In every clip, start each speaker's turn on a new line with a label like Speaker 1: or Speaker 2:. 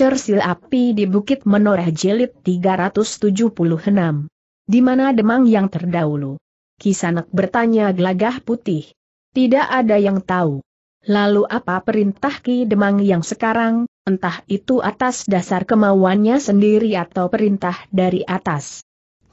Speaker 1: Cersil Api di Bukit Menoreh Jelit 376. Di mana Demang yang terdahulu? Kisanak bertanya gelagah putih. Tidak ada yang tahu. Lalu apa perintah Ki Demang yang sekarang, entah itu atas dasar kemauannya sendiri atau perintah dari atas?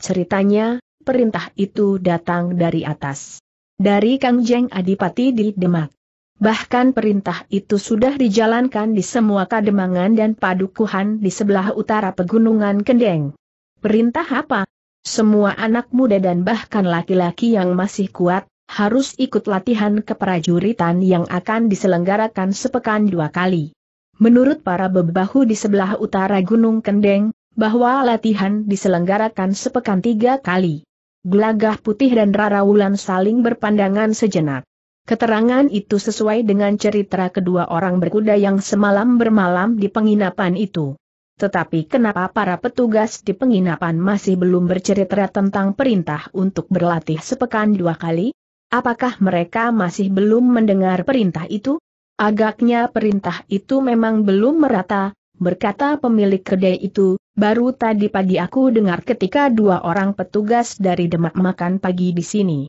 Speaker 1: Ceritanya, perintah itu datang dari atas. Dari Kang Jeng Adipati di Demak. Bahkan perintah itu sudah dijalankan di semua kademangan dan padukuhan di sebelah utara pegunungan Kendeng. Perintah apa? Semua anak muda dan bahkan laki-laki yang masih kuat, harus ikut latihan keprajuritan yang akan diselenggarakan sepekan dua kali. Menurut para bebahu di sebelah utara Gunung Kendeng, bahwa latihan diselenggarakan sepekan tiga kali. Gelagah putih dan Rara Wulan saling berpandangan sejenak. Keterangan itu sesuai dengan cerita kedua orang berkuda yang semalam bermalam di penginapan itu. Tetapi kenapa para petugas di penginapan masih belum bercerita tentang perintah untuk berlatih sepekan dua kali? Apakah mereka masih belum mendengar perintah itu? Agaknya perintah itu memang belum merata, berkata pemilik kedai itu, baru tadi pagi aku dengar ketika dua orang petugas dari Demak makan pagi di sini.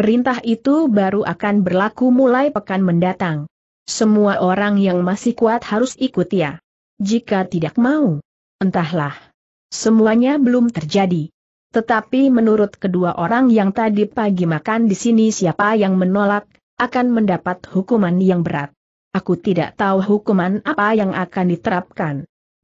Speaker 1: Perintah itu baru akan berlaku mulai pekan mendatang. Semua orang yang masih kuat harus ikut ya. Jika tidak mau, entahlah. Semuanya belum terjadi. Tetapi menurut kedua orang yang tadi pagi makan di sini siapa yang menolak, akan mendapat hukuman yang berat. Aku tidak tahu hukuman apa yang akan diterapkan.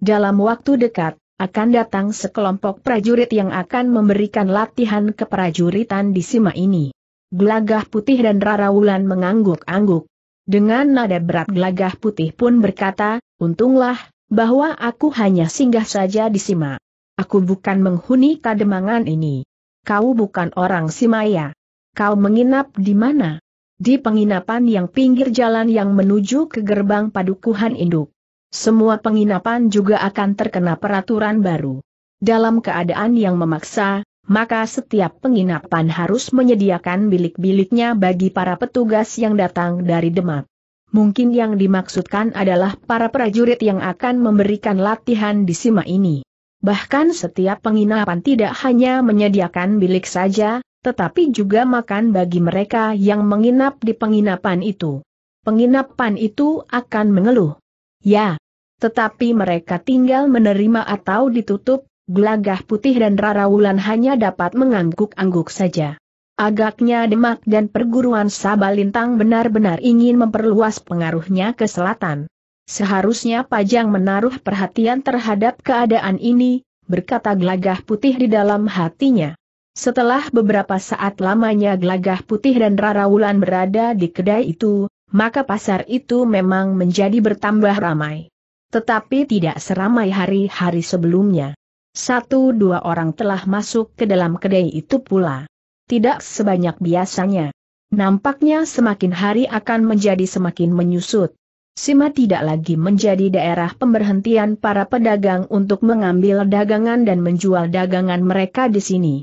Speaker 1: Dalam waktu dekat, akan datang sekelompok prajurit yang akan memberikan latihan keprajuritan di Sima ini. Gelagah putih dan Rara Wulan mengangguk-angguk. Dengan nada berat gelagah putih pun berkata, untunglah, bahwa aku hanya singgah saja di Sima. Aku bukan menghuni kademangan ini. Kau bukan orang Simaya. Kau menginap di mana? Di penginapan yang pinggir jalan yang menuju ke gerbang padukuhan induk. Semua penginapan juga akan terkena peraturan baru. Dalam keadaan yang memaksa, maka setiap penginapan harus menyediakan bilik-biliknya bagi para petugas yang datang dari Demak. Mungkin yang dimaksudkan adalah para prajurit yang akan memberikan latihan di Sima ini. Bahkan setiap penginapan tidak hanya menyediakan bilik saja, tetapi juga makan bagi mereka yang menginap di penginapan itu. Penginapan itu akan mengeluh. Ya, tetapi mereka tinggal menerima atau ditutup, Gelagah putih dan Rara Wulan hanya dapat mengangguk-angguk saja. Agaknya Demak dan perguruan Sabalintang benar-benar ingin memperluas pengaruhnya ke selatan. Seharusnya Pajang menaruh perhatian terhadap keadaan ini, berkata gelagah putih di dalam hatinya. Setelah beberapa saat lamanya gelagah putih dan Rara Wulan berada di kedai itu, maka pasar itu memang menjadi bertambah ramai. Tetapi tidak seramai hari-hari sebelumnya. Satu dua orang telah masuk ke dalam kedai itu pula. Tidak sebanyak biasanya. Nampaknya semakin hari akan menjadi semakin menyusut. Sima tidak lagi menjadi daerah pemberhentian para pedagang untuk mengambil dagangan dan menjual dagangan mereka di sini.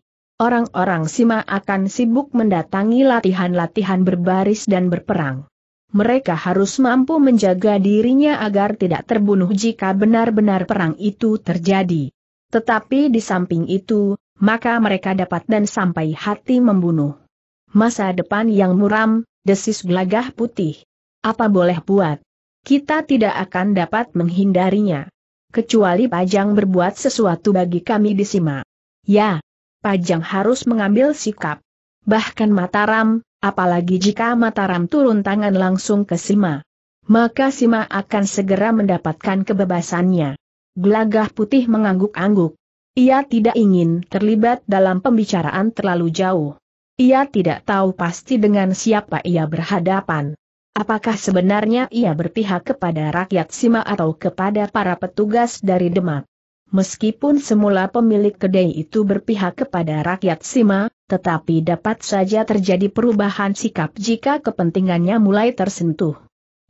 Speaker 1: Orang-orang Sima akan sibuk mendatangi latihan-latihan berbaris dan berperang. Mereka harus mampu menjaga dirinya agar tidak terbunuh jika benar-benar perang itu terjadi. Tetapi di samping itu, maka mereka dapat dan sampai hati membunuh. Masa depan yang muram, desis gelagah putih. Apa boleh buat? Kita tidak akan dapat menghindarinya. Kecuali Pajang berbuat sesuatu bagi kami di Sima. Ya, Pajang harus mengambil sikap. Bahkan Mataram, apalagi jika Mataram turun tangan langsung ke Sima. Maka Sima akan segera mendapatkan kebebasannya. Gelagah putih mengangguk-angguk. Ia tidak ingin terlibat dalam pembicaraan terlalu jauh. Ia tidak tahu pasti dengan siapa ia berhadapan. Apakah sebenarnya ia berpihak kepada rakyat Sima atau kepada para petugas dari Demak? Meskipun semula pemilik kedai itu berpihak kepada rakyat Sima, tetapi dapat saja terjadi perubahan sikap jika kepentingannya mulai tersentuh.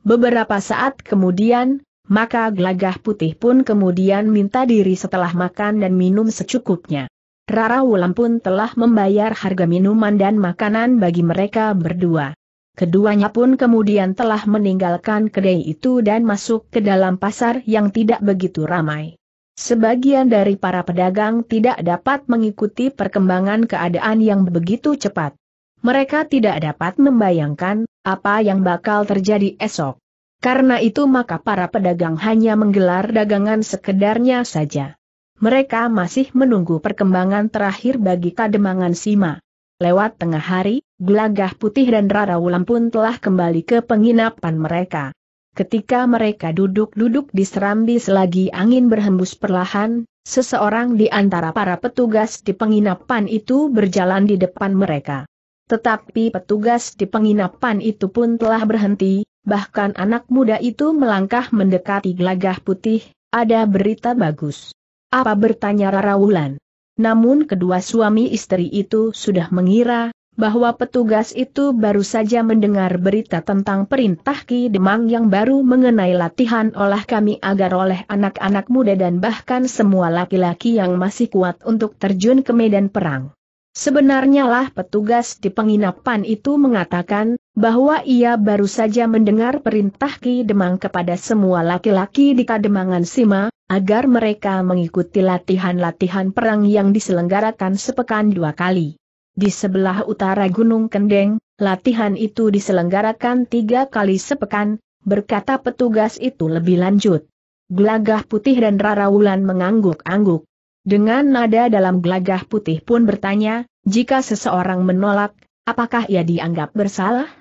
Speaker 1: Beberapa saat kemudian, maka gelagah putih pun kemudian minta diri setelah makan dan minum secukupnya. Rara Wulan pun telah membayar harga minuman dan makanan bagi mereka berdua. Keduanya pun kemudian telah meninggalkan kedai itu dan masuk ke dalam pasar yang tidak begitu ramai. Sebagian dari para pedagang tidak dapat mengikuti perkembangan keadaan yang begitu cepat. Mereka tidak dapat membayangkan apa yang bakal terjadi esok. Karena itu maka para pedagang hanya menggelar dagangan sekedarnya saja. Mereka masih menunggu perkembangan terakhir bagi kademangan Sima. Lewat tengah hari, gelagah putih dan rara wulan pun telah kembali ke penginapan mereka. Ketika mereka duduk-duduk di serambi selagi angin berhembus perlahan, seseorang di antara para petugas di penginapan itu berjalan di depan mereka. Tetapi petugas di penginapan itu pun telah berhenti, bahkan anak muda itu melangkah mendekati gelagah putih, ada berita bagus. Apa bertanya Rara Wulan? Namun kedua suami istri itu sudah mengira, bahwa petugas itu baru saja mendengar berita tentang perintah Ki Demang yang baru mengenai latihan olah kami agar oleh anak-anak muda dan bahkan semua laki-laki yang masih kuat untuk terjun ke medan perang. Sebenarnya lah petugas di penginapan itu mengatakan, bahwa ia baru saja mendengar perintah Ki Demang kepada semua laki-laki di Kademangan Sima, agar mereka mengikuti latihan-latihan perang yang diselenggarakan sepekan dua kali. Di sebelah utara Gunung Kendeng, latihan itu diselenggarakan tiga kali sepekan, berkata petugas itu lebih lanjut. Gelagah putih dan Rara Wulan mengangguk-angguk. Dengan nada dalam gelagah putih pun bertanya, jika seseorang menolak, apakah ia dianggap bersalah?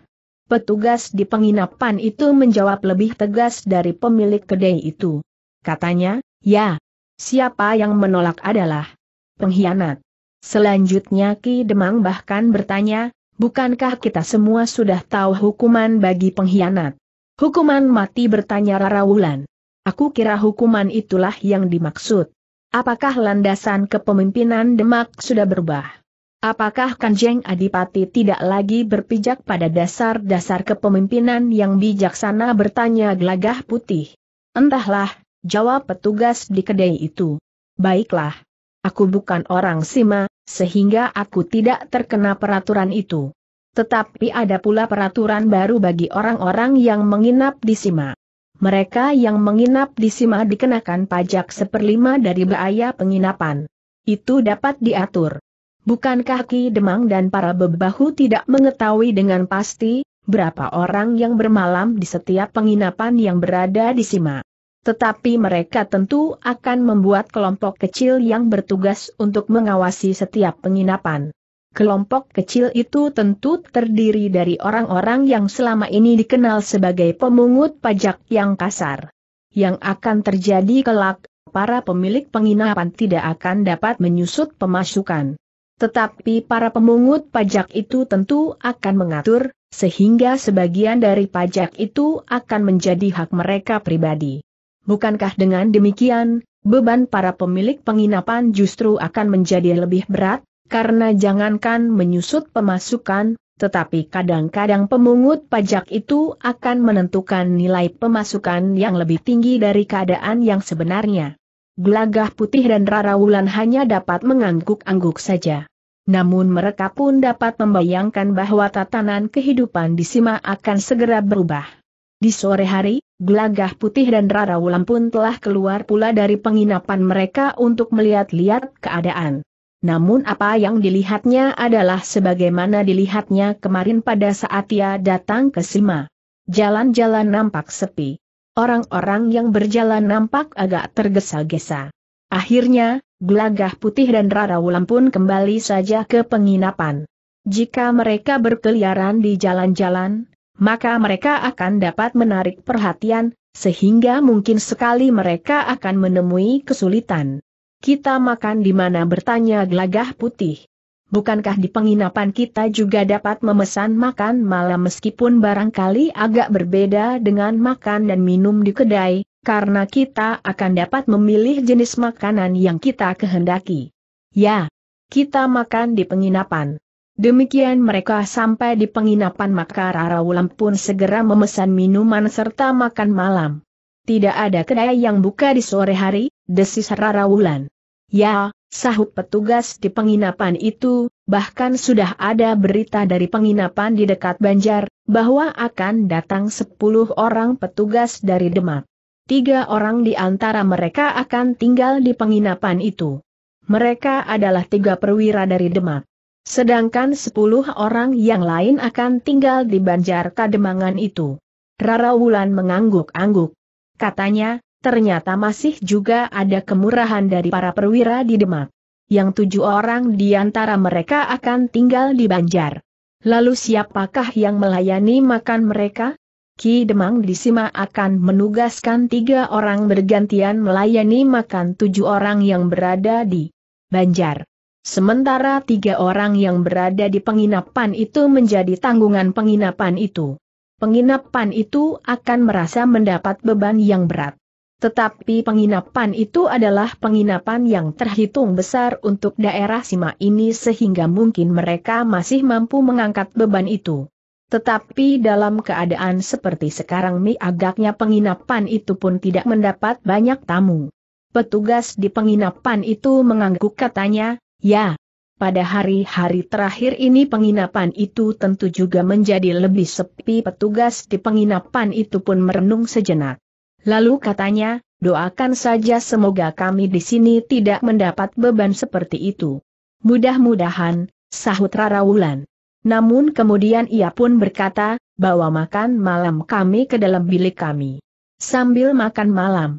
Speaker 1: Petugas di penginapan itu menjawab lebih tegas dari pemilik kedai itu. Katanya, ya, siapa yang menolak adalah pengkhianat. Selanjutnya Ki Demang bahkan bertanya, bukankah kita semua sudah tahu hukuman bagi pengkhianat? Hukuman mati bertanya Rara Wulan. Aku kira hukuman itulah yang dimaksud. Apakah landasan kepemimpinan Demak sudah berubah? Apakah Kanjeng Adipati tidak lagi berpijak pada dasar-dasar kepemimpinan yang bijaksana bertanya gelagah putih? Entahlah, jawab petugas di kedai itu. Baiklah. Aku bukan orang Sima, sehingga aku tidak terkena peraturan itu. Tetapi ada pula peraturan baru bagi orang-orang yang menginap di Sima mereka yang menginap di Sima dikenakan pajak seperlima dari biaya penginapan. Itu dapat diatur. Bukankah Ki Demang dan para bebahu tidak mengetahui dengan pasti, berapa orang yang bermalam di setiap penginapan yang berada di Sima? Tetapi mereka tentu akan membuat kelompok kecil yang bertugas untuk mengawasi setiap penginapan. Kelompok kecil itu tentu terdiri dari orang-orang yang selama ini dikenal sebagai pemungut pajak yang kasar. Yang akan terjadi kelak, para pemilik penginapan tidak akan dapat menyusut pemasukan. Tetapi para pemungut pajak itu tentu akan mengatur, sehingga sebagian dari pajak itu akan menjadi hak mereka pribadi. Bukankah dengan demikian, beban para pemilik penginapan justru akan menjadi lebih berat? karena jangankan menyusut pemasukan, tetapi kadang-kadang pemungut pajak itu akan menentukan nilai pemasukan yang lebih tinggi dari keadaan yang sebenarnya. Gelagah putih dan rara wulan hanya dapat mengangguk-angguk saja. Namun mereka pun dapat membayangkan bahwa tatanan kehidupan di Sima akan segera berubah. Di sore hari, Gelagah putih dan rara wulan pun telah keluar pula dari penginapan mereka untuk melihat-lihat keadaan. Namun apa yang dilihatnya adalah sebagaimana dilihatnya kemarin pada saat ia datang ke Sima. Jalan-jalan nampak sepi. Orang-orang yang berjalan nampak agak tergesa-gesa. Akhirnya, Gelagah Putih dan Rara Wulan pun kembali saja ke penginapan. Jika mereka berkeliaran di jalan-jalan, maka mereka akan dapat menarik perhatian, sehingga mungkin sekali mereka akan menemui kesulitan. Kita makan di mana bertanya gelagah putih. Bukankah di penginapan kita juga dapat memesan makan malam meskipun barangkali agak berbeda dengan makan dan minum di kedai, karena kita akan dapat memilih jenis makanan yang kita kehendaki. Ya, kita makan di penginapan. Demikian mereka sampai di penginapan maka Rarawulan pun segera memesan minuman serta makan malam. Tidak ada kedai yang buka di sore hari, desis Rara Wulan. Ya, sahut petugas di penginapan itu, bahkan sudah ada berita dari penginapan di dekat Banjar, bahwa akan datang sepuluh orang petugas dari Demak. Tiga orang di antara mereka akan tinggal di penginapan itu. Mereka adalah tiga perwira dari Demak. Sedangkan sepuluh orang yang lain akan tinggal di Banjar Kademangan itu. Rara Wulan mengangguk-angguk. Katanya, ternyata masih juga ada kemurahan dari para perwira di Demak. Yang tujuh orang di antara mereka akan tinggal di Banjar. Lalu siapakah yang melayani makan mereka? Ki Demang Disima akan menugaskan tiga orang bergantian melayani makan tujuh orang yang berada di Banjar. Sementara tiga orang yang berada di penginapan itu menjadi tanggungan penginapan itu. Penginapan itu akan merasa mendapat beban yang berat. Tetapi penginapan itu adalah penginapan yang terhitung besar untuk daerah Sima ini sehingga mungkin mereka masih mampu mengangkat beban itu. Tetapi dalam keadaan seperti sekarang Mi agaknya penginapan itu pun tidak mendapat banyak tamu. Petugas di penginapan itu mengangguk katanya, ya. Pada hari-hari terakhir ini penginapan itu tentu juga menjadi lebih sepi petugas di penginapan itu pun merenung sejenak. Lalu katanya, doakan saja semoga kami di sini tidak mendapat beban seperti itu. Mudah-mudahan, sahut Rara Wulan. Namun kemudian ia pun berkata, bawa makan malam kami ke dalam bilik kami. Sambil makan malam,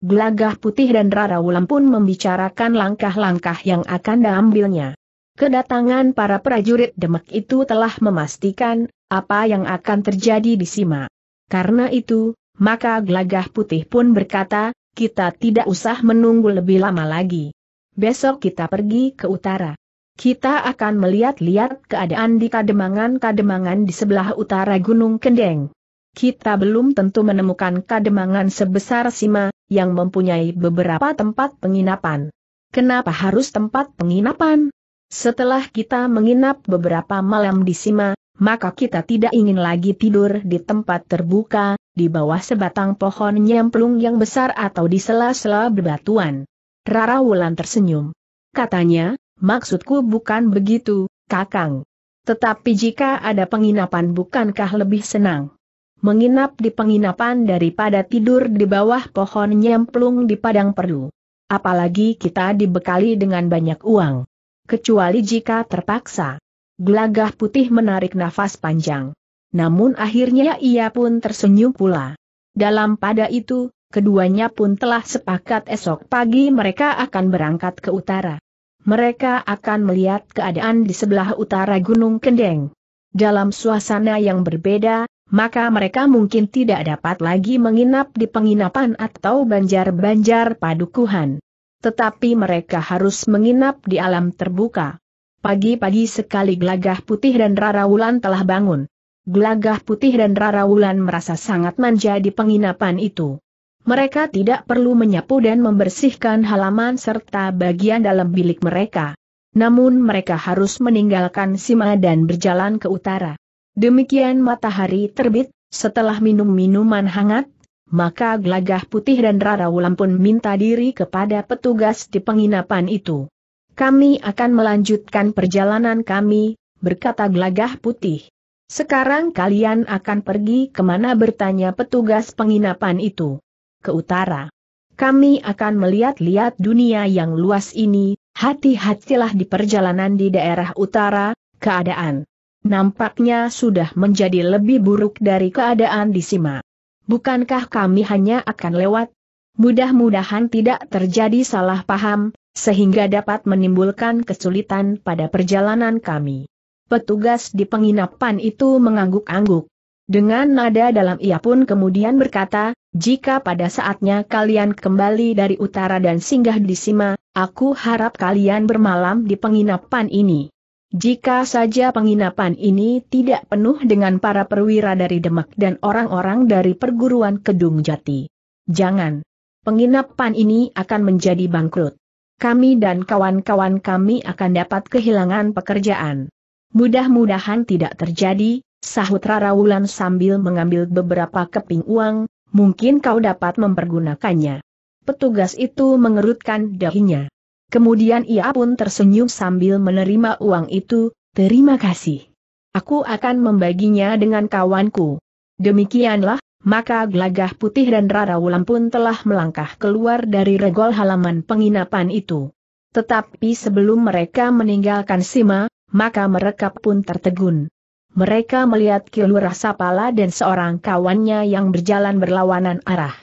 Speaker 1: Gelagah Putih dan Rara Wulan pun membicarakan langkah-langkah yang akan diambilnya. Kedatangan para prajurit Demak itu telah memastikan apa yang akan terjadi di Sima. Karena itu, maka gelagah putih pun berkata, kita tidak usah menunggu lebih lama lagi. Besok kita pergi ke utara. Kita akan melihat-lihat keadaan di kademangan-kademangan di sebelah utara Gunung Kendeng. Kita belum tentu menemukan kademangan sebesar Sima, yang mempunyai beberapa tempat penginapan. Kenapa harus tempat penginapan? Setelah kita menginap beberapa malam di Sima, maka kita tidak ingin lagi tidur di tempat terbuka, di bawah sebatang pohon nyemplung yang besar atau di sela-sela bebatuan. Rara Wulan tersenyum. Katanya, maksudku bukan begitu, Kakang. Tetapi jika ada penginapan bukankah lebih senang? Menginap di penginapan daripada tidur di bawah pohon nyemplung di padang perlu. Apalagi kita dibekali dengan banyak uang. Kecuali jika terpaksa. Gelagah putih menarik nafas panjang namun akhirnya ia pun tersenyum pula. Dalam pada itu, keduanya pun telah sepakat esok pagi mereka akan berangkat ke utara. Mereka akan melihat keadaan di sebelah utara Gunung Kendeng. Dalam suasana yang berbeda, maka mereka mungkin tidak dapat lagi menginap di penginapan atau banjar-banjar padukuhan. Tetapi mereka harus menginap di alam terbuka. Pagi-pagi sekali gelagah putih dan Rara Wulan telah bangun. Gelagah Putih dan Rara Wulan merasa sangat manja di penginapan itu. Mereka tidak perlu menyapu dan membersihkan halaman serta bagian dalam bilik mereka. Namun mereka harus meninggalkan Sima dan berjalan ke utara. Demikian matahari terbit, setelah minum minuman hangat, maka Gelagah Putih dan Rara Wulan pun minta diri kepada petugas di penginapan itu. Kami akan melanjutkan perjalanan kami, berkata Gelagah Putih. Sekarang kalian akan pergi ke mana bertanya petugas penginapan itu. Ke utara. Kami akan melihat-lihat dunia yang luas ini, hati-hatilah di perjalanan di daerah utara, keadaan. Nampaknya sudah menjadi lebih buruk dari keadaan di Sima. Bukankah kami hanya akan lewat? Mudah-mudahan tidak terjadi salah paham, sehingga dapat menimbulkan kesulitan pada perjalanan kami petugas di penginapan itu mengangguk-angguk. Dengan nada dalam ia pun kemudian berkata, jika pada saatnya kalian kembali dari utara dan singgah di Sima, aku harap kalian bermalam di penginapan ini. Jika saja penginapan ini tidak penuh dengan para perwira dari Demak dan orang-orang dari perguruan Kedung Jati. Jangan. Penginapan ini akan menjadi bangkrut. Kami dan kawan-kawan kami akan dapat kehilangan pekerjaan. Mudah-mudahan tidak terjadi, sahut Rara Wulan sambil mengambil beberapa keping uang, mungkin kau dapat mempergunakannya. Petugas itu mengerutkan dahinya. Kemudian ia pun tersenyum sambil menerima uang itu, terima kasih. Aku akan membaginya dengan kawanku. Demikianlah, maka gelagah putih dan Rara Wulan pun telah melangkah keluar dari regol halaman penginapan itu. Tetapi sebelum mereka meninggalkan Sima, maka mereka pun tertegun. Mereka melihat Kilurah Sapala dan seorang kawannya yang berjalan berlawanan arah.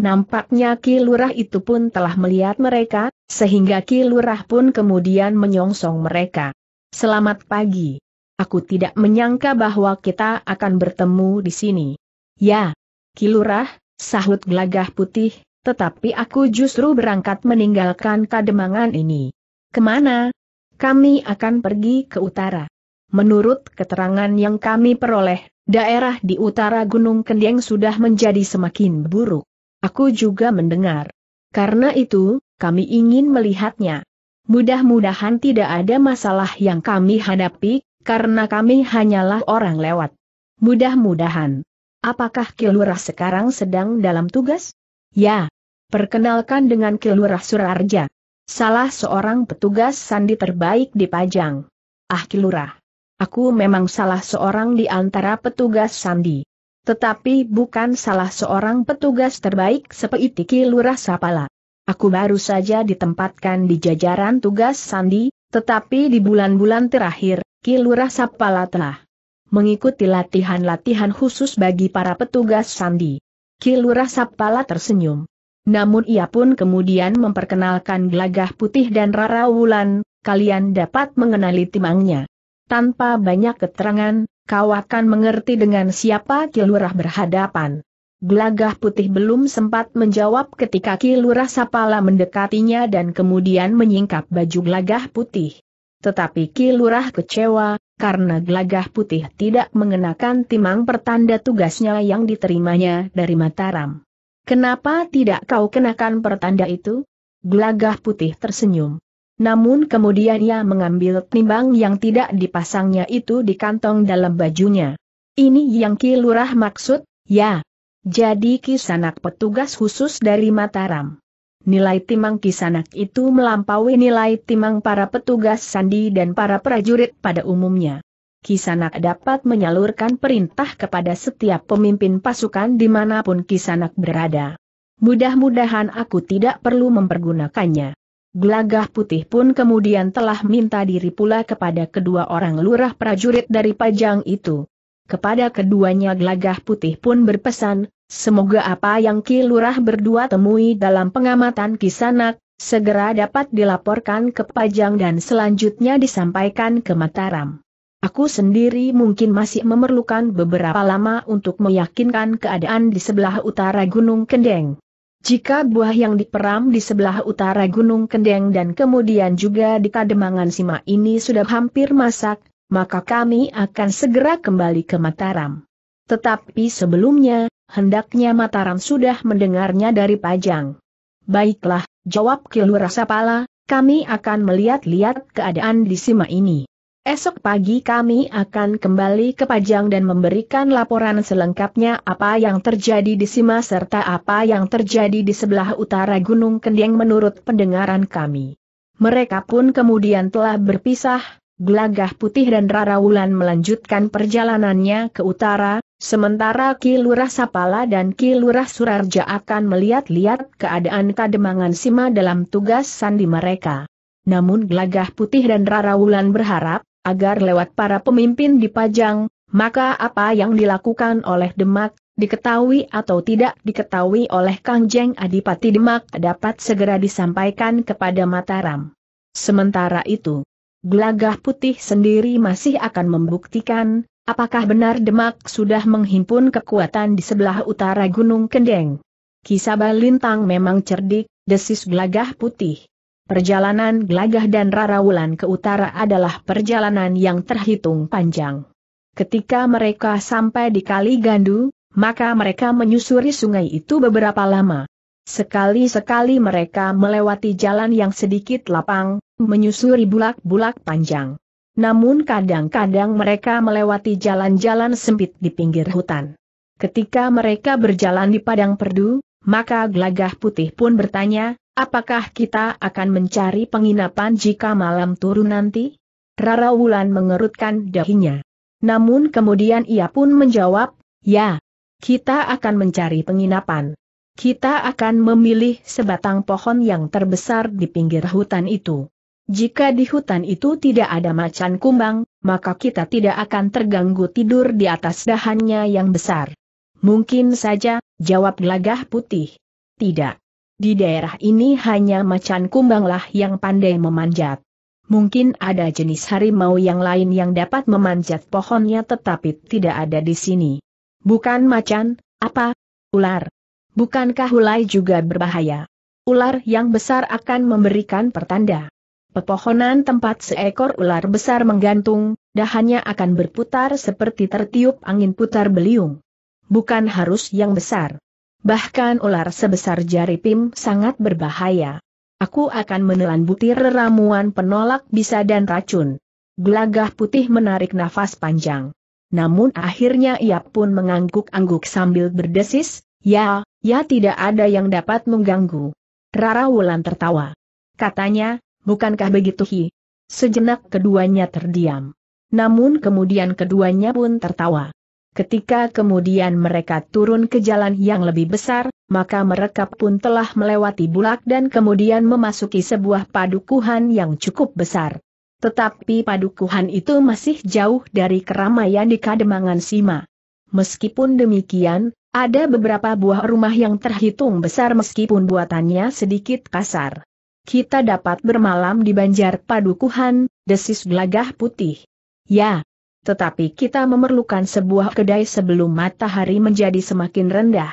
Speaker 1: Nampaknya Kilurah itu pun telah melihat mereka, sehingga Kilurah pun kemudian menyongsong mereka. Selamat pagi. Aku tidak menyangka bahwa kita akan bertemu di sini. Ya, Kilurah, sahut gelagah putih, tetapi aku justru berangkat meninggalkan kademangan ini. Kemana? kami akan pergi ke utara. Menurut keterangan yang kami peroleh, daerah di utara Gunung Kendeng sudah menjadi semakin buruk. Aku juga mendengar. Karena itu, kami ingin melihatnya. Mudah-mudahan tidak ada masalah yang kami hadapi, karena kami hanyalah orang lewat. Mudah-mudahan. Apakah Kilurah sekarang sedang dalam tugas? Ya. Perkenalkan dengan Kilurah Surarja. Salah seorang petugas sandi terbaik di Pajang. Ah Kilurah. Aku memang salah seorang di antara petugas sandi. Tetapi bukan salah seorang petugas terbaik seperti Kilurah Sapala. Aku baru saja ditempatkan di jajaran tugas Sandi, tetapi di bulan-bulan terakhir, Kilurah Sapala telah mengikuti latihan-latihan khusus bagi para petugas Sandi. Kilurah Sapala tersenyum. Namun ia pun kemudian memperkenalkan Glagah putih dan rara wulan, kalian dapat mengenali timangnya. Tanpa banyak keterangan, kau akan mengerti dengan siapa Kilurah berhadapan. Glagah putih belum sempat menjawab ketika Kilurah Sapala mendekatinya dan kemudian menyingkap baju Glagah putih. Tetapi Kilurah kecewa, karena Glagah putih tidak mengenakan timang pertanda tugasnya yang diterimanya dari Mataram. Kenapa tidak kau kenakan pertanda itu? Gelagah putih tersenyum. Namun kemudian ia mengambil timbang yang tidak dipasangnya itu di kantong dalam bajunya. Ini yang Ki maksud, ya. Jadi kisanak petugas khusus dari Mataram. Nilai timang kisanak itu melampaui nilai timang para petugas sandi dan para prajurit pada umumnya. Kisanak dapat menyalurkan perintah kepada setiap pemimpin pasukan dimanapun Kisanak berada. Mudah-mudahan aku tidak perlu mempergunakannya. Glagah putih pun kemudian telah minta diri pula kepada kedua orang lurah prajurit dari Pajang itu. Kepada keduanya gelagah putih pun berpesan, semoga apa yang Ki Lurah berdua temui dalam pengamatan Kisanak, segera dapat dilaporkan ke Pajang dan selanjutnya disampaikan ke Mataram. Aku sendiri mungkin masih memerlukan beberapa lama untuk meyakinkan keadaan di sebelah utara Gunung Kendeng. Jika buah yang diperam di sebelah utara Gunung Kendeng dan kemudian juga di Kademangan Sima ini sudah hampir masak, maka kami akan segera kembali ke Mataram. Tetapi sebelumnya, hendaknya Mataram sudah mendengarnya dari Pajang. Baiklah, jawab Pala, kami akan melihat-lihat keadaan di Sima ini. Esok pagi kami akan kembali ke Pajang dan memberikan laporan selengkapnya apa yang terjadi di Sima serta apa yang terjadi di sebelah utara Gunung Kendeng menurut pendengaran kami. Mereka pun kemudian telah berpisah, Glagah Putih dan Rara Wulan melanjutkan perjalanannya ke utara, sementara Ki Lurah Sapala dan Ki Lurah Surarja akan melihat-lihat keadaan kademangan Sima dalam tugas sandi mereka. Namun Gelagah Putih dan Rara Wulan berharap, agar lewat para pemimpin di Pajang, maka apa yang dilakukan oleh Demak, diketahui atau tidak diketahui oleh Kangjeng Adipati Demak dapat segera disampaikan kepada Mataram. Sementara itu, Gelagah Putih sendiri masih akan membuktikan, apakah benar Demak sudah menghimpun kekuatan di sebelah utara Gunung Kendeng. Kisah Balintang memang cerdik, desis Gelagah Putih. Perjalanan Gelagah dan Rarawulan ke utara adalah perjalanan yang terhitung panjang. Ketika mereka sampai di Kali Gandu, maka mereka menyusuri sungai itu beberapa lama. Sekali-sekali mereka melewati jalan yang sedikit lapang, menyusuri bulak-bulak panjang. Namun kadang-kadang mereka melewati jalan-jalan sempit di pinggir hutan. Ketika mereka berjalan di padang perdu, maka gelagah putih pun bertanya, Apakah kita akan mencari penginapan jika malam turun nanti? Rara Wulan mengerutkan dahinya. Namun kemudian ia pun menjawab, ya, kita akan mencari penginapan. Kita akan memilih sebatang pohon yang terbesar di pinggir hutan itu. Jika di hutan itu tidak ada macan kumbang, maka kita tidak akan terganggu tidur di atas dahannya yang besar. Mungkin saja, jawab gelagah putih. Tidak. Di daerah ini hanya macan kumbanglah yang pandai memanjat. Mungkin ada jenis harimau yang lain yang dapat memanjat pohonnya tetapi tidak ada di sini. Bukan macan, apa? Ular. Bukankah hulai juga berbahaya? Ular yang besar akan memberikan pertanda. Pepohonan tempat seekor ular besar menggantung, dahannya akan berputar seperti tertiup angin putar beliung. Bukan harus yang besar. Bahkan ular sebesar jari pim sangat berbahaya. Aku akan menelan butir ramuan penolak bisa dan racun. Gelagah putih menarik nafas panjang. Namun akhirnya ia pun mengangguk-angguk sambil berdesis, ya, ya tidak ada yang dapat mengganggu. Rara Wulan tertawa. Katanya, bukankah begitu Hi? Sejenak keduanya terdiam. Namun kemudian keduanya pun tertawa. Ketika kemudian mereka turun ke jalan yang lebih besar, maka mereka pun telah melewati bulak dan kemudian memasuki sebuah padukuhan yang cukup besar. Tetapi padukuhan itu masih jauh dari keramaian di Kademangan Sima. Meskipun demikian, ada beberapa buah rumah yang terhitung besar meskipun buatannya sedikit kasar. Kita dapat bermalam di banjar padukuhan, desis gelagah putih. Ya, tetapi kita memerlukan sebuah kedai sebelum matahari menjadi semakin rendah.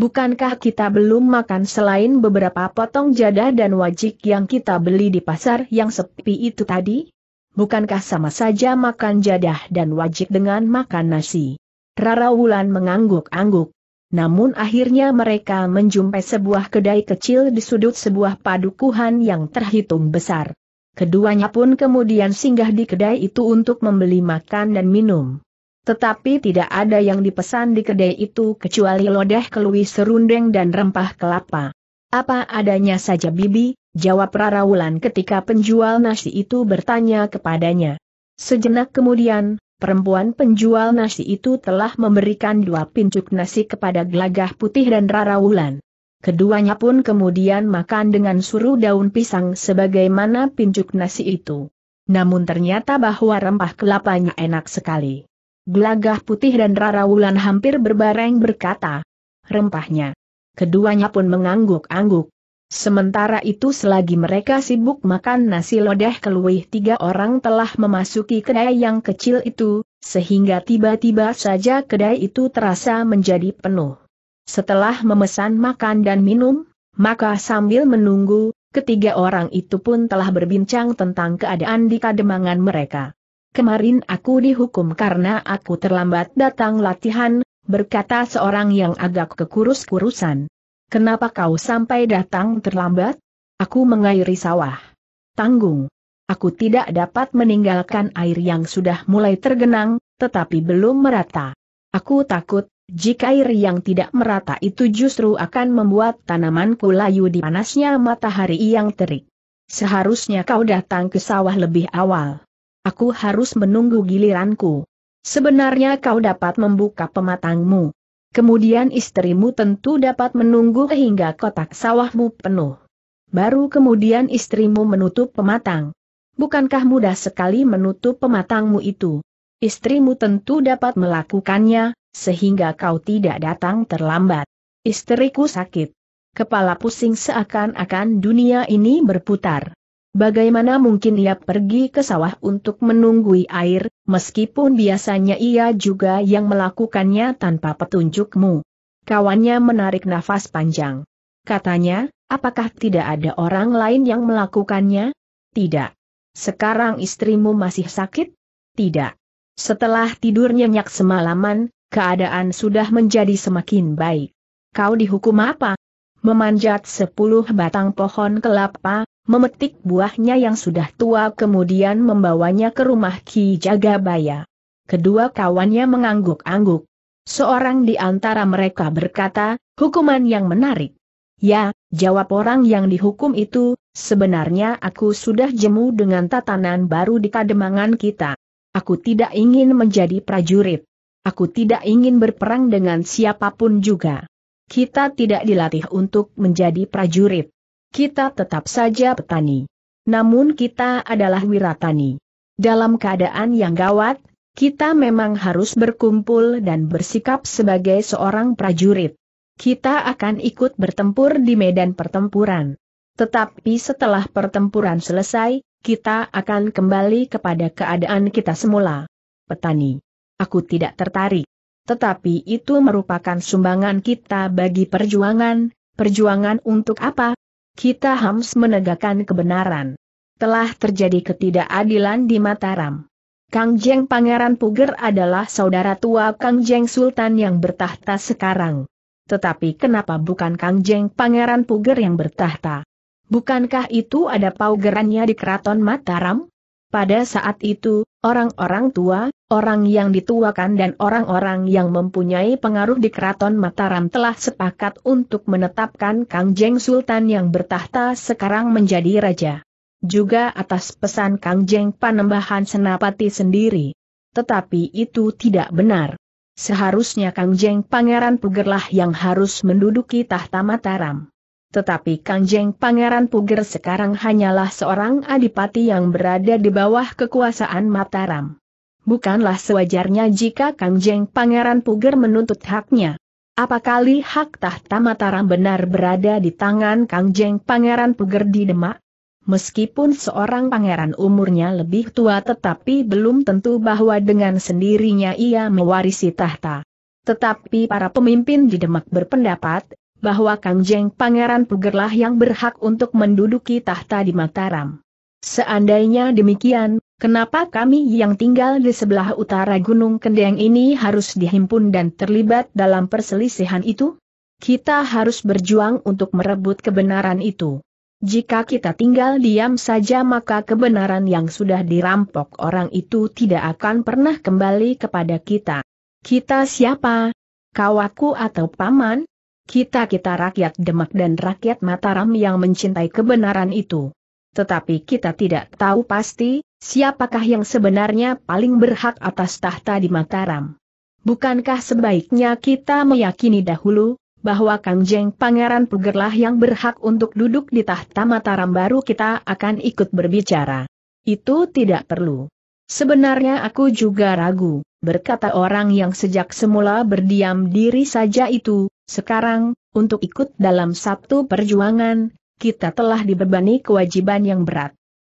Speaker 1: Bukankah kita belum makan selain beberapa potong jadah dan wajik yang kita beli di pasar yang sepi itu tadi? Bukankah sama saja makan jadah dan wajik dengan makan nasi? Rara Wulan mengangguk-angguk. Namun akhirnya mereka menjumpai sebuah kedai kecil di sudut sebuah padukuhan yang terhitung besar. Keduanya pun kemudian singgah di kedai itu untuk membeli makan dan minum. Tetapi tidak ada yang dipesan di kedai itu kecuali lodeh kelui serundeng dan rempah kelapa. Apa adanya saja bibi, jawab Rarawulan ketika penjual nasi itu bertanya kepadanya. Sejenak kemudian, perempuan penjual nasi itu telah memberikan dua pincuk nasi kepada gelagah putih dan Rarawulan. Keduanya pun kemudian makan dengan suruh daun pisang sebagaimana pincuk nasi itu. Namun ternyata bahwa rempah kelapanya enak sekali. Gelagah putih dan Rara Wulan hampir berbareng berkata, rempahnya. Keduanya pun mengangguk-angguk. Sementara itu selagi mereka sibuk makan nasi lodeh keluih tiga orang telah memasuki kedai yang kecil itu, sehingga tiba-tiba saja kedai itu terasa menjadi penuh. Setelah memesan makan dan minum, maka sambil menunggu, ketiga orang itu pun telah berbincang tentang keadaan di kademangan mereka. Kemarin aku dihukum karena aku terlambat datang latihan, berkata seorang yang agak kekurus-kurusan. Kenapa kau sampai datang terlambat? Aku mengairi sawah. Tanggung. Aku tidak dapat meninggalkan air yang sudah mulai tergenang, tetapi belum merata. Aku takut, jika air yang tidak merata itu justru akan membuat tanamanku layu di panasnya matahari yang terik. Seharusnya kau datang ke sawah lebih awal. Aku harus menunggu giliranku. Sebenarnya kau dapat membuka pematangmu. Kemudian istrimu tentu dapat menunggu hingga kotak sawahmu penuh. Baru kemudian istrimu menutup pematang. Bukankah mudah sekali menutup pematangmu itu? Istrimu tentu dapat melakukannya, sehingga kau tidak datang terlambat. Istriku sakit. Kepala pusing seakan-akan dunia ini berputar. Bagaimana mungkin ia pergi ke sawah untuk menunggui air, meskipun biasanya ia juga yang melakukannya tanpa petunjukmu. Kawannya menarik nafas panjang. Katanya, apakah tidak ada orang lain yang melakukannya? Tidak. Sekarang istrimu masih sakit? Tidak. Setelah tidurnya nyenyak semalaman, keadaan sudah menjadi semakin baik. Kau dihukum apa? Memanjat sepuluh batang pohon kelapa, memetik buahnya yang sudah tua kemudian membawanya ke rumah Ki Jagabaya. Kedua kawannya mengangguk-angguk. Seorang di antara mereka berkata, hukuman yang menarik. Ya, jawab orang yang dihukum itu, sebenarnya aku sudah jemu dengan tatanan baru di kademangan kita. Aku tidak ingin menjadi prajurit. Aku tidak ingin berperang dengan siapapun juga. Kita tidak dilatih untuk menjadi prajurit. Kita tetap saja petani. Namun kita adalah wiratani. Dalam keadaan yang gawat, kita memang harus berkumpul dan bersikap sebagai seorang prajurit. Kita akan ikut bertempur di medan pertempuran. Tetapi setelah pertempuran selesai, kita akan kembali kepada keadaan kita semula. Petani. Aku tidak tertarik. Tetapi itu merupakan sumbangan kita bagi perjuangan, perjuangan untuk apa? Kita harus menegakkan kebenaran. Telah terjadi ketidakadilan di Mataram. Kang Jeng Pangeran Puger adalah saudara tua Kang Jeng Sultan yang bertahta sekarang. Tetapi kenapa bukan Kang Jeng Pangeran Puger yang bertahta? Bukankah itu ada paugerannya di keraton Mataram? Pada saat itu, orang-orang tua, orang yang dituakan dan orang-orang yang mempunyai pengaruh di keraton Mataram telah sepakat untuk menetapkan Kang Jeng Sultan yang bertahta sekarang menjadi raja. Juga atas pesan Kang Jeng Panembahan Senapati sendiri. Tetapi itu tidak benar. Seharusnya Kang Jeng Pangeran Pugerlah yang harus menduduki tahta Mataram. Tetapi Kangjeng Pangeran Puger sekarang hanyalah seorang adipati yang berada di bawah kekuasaan Mataram. Bukanlah sewajarnya jika Kang Jeng Pangeran Puger menuntut haknya. Apakali hak tahta Mataram benar berada di tangan Kang Jeng Pangeran Puger di Demak? Meskipun seorang pangeran umurnya lebih tua tetapi belum tentu bahwa dengan sendirinya ia mewarisi tahta. Tetapi para pemimpin di Demak berpendapat, bahwa Kang Jeng Pangeran Pugerlah yang berhak untuk menduduki tahta di Mataram. Seandainya demikian, Kenapa kami yang tinggal di sebelah utara Gunung Kendeng ini harus dihimpun dan terlibat dalam perselisihan itu? Kita harus berjuang untuk merebut kebenaran itu. Jika kita tinggal diam saja maka kebenaran yang sudah dirampok orang itu tidak akan pernah kembali kepada kita. Kita siapa? Kawaku atau paman? Kita-kita rakyat Demak dan rakyat Mataram yang mencintai kebenaran itu tetapi kita tidak tahu pasti, siapakah yang sebenarnya paling berhak atas tahta di Mataram. Bukankah sebaiknya kita meyakini dahulu, bahwa Kangjeng Pangeran Pugerlah yang berhak untuk duduk di tahta Mataram baru kita akan ikut berbicara. Itu tidak perlu. Sebenarnya aku juga ragu, berkata orang yang sejak semula berdiam diri saja itu, sekarang, untuk ikut dalam satu perjuangan, kita telah dibebani kewajiban yang berat.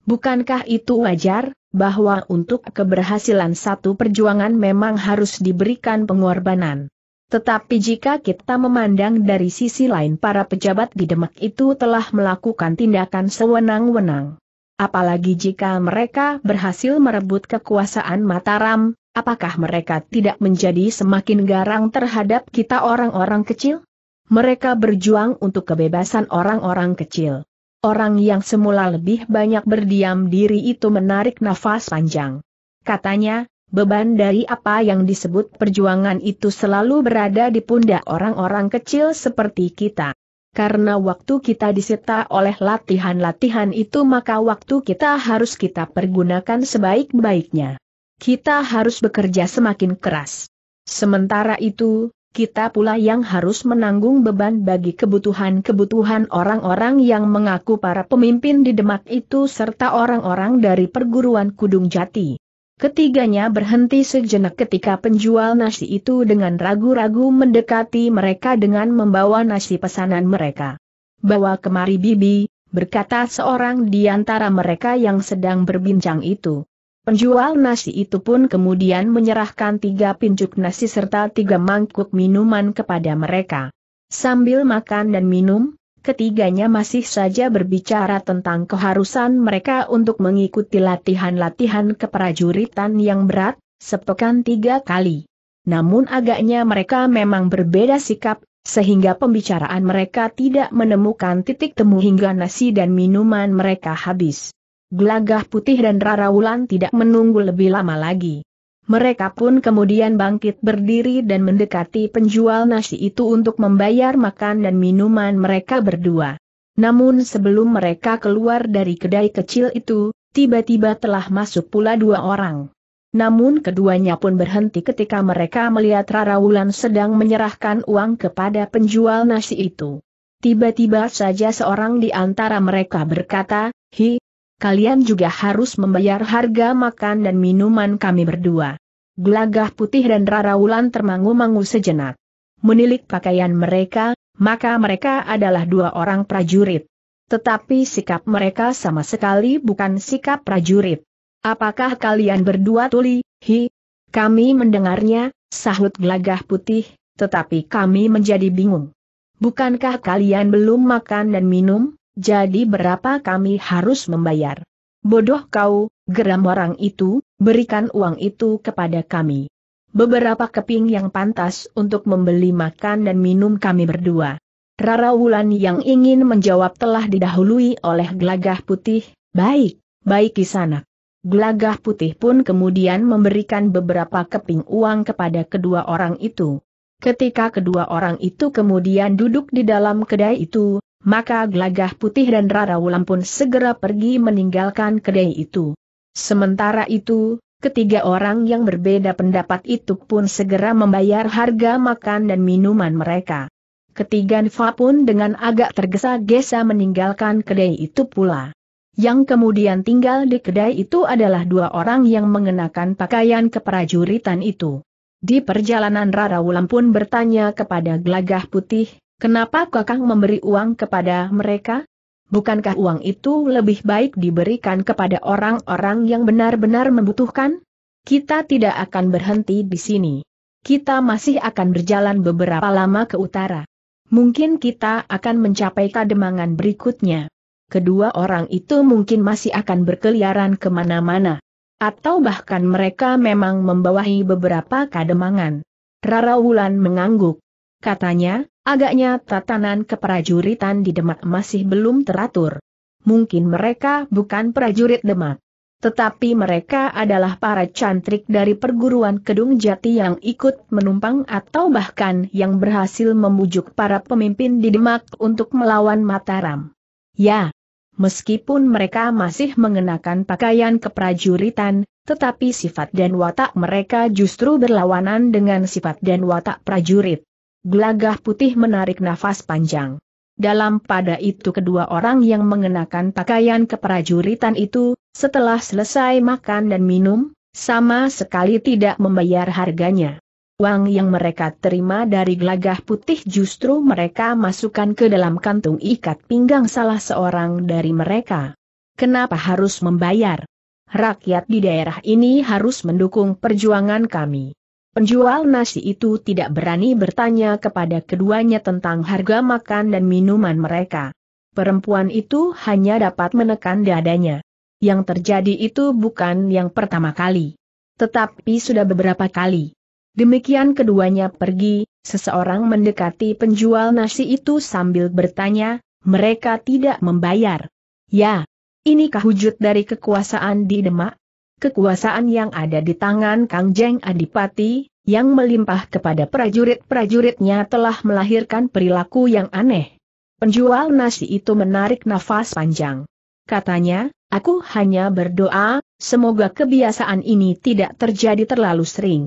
Speaker 1: Bukankah itu wajar, bahwa untuk keberhasilan satu perjuangan memang harus diberikan pengorbanan? Tetapi jika kita memandang dari sisi lain para pejabat di Demak itu telah melakukan tindakan sewenang-wenang. Apalagi jika mereka berhasil merebut kekuasaan Mataram, apakah mereka tidak menjadi semakin garang terhadap kita orang-orang kecil? mereka berjuang untuk kebebasan orang-orang kecil. Orang yang semula lebih banyak berdiam diri itu menarik nafas panjang. Katanya, beban dari apa yang disebut perjuangan itu selalu berada di pundak orang-orang kecil seperti kita. Karena waktu kita disita oleh latihan-latihan itu maka waktu kita harus kita pergunakan sebaik-baiknya. Kita harus bekerja semakin keras. Sementara itu, kita pula yang harus menanggung beban bagi kebutuhan-kebutuhan orang-orang yang mengaku para pemimpin di Demak itu serta orang-orang dari perguruan Kudung Jati. Ketiganya berhenti sejenak ketika penjual nasi itu dengan ragu-ragu mendekati mereka dengan membawa nasi pesanan mereka. Bawa kemari bibi, berkata seorang di antara mereka yang sedang berbincang itu. Penjual nasi itu pun kemudian menyerahkan tiga pincuk nasi serta tiga mangkuk minuman kepada mereka. Sambil makan dan minum, ketiganya masih saja berbicara tentang keharusan mereka untuk mengikuti latihan-latihan keprajuritan yang berat, sepekan tiga kali. Namun agaknya mereka memang berbeda sikap, sehingga pembicaraan mereka tidak menemukan titik temu hingga nasi dan minuman mereka habis. Gelagah Putih dan Rara Wulan tidak menunggu lebih lama lagi. Mereka pun kemudian bangkit berdiri dan mendekati penjual nasi itu untuk membayar makan dan minuman mereka berdua. Namun sebelum mereka keluar dari kedai kecil itu, tiba-tiba telah masuk pula dua orang. Namun keduanya pun berhenti ketika mereka melihat Rara Wulan sedang menyerahkan uang kepada penjual nasi itu. Tiba-tiba saja seorang di antara mereka berkata, Hi, kalian juga harus membayar harga makan dan minuman kami berdua. Gelagah putih dan raraulan termangu-mangu sejenak. Menilik pakaian mereka, maka mereka adalah dua orang prajurit. Tetapi sikap mereka sama sekali bukan sikap prajurit. Apakah kalian berdua tuli, hi? Kami mendengarnya, sahut gelagah putih, tetapi kami menjadi bingung. Bukankah kalian belum makan dan minum? Jadi berapa kami harus membayar? Bodoh kau, geram orang itu, berikan uang itu kepada kami. Beberapa keping yang pantas untuk membeli makan dan minum kami berdua. Rara Wulan yang ingin menjawab telah didahului oleh Glagah putih, baik, baik kisanak. Glagah putih pun kemudian memberikan beberapa keping uang kepada kedua orang itu. Ketika kedua orang itu kemudian duduk di dalam kedai itu, maka Glagah Putih dan Rara Wulan pun segera pergi meninggalkan kedai itu. Sementara itu, ketiga orang yang berbeda pendapat itu pun segera membayar harga makan dan minuman mereka. Ketiga Nfa pun dengan agak tergesa-gesa meninggalkan kedai itu pula. Yang kemudian tinggal di kedai itu adalah dua orang yang mengenakan pakaian keprajuritan itu. Di perjalanan Rara Wulan pun bertanya kepada Glagah Putih, Kenapa kakang memberi uang kepada mereka? Bukankah uang itu lebih baik diberikan kepada orang-orang yang benar-benar membutuhkan? Kita tidak akan berhenti di sini. Kita masih akan berjalan beberapa lama ke utara. Mungkin kita akan mencapai kademangan berikutnya. Kedua orang itu mungkin masih akan berkeliaran kemana-mana. Atau bahkan mereka memang membawahi beberapa kademangan. Rara Wulan mengangguk. Katanya, Agaknya tatanan keprajuritan di Demak masih belum teratur. Mungkin mereka bukan prajurit Demak. Tetapi mereka adalah para cantrik dari perguruan Kedung Jati yang ikut menumpang atau bahkan yang berhasil membujuk para pemimpin di Demak untuk melawan Mataram. Ya, meskipun mereka masih mengenakan pakaian keprajuritan, tetapi sifat dan watak mereka justru berlawanan dengan sifat dan watak prajurit. Gelagah putih menarik nafas panjang. Dalam pada itu kedua orang yang mengenakan pakaian keprajuritan itu, setelah selesai makan dan minum, sama sekali tidak membayar harganya. Uang yang mereka terima dari gelagah putih justru mereka masukkan ke dalam kantung ikat pinggang salah seorang dari mereka. Kenapa harus membayar? Rakyat di daerah ini harus mendukung perjuangan kami. Penjual nasi itu tidak berani bertanya kepada keduanya tentang harga makan dan minuman mereka. Perempuan itu hanya dapat menekan dadanya. Yang terjadi itu bukan yang pertama kali. Tetapi sudah beberapa kali. Demikian keduanya pergi, seseorang mendekati penjual nasi itu sambil bertanya, mereka tidak membayar. Ya, inikah wujud dari kekuasaan di Demak? kekuasaan yang ada di tangan Kang Jeng Adipati, yang melimpah kepada prajurit-prajuritnya telah melahirkan perilaku yang aneh. Penjual nasi itu menarik nafas panjang. Katanya, aku hanya berdoa, semoga kebiasaan ini tidak terjadi terlalu sering.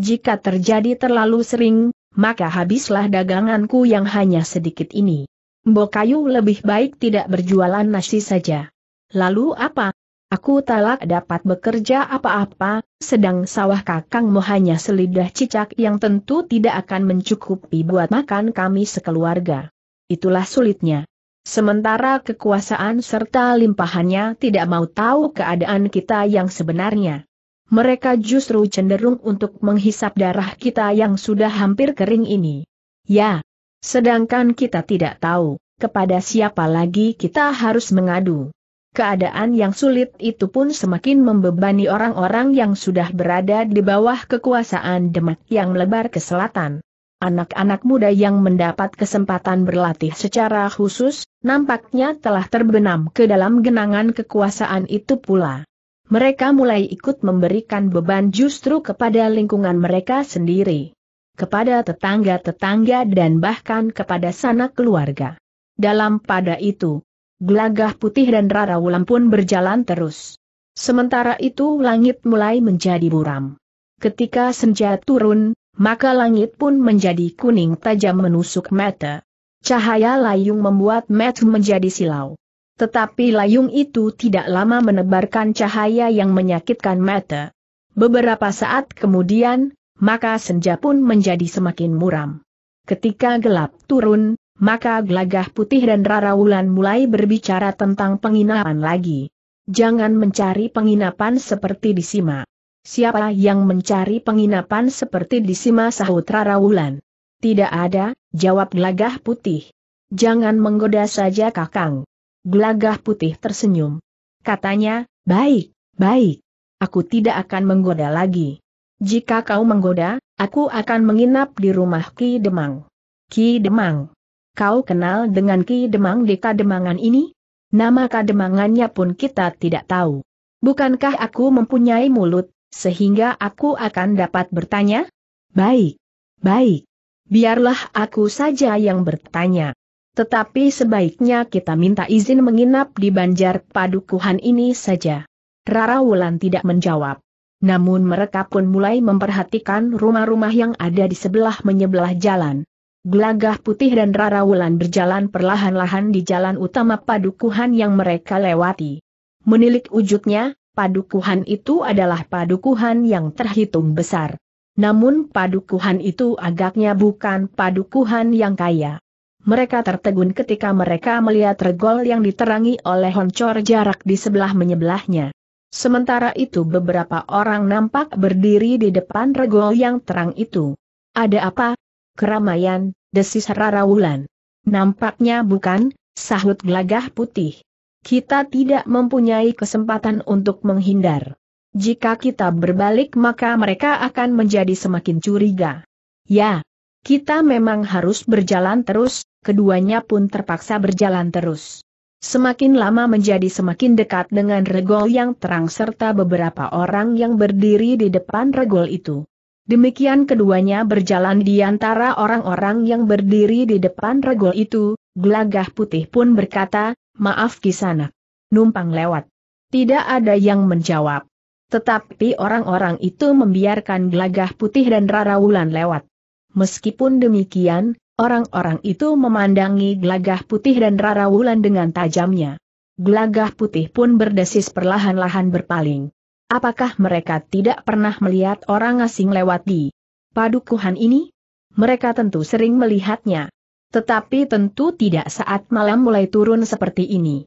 Speaker 1: Jika terjadi terlalu sering, maka habislah daganganku yang hanya sedikit ini. kayu lebih baik tidak berjualan nasi saja. Lalu apa? Aku talak dapat bekerja apa-apa, sedang sawah kakangmu hanya selidah cicak yang tentu tidak akan mencukupi buat makan kami sekeluarga. Itulah sulitnya. Sementara kekuasaan serta limpahannya tidak mau tahu keadaan kita yang sebenarnya. Mereka justru cenderung untuk menghisap darah kita yang sudah hampir kering ini. Ya, sedangkan kita tidak tahu kepada siapa lagi kita harus mengadu. Keadaan yang sulit itu pun semakin membebani orang-orang yang sudah berada di bawah kekuasaan Demak yang melebar ke selatan. Anak-anak muda yang mendapat kesempatan berlatih secara khusus, nampaknya telah terbenam ke dalam genangan kekuasaan itu pula. Mereka mulai ikut memberikan beban justru kepada lingkungan mereka sendiri, kepada tetangga-tetangga dan bahkan kepada sanak keluarga. Dalam pada itu, Gelagah putih dan rara wulan pun berjalan terus. Sementara itu langit mulai menjadi buram. Ketika senja turun, maka langit pun menjadi kuning tajam menusuk mata. Cahaya layung membuat mata menjadi silau. Tetapi layung itu tidak lama menebarkan cahaya yang menyakitkan mata. Beberapa saat kemudian, maka senja pun menjadi semakin muram. Ketika gelap turun, maka Gelagah Putih dan Rarawulan mulai berbicara tentang penginapan lagi. Jangan mencari penginapan seperti di Sima. Siapa yang mencari penginapan seperti di Sima sahut Rarawulan? Tidak ada, jawab Gelagah Putih. Jangan menggoda saja Kakang. Gelagah Putih tersenyum. Katanya, baik, baik. Aku tidak akan menggoda lagi. Jika kau menggoda, aku akan menginap di rumah Ki Demang. Ki Demang kau kenal dengan Ki Demang di Kademangan ini? Nama Kademangannya pun kita tidak tahu. Bukankah aku mempunyai mulut, sehingga aku akan dapat bertanya? Baik, baik. Biarlah aku saja yang bertanya. Tetapi sebaiknya kita minta izin menginap di banjar padukuhan ini saja. Rara Wulan tidak menjawab. Namun mereka pun mulai memperhatikan rumah-rumah yang ada di sebelah menyebelah jalan. Gelagah putih dan Rara Wulan berjalan perlahan-lahan di jalan utama padukuhan yang mereka lewati. Menilik wujudnya, padukuhan itu adalah padukuhan yang terhitung besar. Namun padukuhan itu agaknya bukan padukuhan yang kaya. Mereka tertegun ketika mereka melihat regol yang diterangi oleh honcor jarak di sebelah menyebelahnya. Sementara itu beberapa orang nampak berdiri di depan regol yang terang itu. Ada apa, keramaian, desis wulan. Nampaknya bukan, sahut gelagah putih. Kita tidak mempunyai kesempatan untuk menghindar. Jika kita berbalik maka mereka akan menjadi semakin curiga. Ya, kita memang harus berjalan terus, keduanya pun terpaksa berjalan terus. Semakin lama menjadi semakin dekat dengan regol yang terang serta beberapa orang yang berdiri di depan regol itu. Demikian keduanya berjalan di antara orang-orang yang berdiri di depan regol itu, gelagah putih pun berkata, maaf kisana, Numpang lewat. Tidak ada yang menjawab. Tetapi orang-orang itu membiarkan gelagah putih dan rarawulan lewat. Meskipun demikian, orang-orang itu memandangi gelagah putih dan rarawulan dengan tajamnya. Gelagah putih pun berdesis perlahan-lahan berpaling. Apakah mereka tidak pernah melihat orang asing lewat di padukuhan ini? Mereka tentu sering melihatnya. Tetapi tentu tidak saat malam mulai turun seperti ini.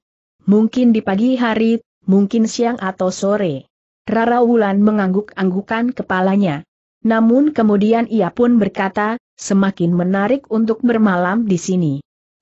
Speaker 1: Mungkin di pagi hari, mungkin siang atau sore. Rara Wulan mengangguk-anggukan kepalanya. Namun kemudian ia pun berkata, semakin menarik untuk bermalam di sini.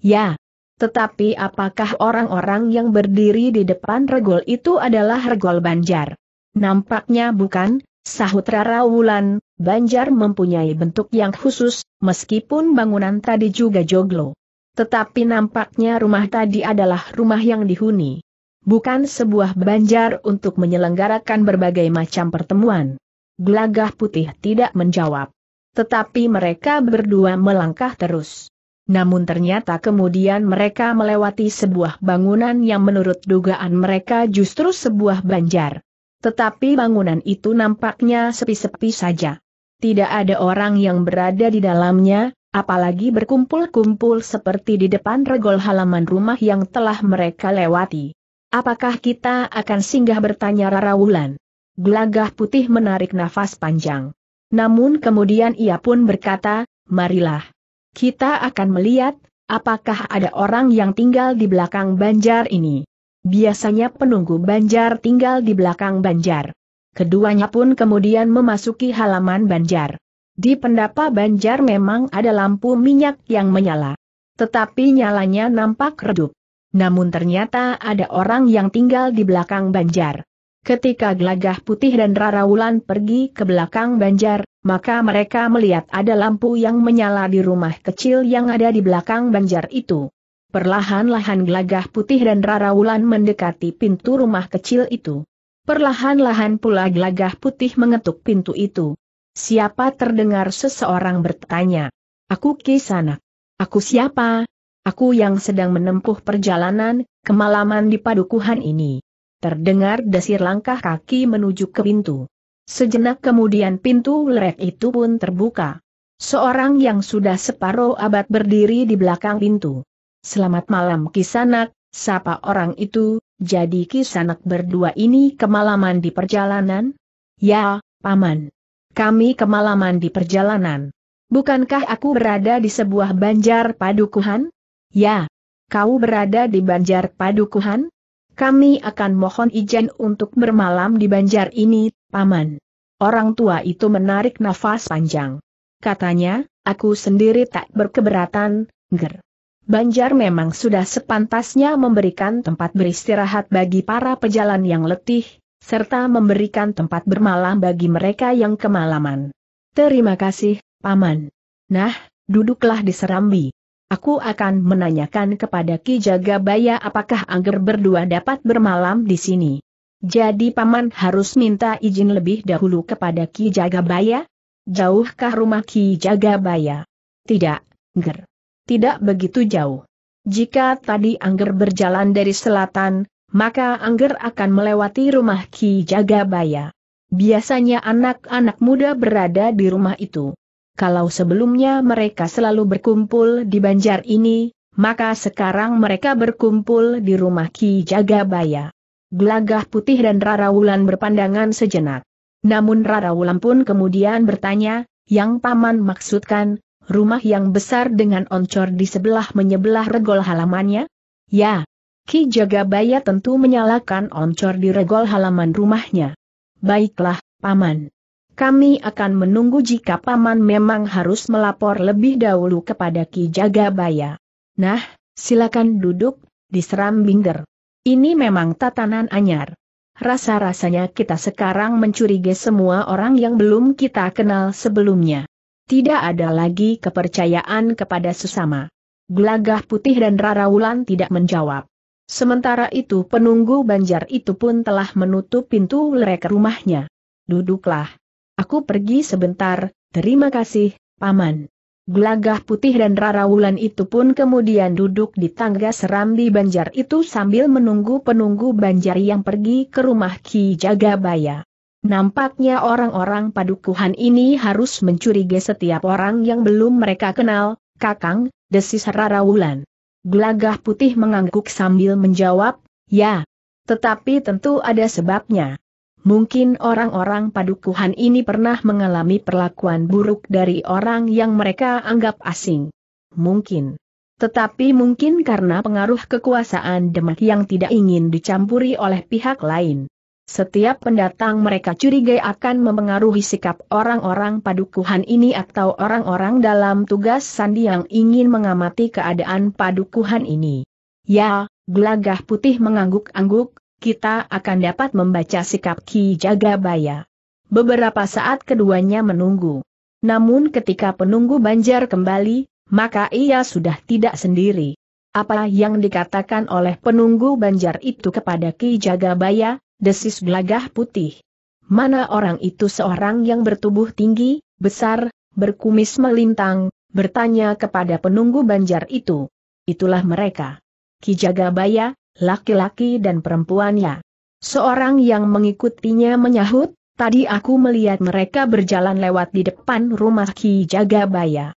Speaker 1: Ya, tetapi apakah orang-orang yang berdiri di depan regol itu adalah regol Banjar? Nampaknya bukan, sahut Rara Wulan, Banjar mempunyai bentuk yang khusus, meskipun bangunan tadi juga joglo. Tetapi nampaknya rumah tadi adalah rumah yang dihuni. Bukan sebuah banjar untuk menyelenggarakan berbagai macam pertemuan. Gelagah putih tidak menjawab. Tetapi mereka berdua melangkah terus. Namun ternyata kemudian mereka melewati sebuah bangunan yang menurut dugaan mereka justru sebuah banjar. Tetapi bangunan itu nampaknya sepi-sepi saja. Tidak ada orang yang berada di dalamnya, apalagi berkumpul-kumpul seperti di depan regol halaman rumah yang telah mereka lewati. Apakah kita akan singgah bertanya Rara Wulan? Gelagah putih menarik nafas panjang. Namun kemudian ia pun berkata, marilah. Kita akan melihat, apakah ada orang yang tinggal di belakang banjar ini. Biasanya penunggu banjar tinggal di belakang banjar. Keduanya pun kemudian memasuki halaman banjar. Di pendapa banjar memang ada lampu minyak yang menyala. Tetapi nyalanya nampak redup. Namun ternyata ada orang yang tinggal di belakang banjar. Ketika Gelagah Putih dan Wulan pergi ke belakang banjar, maka mereka melihat ada lampu yang menyala di rumah kecil yang ada di belakang banjar itu. Perlahan-lahan gelagah putih dan Rara Wulan mendekati pintu rumah kecil itu. Perlahan-lahan pula gelagah putih mengetuk pintu itu. Siapa terdengar seseorang bertanya. Aku Kisanak. Aku siapa? Aku yang sedang menempuh perjalanan, kemalaman di padukuhan ini. Terdengar desir langkah kaki menuju ke pintu. Sejenak kemudian pintu lerek itu pun terbuka. Seorang yang sudah separuh abad berdiri di belakang pintu. Selamat malam Kisanak, sapa orang itu, jadi Kisanak berdua ini kemalaman di perjalanan? Ya, Paman. Kami kemalaman di perjalanan. Bukankah aku berada di sebuah banjar padukuhan? Ya. Kau berada di banjar padukuhan? Kami akan mohon izin untuk bermalam di banjar ini, Paman. Orang tua itu menarik nafas panjang. Katanya, aku sendiri tak berkeberatan, ger. Banjar memang sudah sepantasnya memberikan tempat beristirahat bagi para pejalan yang letih, serta memberikan tempat bermalam bagi mereka yang kemalaman. Terima kasih, Paman. Nah, duduklah di serambi. Aku akan menanyakan kepada Ki Jagabaya apakah Angger berdua dapat bermalam di sini. Jadi Paman harus minta izin lebih dahulu kepada Ki Jagabaya? Jauhkah rumah Ki Jagabaya? Tidak, Angger tidak begitu jauh. Jika tadi Angger berjalan dari selatan, maka Angger akan melewati rumah Ki Jagabaya. Biasanya anak-anak muda berada di rumah itu. Kalau sebelumnya mereka selalu berkumpul di banjar ini, maka sekarang mereka berkumpul di rumah Ki Jagabaya. Gelagah putih dan Rara Wulan berpandangan sejenak. Namun Rara Wulan pun kemudian bertanya, yang paman maksudkan, rumah yang besar dengan oncor di sebelah menyebelah regol halamannya? Ya. Ki Jagabaya tentu menyalakan oncor di regol halaman rumahnya. Baiklah, Paman. Kami akan menunggu jika Paman memang harus melapor lebih dahulu kepada Ki Jagabaya. Nah, silakan duduk, diseram Binder. Ini memang tatanan anyar. Rasa-rasanya kita sekarang mencurigai semua orang yang belum kita kenal sebelumnya. Tidak ada lagi kepercayaan kepada sesama. Gelagah putih dan Rarawulan tidak menjawab. Sementara itu penunggu banjar itu pun telah menutup pintu lerek rumahnya. Duduklah. Aku pergi sebentar, terima kasih, Paman. Gelagah putih dan rarawulan itu pun kemudian duduk di tangga serambi banjar itu sambil menunggu penunggu banjar yang pergi ke rumah Ki Jagabaya. Nampaknya orang-orang padukuhan ini harus mencurigai setiap orang yang belum mereka kenal, Kakang, desis Rara Wulan. Gelagah putih mengangguk sambil menjawab, ya. Tetapi tentu ada sebabnya. Mungkin orang-orang padukuhan ini pernah mengalami perlakuan buruk dari orang yang mereka anggap asing. Mungkin. Tetapi mungkin karena pengaruh kekuasaan demak yang tidak ingin dicampuri oleh pihak lain. Setiap pendatang mereka curiga akan mempengaruhi sikap orang-orang padukuhan ini atau orang-orang dalam tugas sandi yang ingin mengamati keadaan padukuhan ini. Ya, gelagah putih mengangguk-angguk, kita akan dapat membaca sikap Ki Jagabaya. Beberapa saat keduanya menunggu. Namun ketika penunggu Banjar kembali, maka ia sudah tidak sendiri. Apa yang dikatakan oleh penunggu Banjar itu kepada Ki Jagabaya, desis gelagah putih. Mana orang itu seorang yang bertubuh tinggi, besar, berkumis melintang, bertanya kepada penunggu banjar itu. Itulah mereka. Ki Kijagabaya, laki-laki dan perempuannya. Seorang yang mengikutinya menyahut, tadi aku melihat mereka berjalan lewat di depan rumah Ki Kijagabaya.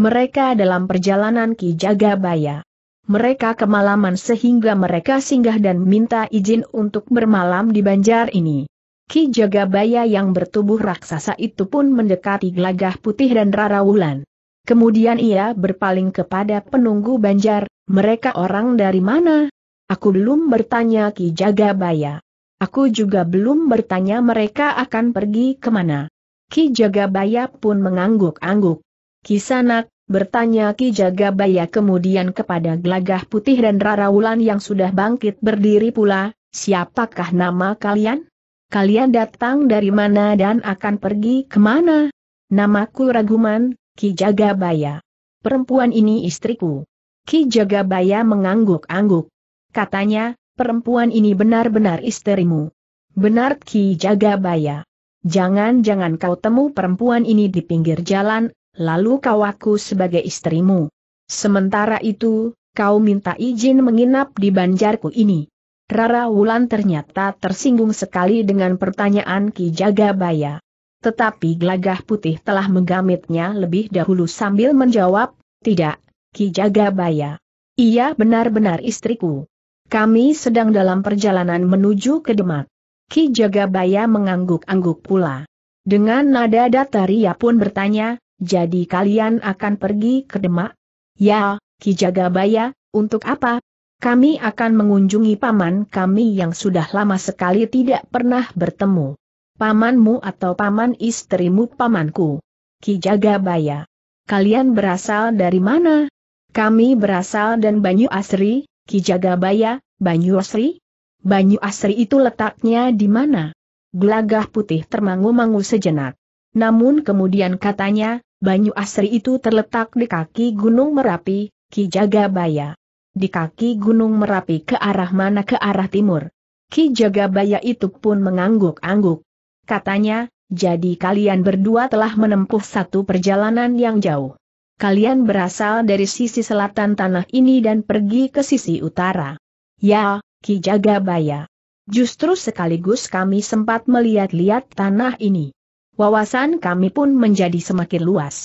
Speaker 1: Mereka dalam perjalanan Ki Kijagabaya mereka kemalaman sehingga mereka singgah dan minta izin untuk bermalam di banjar ini. Ki Jagabaya yang bertubuh raksasa itu pun mendekati gelagah putih dan Rara Wulan. Kemudian ia berpaling kepada penunggu banjar, mereka orang dari mana? Aku belum bertanya Ki Jagabaya. Aku juga belum bertanya mereka akan pergi kemana. Ki Jagabaya pun mengangguk-angguk. Kisanak, bertanya Ki Jagabaya kemudian kepada Glagah Putih dan Rara Wulan yang sudah bangkit berdiri pula, siapakah nama kalian? Kalian datang dari mana dan akan pergi kemana? Namaku Raguman, Ki Jagabaya. Perempuan ini istriku. Ki Jagabaya mengangguk-angguk. Katanya, perempuan ini benar-benar istrimu. Benar Ki Jagabaya. Jangan-jangan kau temu perempuan ini di pinggir jalan, lalu kau aku sebagai istrimu. Sementara itu, kau minta izin menginap di banjarku ini. Rara Wulan ternyata tersinggung sekali dengan pertanyaan Ki Jagabaya. Tetapi gelagah putih telah menggamitnya lebih dahulu sambil menjawab, tidak, Ki Jagabaya. Ia benar-benar istriku. Kami sedang dalam perjalanan menuju ke Demak. Ki Jagabaya mengangguk-angguk pula. Dengan nada datar ia pun bertanya, jadi kalian akan pergi ke Demak? Ya, Ki Jagabaya, untuk apa? Kami akan mengunjungi paman kami yang sudah lama sekali tidak pernah bertemu. Pamanmu atau paman istrimu pamanku. Ki Jagabaya. Kalian berasal dari mana? Kami berasal dan Banyu Asri, Ki Jagabaya, Banyu Asri? Banyu Asri itu letaknya di mana? Gelagah putih termangu-mangu sejenak. Namun kemudian katanya, Banyu Asri itu terletak di kaki Gunung Merapi, Ki Jagabaya. Di kaki Gunung Merapi ke arah mana ke arah timur. Ki Jagabaya itu pun mengangguk-angguk. Katanya, jadi kalian berdua telah menempuh satu perjalanan yang jauh. Kalian berasal dari sisi selatan tanah ini dan pergi ke sisi utara. Ya, Ki Jagabaya. Justru sekaligus kami sempat melihat-lihat tanah ini wawasan kami pun menjadi semakin luas.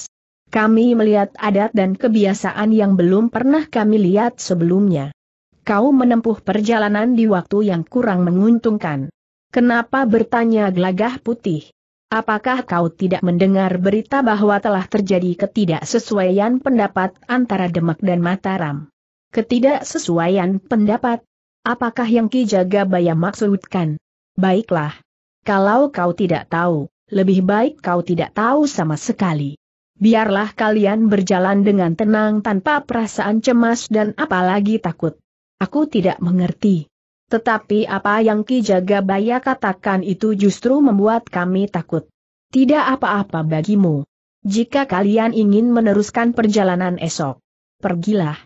Speaker 1: Kami melihat adat dan kebiasaan yang belum pernah kami lihat sebelumnya. Kau menempuh perjalanan di waktu yang kurang menguntungkan. Kenapa bertanya gelagah putih? Apakah kau tidak mendengar berita bahwa telah terjadi ketidaksesuaian pendapat antara Demak dan Mataram? Ketidaksesuaian pendapat? Apakah yang Ki Jagabaya maksudkan? Baiklah. Kalau kau tidak tahu, lebih baik kau tidak tahu sama sekali. Biarlah kalian berjalan dengan tenang tanpa perasaan cemas dan apalagi takut. Aku tidak mengerti. Tetapi apa yang Ki Jagabaya katakan itu justru membuat kami takut. Tidak apa-apa bagimu. Jika kalian ingin meneruskan perjalanan esok, pergilah.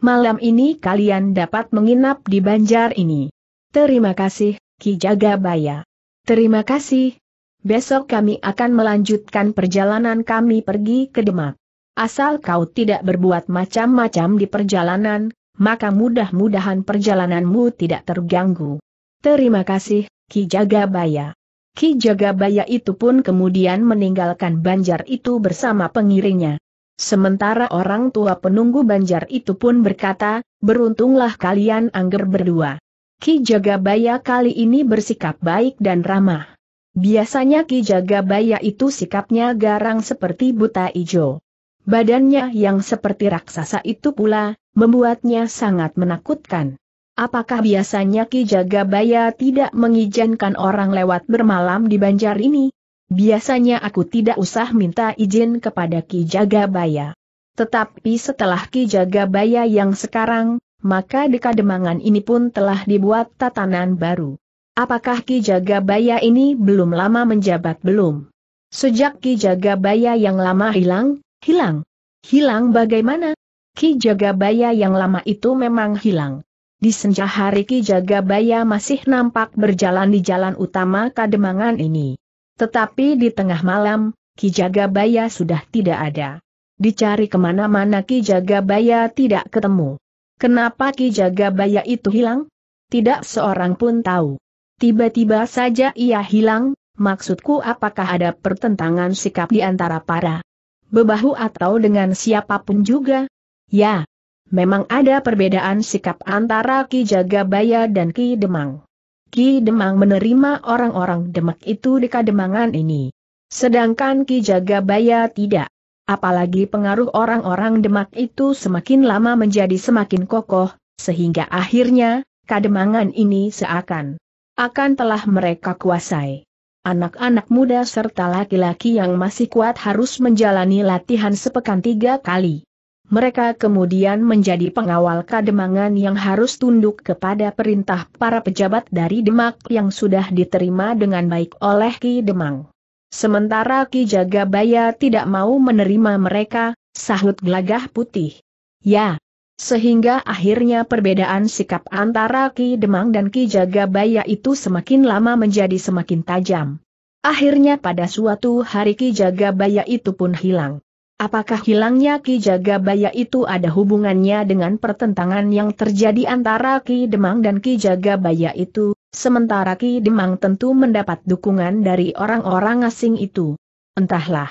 Speaker 1: Malam ini kalian dapat menginap di banjar ini. Terima kasih, Ki Jagabaya. Terima kasih, Besok kami akan melanjutkan perjalanan kami pergi ke Demak. Asal kau tidak berbuat macam-macam di perjalanan, maka mudah-mudahan perjalananmu tidak terganggu. Terima kasih, Ki Jagabaya. Ki Jagabaya itu pun kemudian meninggalkan banjar itu bersama pengiringnya. Sementara orang tua penunggu banjar itu pun berkata, beruntunglah kalian angger berdua. Ki Jagabaya kali ini bersikap baik dan ramah. Biasanya Ki Jagabaya itu sikapnya garang seperti buta ijo. Badannya yang seperti raksasa itu pula, membuatnya sangat menakutkan. Apakah biasanya Ki Jagabaya tidak mengizinkan orang lewat bermalam di banjar ini? Biasanya aku tidak usah minta izin kepada Ki Jagabaya. Tetapi setelah Ki Jagabaya yang sekarang, maka dekademangan ini pun telah dibuat tatanan baru. Apakah Ki Jagabaya ini belum lama menjabat belum? Sejak Ki Jagabaya yang lama hilang, hilang. Hilang bagaimana? Ki Jagabaya yang lama itu memang hilang. Di senja hari Ki Jagabaya masih nampak berjalan di jalan utama Kademangan ini. Tetapi di tengah malam, Ki Jagabaya sudah tidak ada. Dicari kemana-mana Ki Jagabaya tidak ketemu. Kenapa Ki Jagabaya itu hilang? Tidak seorang pun tahu. Tiba-tiba saja ia hilang, maksudku apakah ada pertentangan sikap di antara para bebahu atau dengan siapapun juga? Ya, memang ada perbedaan sikap antara Ki Jagabaya dan Ki Demang. Ki Demang menerima orang-orang Demak itu di Kademangan ini. Sedangkan Ki Jagabaya tidak. Apalagi pengaruh orang-orang Demak itu semakin lama menjadi semakin kokoh, sehingga akhirnya, Kademangan ini seakan akan telah mereka kuasai. Anak-anak muda serta laki-laki yang masih kuat harus menjalani latihan sepekan tiga kali. Mereka kemudian menjadi pengawal kademangan yang harus tunduk kepada perintah para pejabat dari Demak yang sudah diterima dengan baik oleh Ki Demang. Sementara Ki Jagabaya tidak mau menerima mereka, sahut gelagah putih. Ya, sehingga akhirnya perbedaan sikap antara Ki Demang dan Ki Jagabaya itu semakin lama menjadi semakin tajam. Akhirnya pada suatu hari Ki Jagabaya itu pun hilang. Apakah hilangnya Ki Jagabaya itu ada hubungannya dengan pertentangan yang terjadi antara Ki Demang dan Ki Jagabaya itu, sementara Ki Demang tentu mendapat dukungan dari orang-orang asing itu? Entahlah.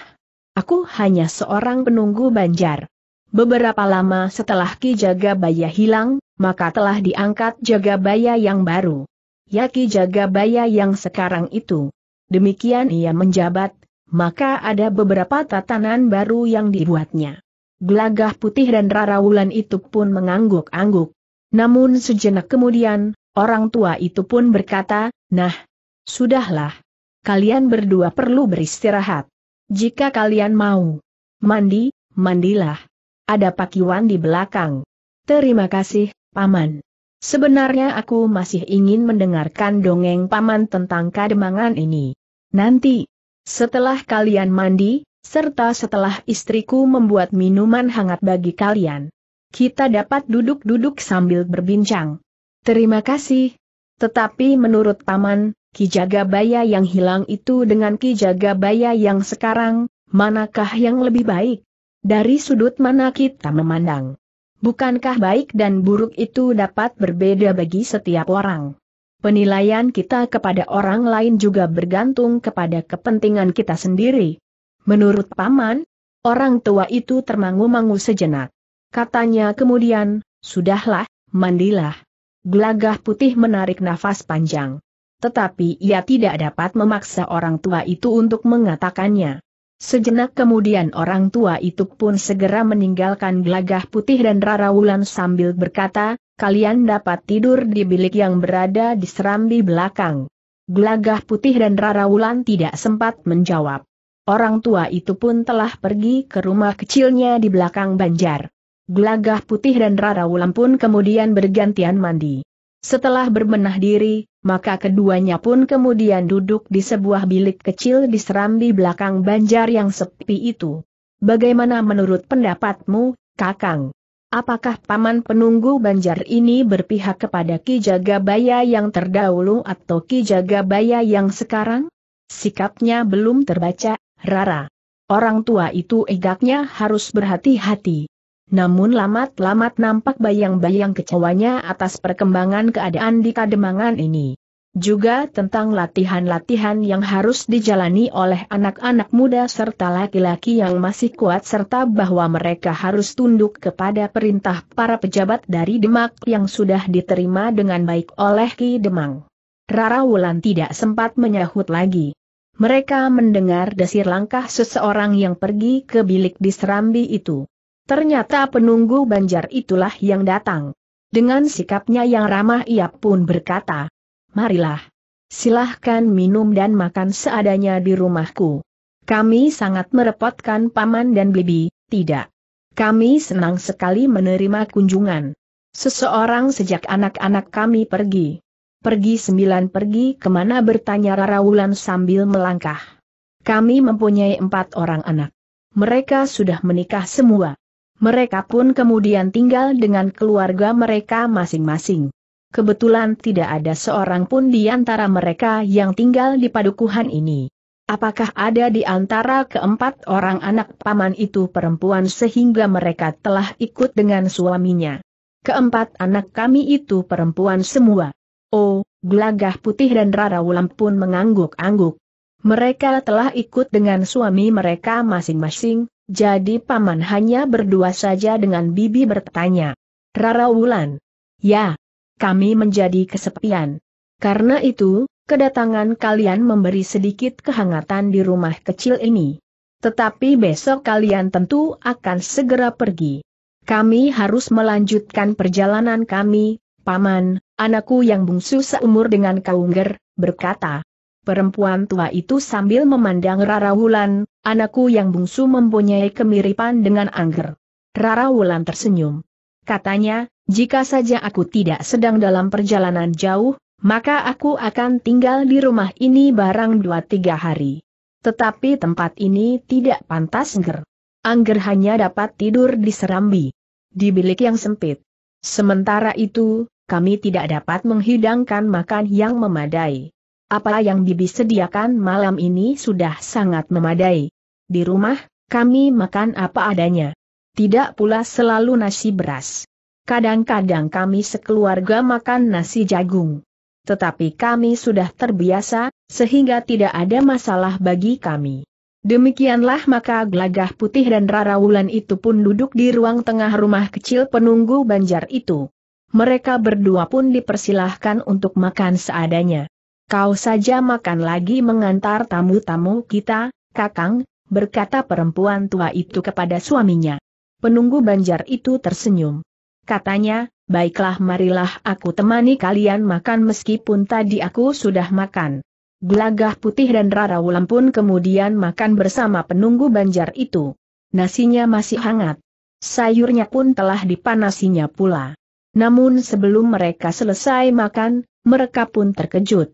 Speaker 1: Aku hanya seorang penunggu banjar. Beberapa lama setelah Ki Jagabaya hilang, maka telah diangkat Jagabaya yang baru. Ya Ki Jagabaya yang sekarang itu. Demikian ia menjabat, maka ada beberapa tatanan baru yang dibuatnya. Gelagah putih dan rarawulan itu pun mengangguk-angguk. Namun sejenak kemudian, orang tua itu pun berkata, Nah, sudahlah. Kalian berdua perlu beristirahat. Jika kalian mau mandi, mandilah. Ada Pak pakiwan di belakang. Terima kasih, Paman. Sebenarnya aku masih ingin mendengarkan dongeng Paman tentang kademangan ini. Nanti, setelah kalian mandi, serta setelah istriku membuat minuman hangat bagi kalian, kita dapat duduk-duduk sambil berbincang. Terima kasih. Tetapi menurut Paman, Ki Jagabaya yang hilang itu dengan Ki Jagabaya yang sekarang, manakah yang lebih baik? Dari sudut mana kita memandang? Bukankah baik dan buruk itu dapat berbeda bagi setiap orang? Penilaian kita kepada orang lain juga bergantung kepada kepentingan kita sendiri. Menurut Paman, orang tua itu termangu-mangu sejenak. Katanya kemudian, sudahlah, mandilah. Gelagah putih menarik nafas panjang. Tetapi ia tidak dapat memaksa orang tua itu untuk mengatakannya. Sejenak kemudian orang tua itu pun segera meninggalkan gelagah putih dan Rara Wulan sambil berkata, kalian dapat tidur di bilik yang berada di serambi belakang. Gelagah putih dan Rara Wulan tidak sempat menjawab. Orang tua itu pun telah pergi ke rumah kecilnya di belakang banjar. Gelagah putih dan Rara Wulan pun kemudian bergantian mandi. Setelah berbenah diri, maka keduanya pun kemudian duduk di sebuah bilik kecil di serambi belakang banjar yang sepi itu. Bagaimana menurut pendapatmu, Kakang? Apakah paman penunggu banjar ini berpihak kepada Ki Jagabaya yang terdahulu atau Ki Jagabaya yang sekarang? Sikapnya belum terbaca, Rara. Orang tua itu egaknya harus berhati-hati. Namun lamat-lamat nampak bayang-bayang kecewanya atas perkembangan keadaan di Kademangan ini. Juga tentang latihan-latihan yang harus dijalani oleh anak-anak muda serta laki-laki yang masih kuat serta bahwa mereka harus tunduk kepada perintah para pejabat dari Demak yang sudah diterima dengan baik oleh Ki Demang. Rara Wulan tidak sempat menyahut lagi. Mereka mendengar desir langkah seseorang yang pergi ke bilik di Serambi itu. Ternyata penunggu banjar itulah yang datang. Dengan sikapnya yang ramah ia pun berkata, Marilah. Silahkan minum dan makan seadanya di rumahku. Kami sangat merepotkan paman dan bibi, tidak. Kami senang sekali menerima kunjungan. Seseorang sejak anak-anak kami pergi. Pergi sembilan pergi kemana bertanya Rara Wulan sambil melangkah. Kami mempunyai empat orang anak. Mereka sudah menikah semua. Mereka pun kemudian tinggal dengan keluarga mereka masing-masing. Kebetulan tidak ada seorang pun di antara mereka yang tinggal di padukuhan ini. Apakah ada di antara keempat orang anak paman itu perempuan sehingga mereka telah ikut dengan suaminya? Keempat anak kami itu perempuan semua. Oh, Gelagah Putih dan Rara Wulan pun mengangguk-angguk. Mereka telah ikut dengan suami mereka masing-masing, jadi paman hanya berdua saja dengan bibi bertanya. Rara Wulan. Ya, kami menjadi kesepian. Karena itu, kedatangan kalian memberi sedikit kehangatan di rumah kecil ini. Tetapi besok kalian tentu akan segera pergi. Kami harus melanjutkan perjalanan kami, Paman, anakku yang bungsu seumur dengan Kaungger, berkata. Perempuan tua itu sambil memandang Rara Wulan, anakku yang bungsu mempunyai kemiripan dengan Angger. Rara Wulan tersenyum. Katanya, jika saja aku tidak sedang dalam perjalanan jauh, maka aku akan tinggal di rumah ini barang dua tiga hari. Tetapi tempat ini tidak pantas Angger. Angger hanya dapat tidur di serambi. Di bilik yang sempit. Sementara itu, kami tidak dapat menghidangkan makan yang memadai apa yang Bibi sediakan malam ini sudah sangat memadai. Di rumah, kami makan apa adanya. Tidak pula selalu nasi beras. Kadang-kadang kami sekeluarga makan nasi jagung. Tetapi kami sudah terbiasa, sehingga tidak ada masalah bagi kami. Demikianlah maka gelagah putih dan Rara Wulan itu pun duduk di ruang tengah rumah kecil penunggu banjar itu. Mereka berdua pun dipersilahkan untuk makan seadanya. Kau saja makan lagi mengantar tamu-tamu kita, kakang, berkata perempuan tua itu kepada suaminya. Penunggu banjar itu tersenyum. Katanya, baiklah marilah aku temani kalian makan meskipun tadi aku sudah makan. Gelagah putih dan Rara Wulan pun kemudian makan bersama penunggu banjar itu. Nasinya masih hangat. Sayurnya pun telah dipanasinya pula. Namun sebelum mereka selesai makan, mereka pun terkejut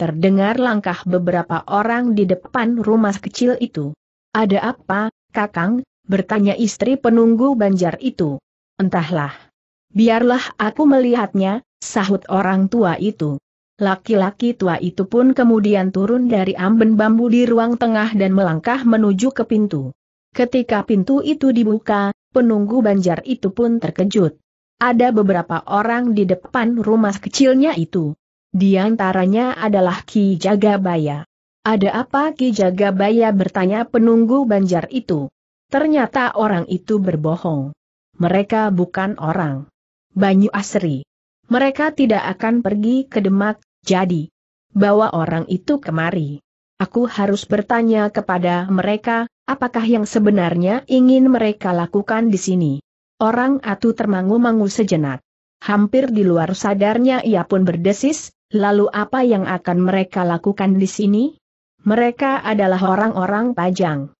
Speaker 1: terdengar langkah beberapa orang di depan rumah kecil itu. Ada apa, Kakang? bertanya istri penunggu banjar itu. Entahlah. Biarlah aku melihatnya, sahut orang tua itu. Laki-laki tua itu pun kemudian turun dari amben bambu di ruang tengah dan melangkah menuju ke pintu. Ketika pintu itu dibuka, penunggu banjar itu pun terkejut. Ada beberapa orang di depan rumah kecilnya itu. Di antaranya adalah Ki Jagabaya. Ada apa Ki Jagabaya bertanya penunggu banjar itu? Ternyata orang itu berbohong. Mereka bukan orang. Banyu Asri. Mereka tidak akan pergi ke Demak, jadi bawa orang itu kemari. Aku harus bertanya kepada mereka, apakah yang sebenarnya ingin mereka lakukan di sini. Orang Atu termangu-mangu sejenak. Hampir di luar sadarnya ia pun berdesis, Lalu apa yang akan mereka lakukan di sini? Mereka adalah orang-orang pajang.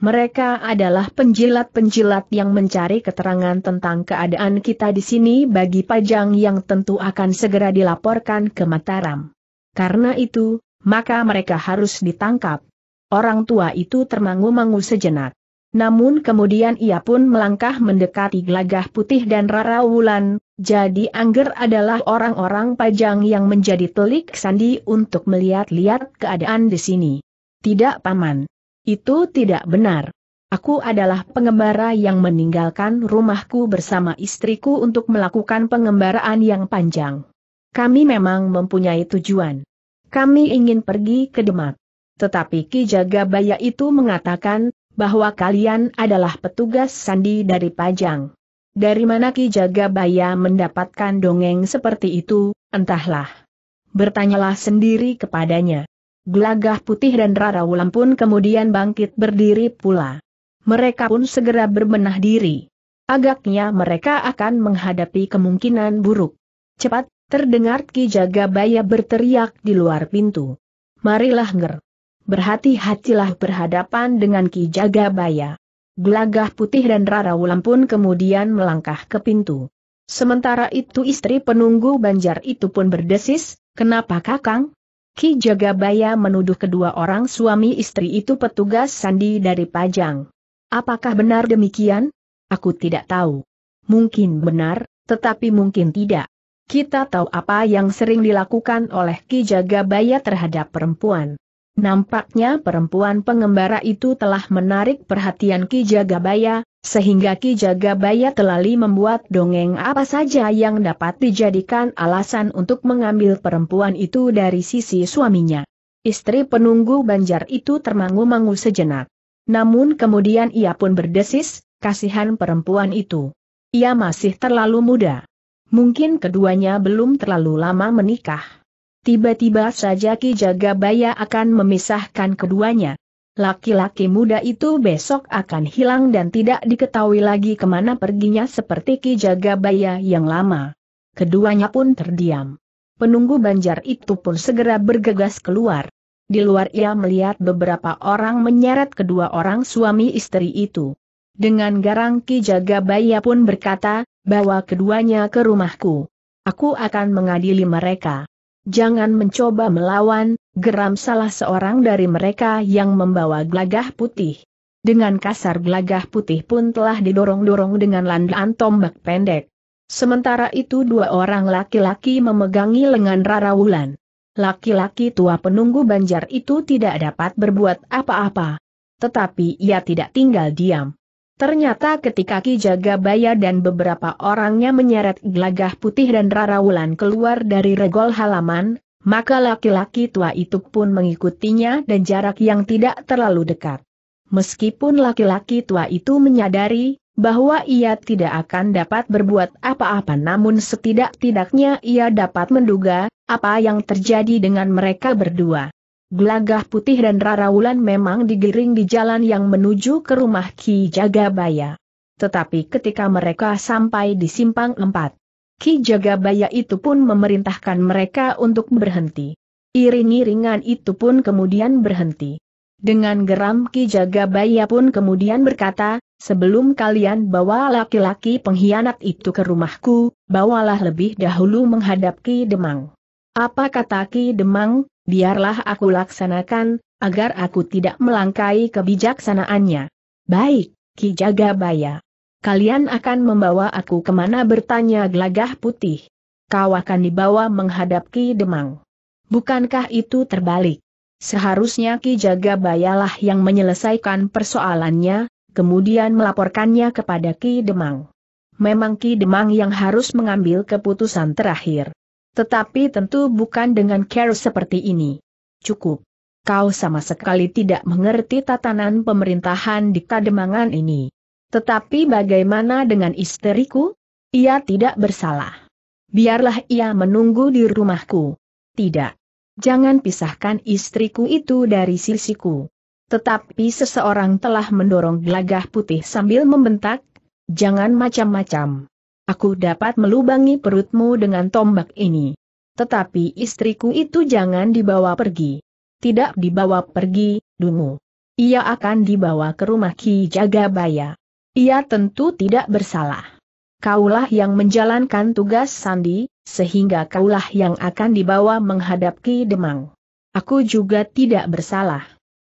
Speaker 1: Mereka adalah penjilat-penjilat yang mencari keterangan tentang keadaan kita di sini bagi pajang yang tentu akan segera dilaporkan ke Mataram. Karena itu, maka mereka harus ditangkap. Orang tua itu termangu-mangu sejenak. Namun kemudian ia pun melangkah mendekati gelagah putih dan Rara Wulan, jadi Angger adalah orang-orang pajang yang menjadi telik sandi untuk melihat-lihat keadaan di sini. Tidak paman. Itu tidak benar. Aku adalah pengembara yang meninggalkan rumahku bersama istriku untuk melakukan pengembaraan yang panjang. Kami memang mempunyai tujuan. Kami ingin pergi ke Demak. Tetapi Ki Jagabaya itu mengatakan, bahwa kalian adalah petugas sandi dari Pajang. Dari mana Ki Jagabaya mendapatkan dongeng seperti itu, entahlah. Bertanyalah sendiri kepadanya. Gelagah putih dan Rara Wulan pun kemudian bangkit berdiri pula. Mereka pun segera berbenah diri. Agaknya mereka akan menghadapi kemungkinan buruk. Cepat, terdengar Ki Jagabaya berteriak di luar pintu. Marilah nger berhati-hatilah berhadapan dengan Ki Jagabaya. Gelagah putih dan Rara Wulan pun kemudian melangkah ke pintu. Sementara itu istri penunggu banjar itu pun berdesis, kenapa kakang? Ki Jagabaya menuduh kedua orang suami istri itu petugas sandi dari Pajang. Apakah benar demikian? Aku tidak tahu. Mungkin benar, tetapi mungkin tidak. Kita tahu apa yang sering dilakukan oleh Ki Jagabaya terhadap perempuan. Nampaknya perempuan pengembara itu telah menarik perhatian Ki Jagabaya, sehingga Ki Jagabaya telali membuat dongeng apa saja yang dapat dijadikan alasan untuk mengambil perempuan itu dari sisi suaminya. Istri penunggu banjar itu termangu-mangu sejenak. Namun kemudian ia pun berdesis, kasihan perempuan itu. Ia masih terlalu muda. Mungkin keduanya belum terlalu lama menikah. Tiba-tiba saja Ki Jagabaya akan memisahkan keduanya. Laki-laki muda itu besok akan hilang dan tidak diketahui lagi kemana perginya seperti Ki Jagabaya yang lama. Keduanya pun terdiam. Penunggu banjar itu pun segera bergegas keluar. Di luar ia melihat beberapa orang menyeret kedua orang suami istri itu. Dengan garang Ki Jagabaya pun berkata, bawa keduanya ke rumahku. Aku akan mengadili mereka. Jangan mencoba melawan, geram salah seorang dari mereka yang membawa gelagah putih. Dengan kasar gelagah putih pun telah didorong-dorong dengan landaan tombak pendek. Sementara itu dua orang laki-laki memegangi lengan Rara Wulan. Laki-laki tua penunggu banjar itu tidak dapat berbuat apa-apa. Tetapi ia tidak tinggal diam. Ternyata ketika Ki Jagabaya dan beberapa orangnya menyeret gelagah putih dan Rara Wulan keluar dari regol halaman, maka laki-laki tua itu pun mengikutinya dan jarak yang tidak terlalu dekat. Meskipun laki-laki tua itu menyadari bahwa ia tidak akan dapat berbuat apa-apa namun setidak-tidaknya ia dapat menduga apa yang terjadi dengan mereka berdua. Gelagah putih dan raraulan memang digiring di jalan yang menuju ke rumah Ki Jagabaya. Tetapi ketika mereka sampai di simpang empat, Ki Jagabaya itu pun memerintahkan mereka untuk berhenti. Iring-iringan itu pun kemudian berhenti. Dengan geram Ki Jagabaya pun kemudian berkata, sebelum kalian bawa laki-laki pengkhianat itu ke rumahku, bawalah lebih dahulu menghadap Ki Demang. Apa kata Ki Demang, biarlah aku laksanakan, agar aku tidak melangkai kebijaksanaannya. Baik, Ki Jagabaya. Kalian akan membawa aku kemana bertanya gelagah putih. Kau akan dibawa menghadap Ki Demang. Bukankah itu terbalik? Seharusnya Ki Jagabayalah yang menyelesaikan persoalannya, kemudian melaporkannya kepada Ki Demang. Memang Ki Demang yang harus mengambil keputusan terakhir. Tetapi tentu bukan dengan care seperti ini. Cukup. Kau sama sekali tidak mengerti tatanan pemerintahan di Kademangan ini. Tetapi bagaimana dengan istriku? Ia tidak bersalah. Biarlah ia menunggu di rumahku. Tidak. Jangan pisahkan istriku itu dari sisiku. Tetapi seseorang telah mendorong gelagah putih sambil membentak, jangan macam-macam. Aku dapat melubangi perutmu dengan tombak ini. Tetapi istriku itu jangan dibawa pergi. Tidak dibawa pergi, dungu. Ia akan dibawa ke rumah Ki Jagabaya. Ia tentu tidak bersalah. Kaulah yang menjalankan tugas Sandi, sehingga kaulah yang akan dibawa menghadap Ki Demang. Aku juga tidak bersalah.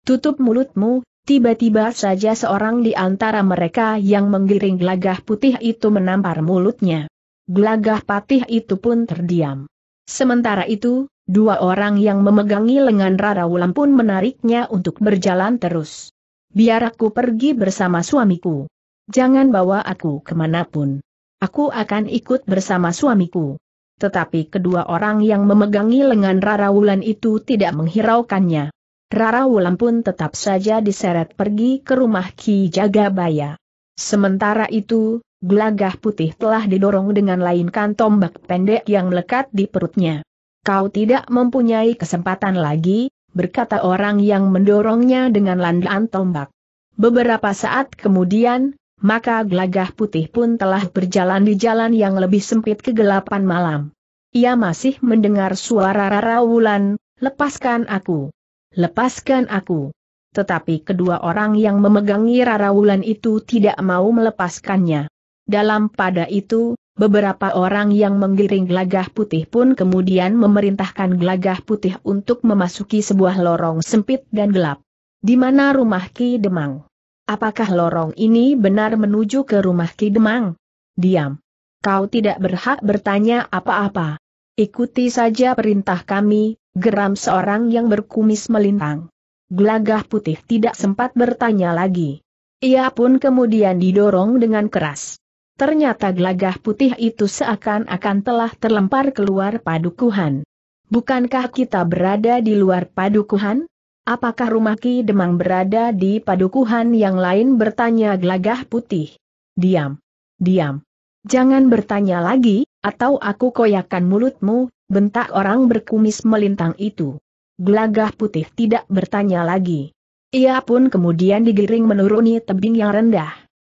Speaker 1: Tutup mulutmu, Tiba-tiba saja seorang di antara mereka yang menggiring gelagah putih itu menampar mulutnya. Gelagah patih itu pun terdiam. Sementara itu, dua orang yang memegangi lengan Rara Wulan pun menariknya untuk berjalan terus. Biar aku pergi bersama suamiku. Jangan bawa aku kemanapun. Aku akan ikut bersama suamiku. Tetapi kedua orang yang memegangi lengan Rara Wulan itu tidak menghiraukannya. Rara Wulan pun tetap saja diseret pergi ke rumah Ki Jagabaya. Sementara itu, Glagah putih telah didorong dengan lainkan tombak pendek yang melekat di perutnya. Kau tidak mempunyai kesempatan lagi, berkata orang yang mendorongnya dengan landaan tombak. Beberapa saat kemudian, maka Glagah putih pun telah berjalan di jalan yang lebih sempit kegelapan malam. Ia masih mendengar suara Rara Wulan, lepaskan aku lepaskan aku. Tetapi kedua orang yang memegangi Rara Wulan itu tidak mau melepaskannya. Dalam pada itu, beberapa orang yang menggiring gelagah putih pun kemudian memerintahkan gelagah putih untuk memasuki sebuah lorong sempit dan gelap. Di mana rumah Ki Demang? Apakah lorong ini benar menuju ke rumah Ki Demang? Diam. Kau tidak berhak bertanya apa-apa. Ikuti saja perintah kami, geram seorang yang berkumis melintang. Gelagah putih tidak sempat bertanya lagi. Ia pun kemudian didorong dengan keras. Ternyata gelagah putih itu seakan-akan telah terlempar keluar padukuhan. Bukankah kita berada di luar padukuhan? Apakah rumah Ki Demang berada di padukuhan yang lain bertanya gelagah putih? Diam. Diam. Jangan bertanya lagi, atau aku koyakan mulutmu, bentak orang berkumis melintang itu. Gelagah putih tidak bertanya lagi. Ia pun kemudian digiring menuruni tebing yang rendah.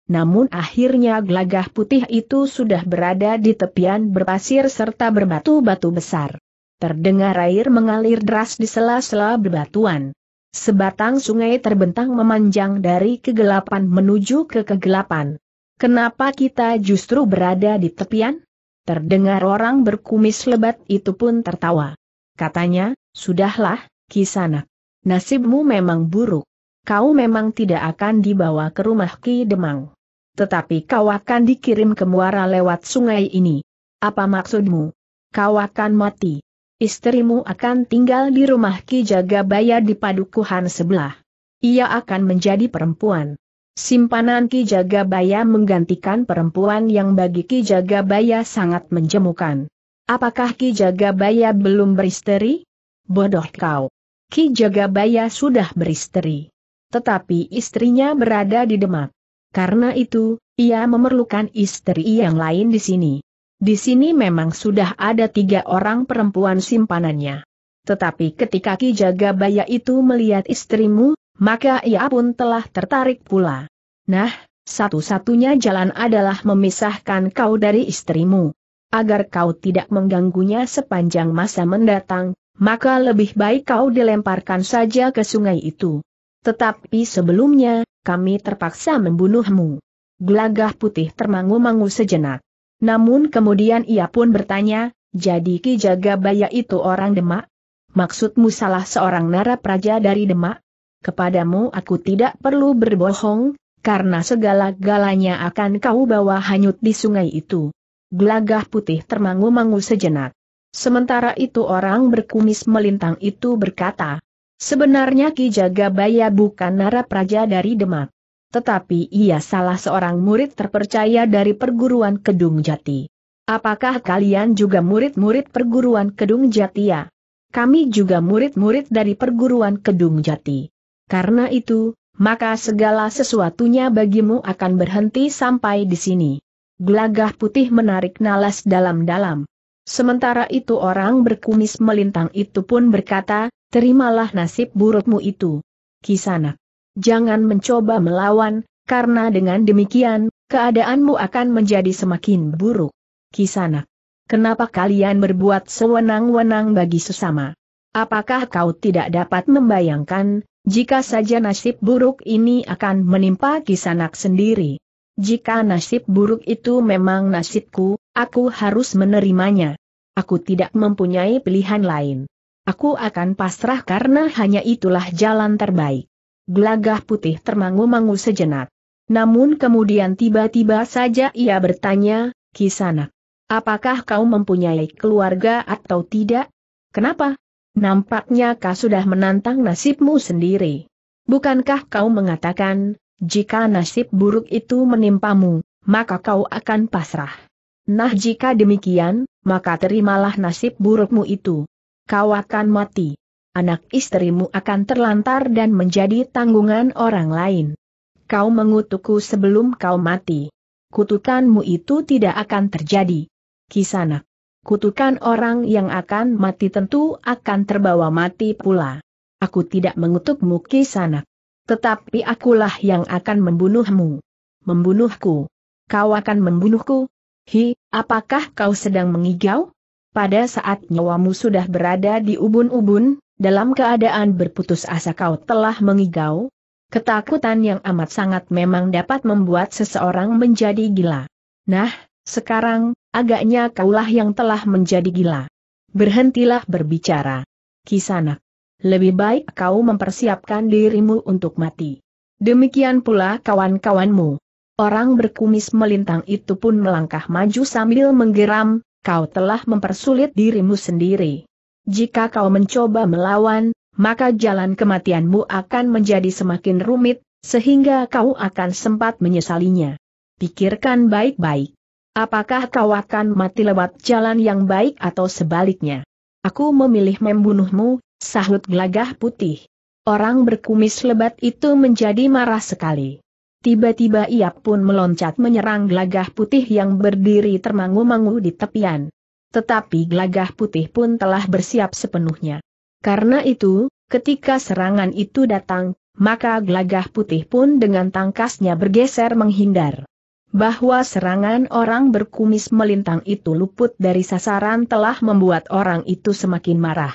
Speaker 1: Namun akhirnya gelagah putih itu sudah berada di tepian berpasir serta berbatu-batu besar. Terdengar air mengalir deras di sela-sela bebatuan. Sebatang sungai terbentang memanjang dari kegelapan menuju ke kegelapan. Kenapa kita justru berada di tepian? Terdengar orang berkumis lebat itu pun tertawa. Katanya, sudahlah, kisanak. Nasibmu memang buruk. Kau memang tidak akan dibawa ke rumah Ki Demang. Tetapi kau akan dikirim ke muara lewat sungai ini. Apa maksudmu? Kau akan mati. Istrimu akan tinggal di rumah Ki Jagabaya di padukuhan sebelah. Ia akan menjadi perempuan. Simpanan Ki Jagabaya menggantikan perempuan yang bagi Ki Jagabaya sangat menjemukan. Apakah Ki Jagabaya belum beristeri? Bodoh kau. Ki Jagabaya sudah beristeri. Tetapi istrinya berada di Demak. Karena itu, ia memerlukan istri yang lain di sini. Di sini memang sudah ada tiga orang perempuan simpanannya. Tetapi ketika Ki Jagabaya itu melihat istrimu, maka ia pun telah tertarik pula. Nah, satu-satunya jalan adalah memisahkan kau dari istrimu. Agar kau tidak mengganggunya sepanjang masa mendatang, maka lebih baik kau dilemparkan saja ke sungai itu. Tetapi sebelumnya, kami terpaksa membunuhmu. Gelagah putih termangu-mangu sejenak. Namun kemudian ia pun bertanya, jadi Ki Jagabaya itu orang Demak? Maksudmu salah seorang narapraja dari Demak? kepadamu aku tidak perlu berbohong, karena segala-galanya akan kau bawa hanyut di sungai itu. Gelagah putih termangu-mangu sejenak. Sementara itu orang berkumis melintang itu berkata, Sebenarnya Ki Jagabaya bukan narapraja dari Demak. Tetapi ia salah seorang murid terpercaya dari perguruan Kedung Jati. Apakah kalian juga murid-murid perguruan Kedung Jati ya? Kami juga murid-murid dari perguruan Kedung Jati. Karena itu, maka segala sesuatunya bagimu akan berhenti sampai di sini. Gelagah putih menarik nalas dalam-dalam. Sementara itu orang berkumis melintang itu pun berkata, terimalah nasib burukmu itu. Kisanak. Jangan mencoba melawan, karena dengan demikian, keadaanmu akan menjadi semakin buruk. Kisanak. Kenapa kalian berbuat sewenang-wenang bagi sesama? Apakah kau tidak dapat membayangkan, jika saja nasib buruk ini akan menimpa kisanak sendiri. Jika nasib buruk itu memang nasibku, aku harus menerimanya. Aku tidak mempunyai pilihan lain. Aku akan pasrah karena hanya itulah jalan terbaik. Gelagah putih termangu-mangu sejenak. Namun kemudian tiba-tiba saja ia bertanya, Kisanak, apakah kau mempunyai keluarga atau tidak? Kenapa? Nampaknya kau sudah menantang nasibmu sendiri. Bukankah kau mengatakan, jika nasib buruk itu menimpamu, maka kau akan pasrah? Nah jika demikian, maka terimalah nasib burukmu itu. Kau akan mati. Anak istrimu akan terlantar dan menjadi tanggungan orang lain. Kau mengutukku sebelum kau mati. Kutukanmu itu tidak akan terjadi. Kisanak kutukan orang yang akan mati tentu akan terbawa mati pula. Aku tidak mengutukmu kisanak. Tetapi akulah yang akan membunuhmu. Membunuhku. Kau akan membunuhku? Hi, apakah kau sedang mengigau? Pada saat nyawamu sudah berada di ubun-ubun, dalam keadaan berputus asa kau telah mengigau? Ketakutan yang amat sangat memang dapat membuat seseorang menjadi gila. Nah, sekarang, agaknya kaulah yang telah menjadi gila. Berhentilah berbicara. Kisanak. Lebih baik kau mempersiapkan dirimu untuk mati. Demikian pula kawan-kawanmu. Orang berkumis melintang itu pun melangkah maju sambil menggeram, kau telah mempersulit dirimu sendiri. Jika kau mencoba melawan, maka jalan kematianmu akan menjadi semakin rumit, sehingga kau akan sempat menyesalinya. Pikirkan baik-baik. Apakah kau akan mati lewat jalan yang baik atau sebaliknya? Aku memilih membunuhmu, sahut gelagah putih. Orang berkumis lebat itu menjadi marah sekali. Tiba-tiba ia pun meloncat menyerang gelagah putih yang berdiri termangu-mangu di tepian. Tetapi gelagah putih pun telah bersiap sepenuhnya. Karena itu, ketika serangan itu datang, maka gelagah putih pun dengan tangkasnya bergeser menghindar bahwa serangan orang berkumis melintang itu luput dari sasaran telah membuat orang itu semakin marah.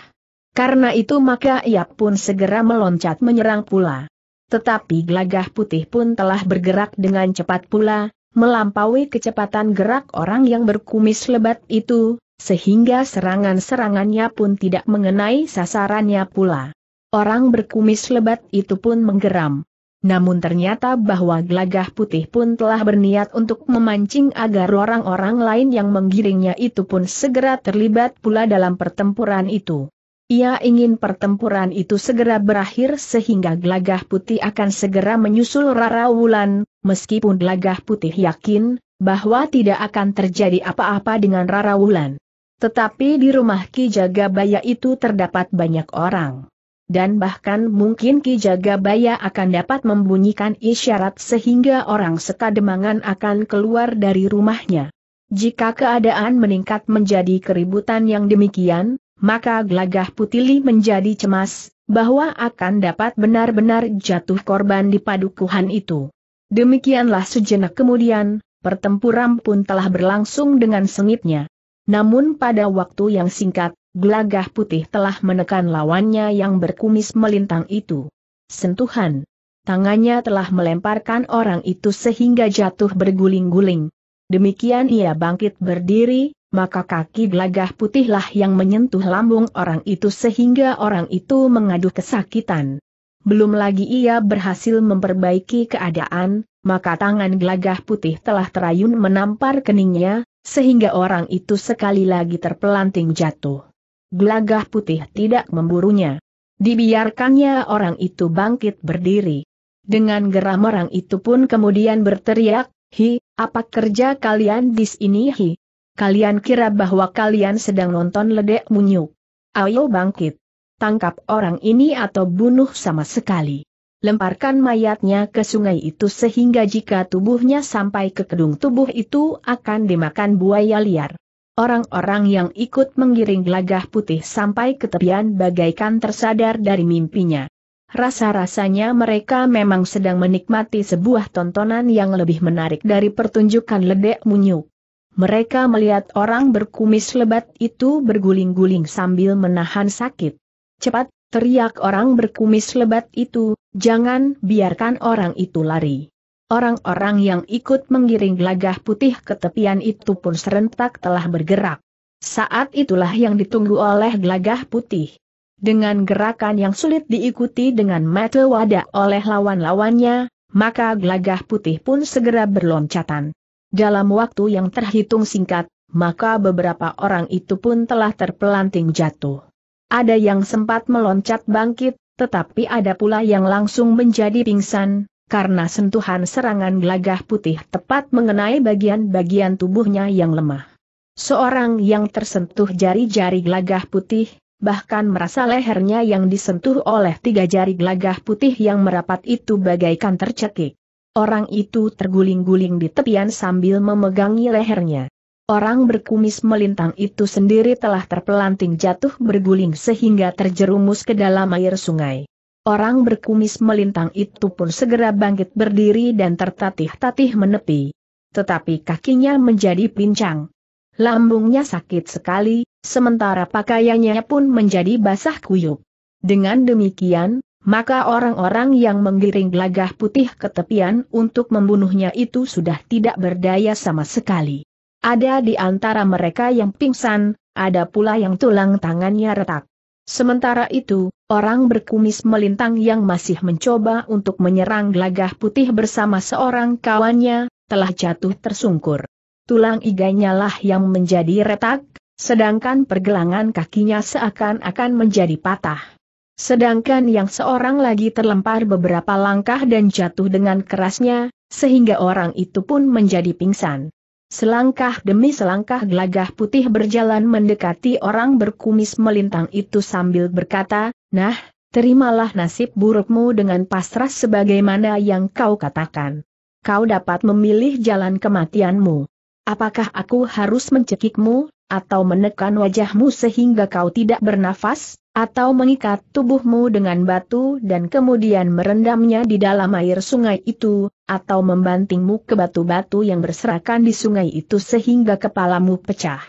Speaker 1: Karena itu maka ia pun segera meloncat menyerang pula. Tetapi gelagah putih pun telah bergerak dengan cepat pula, melampaui kecepatan gerak orang yang berkumis lebat itu, sehingga serangan-serangannya pun tidak mengenai sasarannya pula. Orang berkumis lebat itu pun menggeram. Namun ternyata bahwa gelagah putih pun telah berniat untuk memancing agar orang-orang lain yang menggiringnya itu pun segera terlibat pula dalam pertempuran itu. Ia ingin pertempuran itu segera berakhir sehingga gelagah putih akan segera menyusul Rara Wulan, meskipun gelagah putih yakin bahwa tidak akan terjadi apa-apa dengan Rara Wulan. Tetapi di rumah Ki Jagabaya itu terdapat banyak orang dan bahkan mungkin Ki Jagabaya akan dapat membunyikan isyarat sehingga orang sekademangan akan keluar dari rumahnya. Jika keadaan meningkat menjadi keributan yang demikian, maka gelagah putili menjadi cemas, bahwa akan dapat benar-benar jatuh korban di padukuhan itu. Demikianlah sejenak kemudian, pertempuran pun telah berlangsung dengan sengitnya. Namun pada waktu yang singkat, Gelagah putih telah menekan lawannya yang berkumis melintang itu. Sentuhan. Tangannya telah melemparkan orang itu sehingga jatuh berguling-guling. Demikian ia bangkit berdiri, maka kaki gelagah putihlah yang menyentuh lambung orang itu sehingga orang itu mengadu kesakitan. Belum lagi ia berhasil memperbaiki keadaan, maka tangan gelagah putih telah terayun menampar keningnya, sehingga orang itu sekali lagi terpelanting jatuh gelagah putih tidak memburunya. Dibiarkannya orang itu bangkit berdiri. Dengan geram orang itu pun kemudian berteriak, Hi, apa kerja kalian di sini hi? Kalian kira bahwa kalian sedang nonton ledek munyuk. Ayo bangkit. Tangkap orang ini atau bunuh sama sekali. Lemparkan mayatnya ke sungai itu sehingga jika tubuhnya sampai ke kedung tubuh itu akan dimakan buaya liar. Orang-orang yang ikut menggiring lagah putih sampai ke tepian bagaikan tersadar dari mimpinya. Rasa-rasanya mereka memang sedang menikmati sebuah tontonan yang lebih menarik dari pertunjukan ledek munyuk. Mereka melihat orang berkumis lebat itu berguling-guling sambil menahan sakit. Cepat, teriak orang berkumis lebat itu, jangan biarkan orang itu lari. Orang-orang yang ikut menggiring gelagah putih ke tepian itu pun serentak telah bergerak. Saat itulah yang ditunggu oleh gelagah putih. Dengan gerakan yang sulit diikuti dengan mata wadah oleh lawan-lawannya, maka gelagah putih pun segera berloncatan. Dalam waktu yang terhitung singkat, maka beberapa orang itu pun telah terpelanting jatuh. Ada yang sempat meloncat bangkit, tetapi ada pula yang langsung menjadi pingsan, karena sentuhan serangan gelagah putih tepat mengenai bagian-bagian tubuhnya yang lemah. Seorang yang tersentuh jari-jari gelagah putih, bahkan merasa lehernya yang disentuh oleh tiga jari gelagah putih yang merapat itu bagaikan tercekik. Orang itu terguling-guling di tepian sambil memegangi lehernya. Orang berkumis melintang itu sendiri telah terpelanting jatuh berguling sehingga terjerumus ke dalam air sungai. Orang berkumis melintang itu pun segera bangkit berdiri dan tertatih-tatih menepi. Tetapi kakinya menjadi pincang. Lambungnya sakit sekali, sementara pakaiannya pun menjadi basah kuyup. Dengan demikian, maka orang-orang yang menggiring gelagah putih ke tepian untuk membunuhnya itu sudah tidak berdaya sama sekali. Ada di antara mereka yang pingsan, ada pula yang tulang tangannya retak. Sementara itu, orang berkumis melintang yang masih mencoba untuk menyerang gelagah putih bersama seorang kawannya, telah jatuh tersungkur. Tulang iganya lah yang menjadi retak, sedangkan pergelangan kakinya seakan-akan menjadi patah. Sedangkan yang seorang lagi terlempar beberapa langkah dan jatuh dengan kerasnya, sehingga orang itu pun menjadi pingsan. Selangkah demi selangkah gelagah putih berjalan mendekati orang berkumis melintang itu sambil berkata, Nah, terimalah nasib burukmu dengan pasrah sebagaimana yang kau katakan. Kau dapat memilih jalan kematianmu. Apakah aku harus mencekikmu, atau menekan wajahmu sehingga kau tidak bernafas? atau mengikat tubuhmu dengan batu dan kemudian merendamnya di dalam air sungai itu, atau membantingmu ke batu-batu yang berserakan di sungai itu sehingga kepalamu pecah.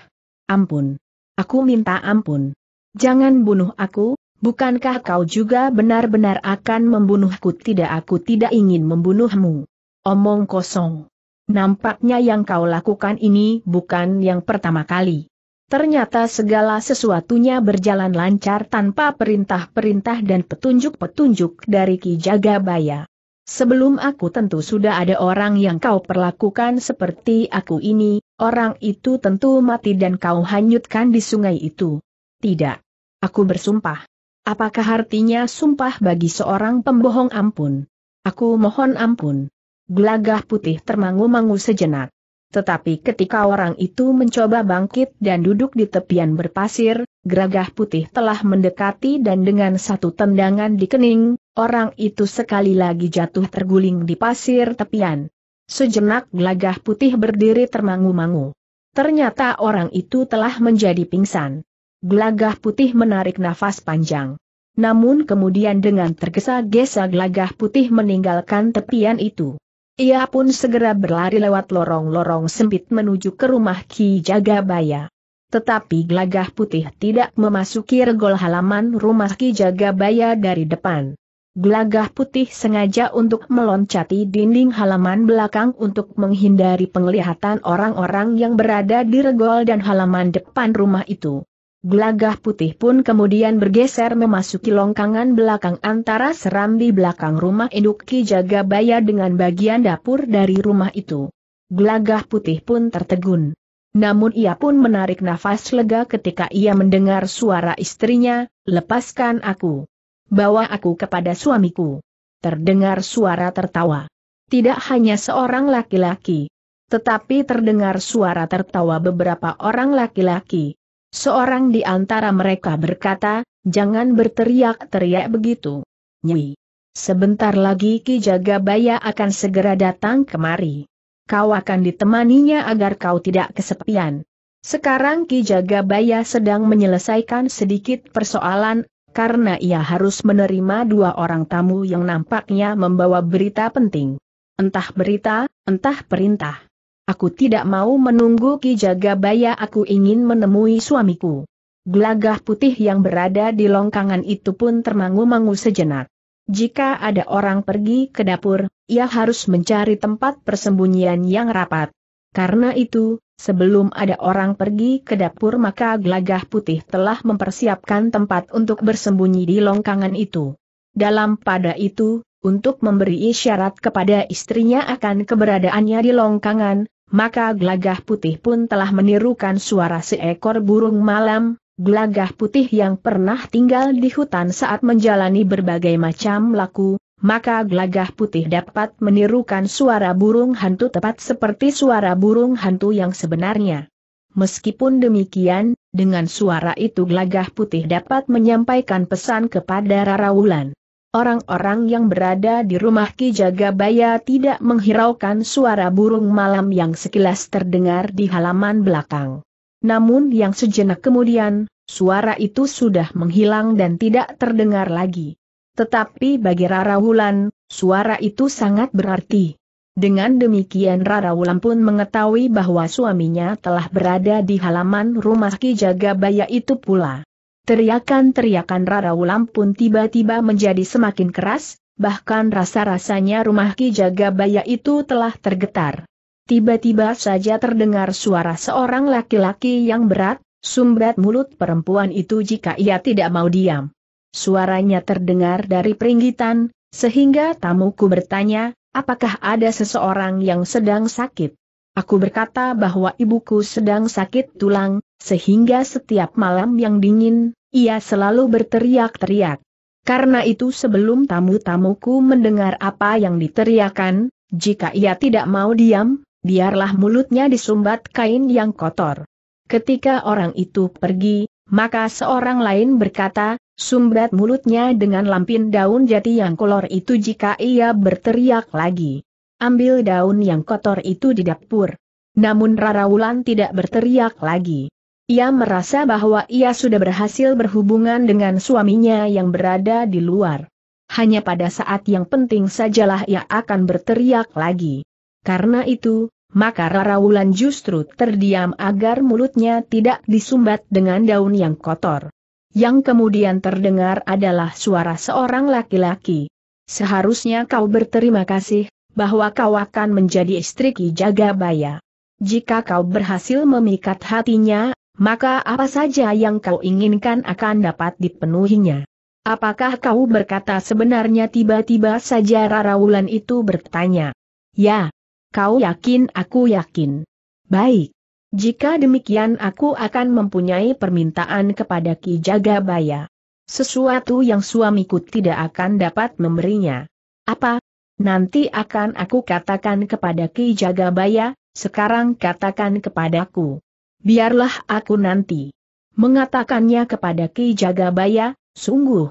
Speaker 1: Ampun. Aku minta ampun. Jangan bunuh aku, bukankah kau juga benar-benar akan membunuhku? Tidak aku tidak ingin membunuhmu. Omong kosong. Nampaknya yang kau lakukan ini bukan yang pertama kali. Ternyata segala sesuatunya berjalan lancar tanpa perintah-perintah dan petunjuk-petunjuk dari Ki Jagabaya. Sebelum aku tentu sudah ada orang yang kau perlakukan seperti aku ini, orang itu tentu mati dan kau hanyutkan di sungai itu. Tidak. Aku bersumpah. Apakah artinya sumpah bagi seorang pembohong ampun? Aku mohon ampun. Gelagah putih termangu-mangu sejenak. Tetapi ketika orang itu mencoba bangkit dan duduk di tepian berpasir, geragah putih telah mendekati dan dengan satu tendangan di kening, orang itu sekali lagi jatuh terguling di pasir tepian. Sejenak gelagah putih berdiri termangu-mangu. Ternyata orang itu telah menjadi pingsan. Gelagah putih menarik nafas panjang. Namun kemudian dengan tergesa-gesa gelagah putih meninggalkan tepian itu. Ia pun segera berlari lewat lorong-lorong sempit menuju ke rumah Ki Jagabaya. Tetapi gelagah putih tidak memasuki regol halaman rumah Ki Jagabaya dari depan. Gelagah putih sengaja untuk meloncati dinding halaman belakang untuk menghindari penglihatan orang-orang yang berada di regol dan halaman depan rumah itu. Gelagah putih pun kemudian bergeser memasuki longkangan belakang antara serambi belakang rumah induk Ki Jagabaya dengan bagian dapur dari rumah itu. Gelagah putih pun tertegun. Namun ia pun menarik nafas lega ketika ia mendengar suara istrinya, lepaskan aku. Bawa aku kepada suamiku. Terdengar suara tertawa. Tidak hanya seorang laki-laki. Tetapi terdengar suara tertawa beberapa orang laki-laki Seorang di antara mereka berkata, jangan berteriak-teriak begitu. Nyi. Sebentar lagi Ki Jagabaya akan segera datang kemari. Kau akan ditemaninya agar kau tidak kesepian. Sekarang Ki Jagabaya sedang menyelesaikan sedikit persoalan, karena ia harus menerima dua orang tamu yang nampaknya membawa berita penting. Entah berita, entah perintah. Aku tidak mau menunggu Ki Jagabaya aku ingin menemui suamiku. Gelagah putih yang berada di longkangan itu pun termangu-mangu sejenak. Jika ada orang pergi ke dapur, ia harus mencari tempat persembunyian yang rapat. Karena itu, sebelum ada orang pergi ke dapur maka gelagah putih telah mempersiapkan tempat untuk bersembunyi di longkangan itu. Dalam pada itu, untuk memberi isyarat kepada istrinya akan keberadaannya di longkangan, maka glagah putih pun telah menirukan suara seekor burung malam, Glagah putih yang pernah tinggal di hutan saat menjalani berbagai macam laku, maka glagah putih dapat menirukan suara burung hantu tepat seperti suara burung hantu yang sebenarnya. Meskipun demikian, dengan suara itu glagah putih dapat menyampaikan pesan kepada Rara Wulan. Orang-orang yang berada di rumah Ki Jagabaya tidak menghiraukan suara burung malam yang sekilas terdengar di halaman belakang. Namun yang sejenak kemudian, suara itu sudah menghilang dan tidak terdengar lagi. Tetapi bagi Rara Wulan, suara itu sangat berarti. Dengan demikian Rara Wulan pun mengetahui bahwa suaminya telah berada di halaman rumah Ki Jagabaya itu pula. Teriakan-teriakan Rara Wulam pun tiba-tiba menjadi semakin keras, bahkan rasa-rasanya rumah Ki Jagabaya itu telah tergetar. Tiba-tiba saja terdengar suara seorang laki-laki yang berat, sumbat mulut perempuan itu jika ia tidak mau diam. Suaranya terdengar dari peringgitan, sehingga tamuku bertanya, apakah ada seseorang yang sedang sakit? Aku berkata bahwa ibuku sedang sakit tulang, sehingga setiap malam yang dingin, ia selalu berteriak-teriak. Karena itu sebelum tamu-tamuku mendengar apa yang diteriakan, jika ia tidak mau diam, biarlah mulutnya disumbat kain yang kotor. Ketika orang itu pergi, maka seorang lain berkata, sumbat mulutnya dengan lampin daun jati yang kolor itu jika ia berteriak lagi. Ambil daun yang kotor itu di dapur. Namun Rara Wulan tidak berteriak lagi. Ia merasa bahwa ia sudah berhasil berhubungan dengan suaminya yang berada di luar. Hanya pada saat yang penting sajalah ia akan berteriak lagi. Karena itu, maka Rara Wulan justru terdiam agar mulutnya tidak disumbat dengan daun yang kotor. Yang kemudian terdengar adalah suara seorang laki-laki. Seharusnya kau berterima kasih, bahwa kau akan menjadi istri Ki Jagabaya. Jika kau berhasil memikat hatinya, maka apa saja yang kau inginkan akan dapat dipenuhinya. Apakah kau berkata sebenarnya tiba-tiba saja Rara Wulan itu bertanya? Ya. Kau yakin aku yakin. Baik. Jika demikian aku akan mempunyai permintaan kepada Ki Jagabaya. Sesuatu yang suamiku tidak akan dapat memberinya. Apa? Nanti akan aku katakan kepada Ki Jagabaya, sekarang katakan kepadaku biarlah aku nanti. Mengatakannya kepada Ki Jagabaya, sungguh.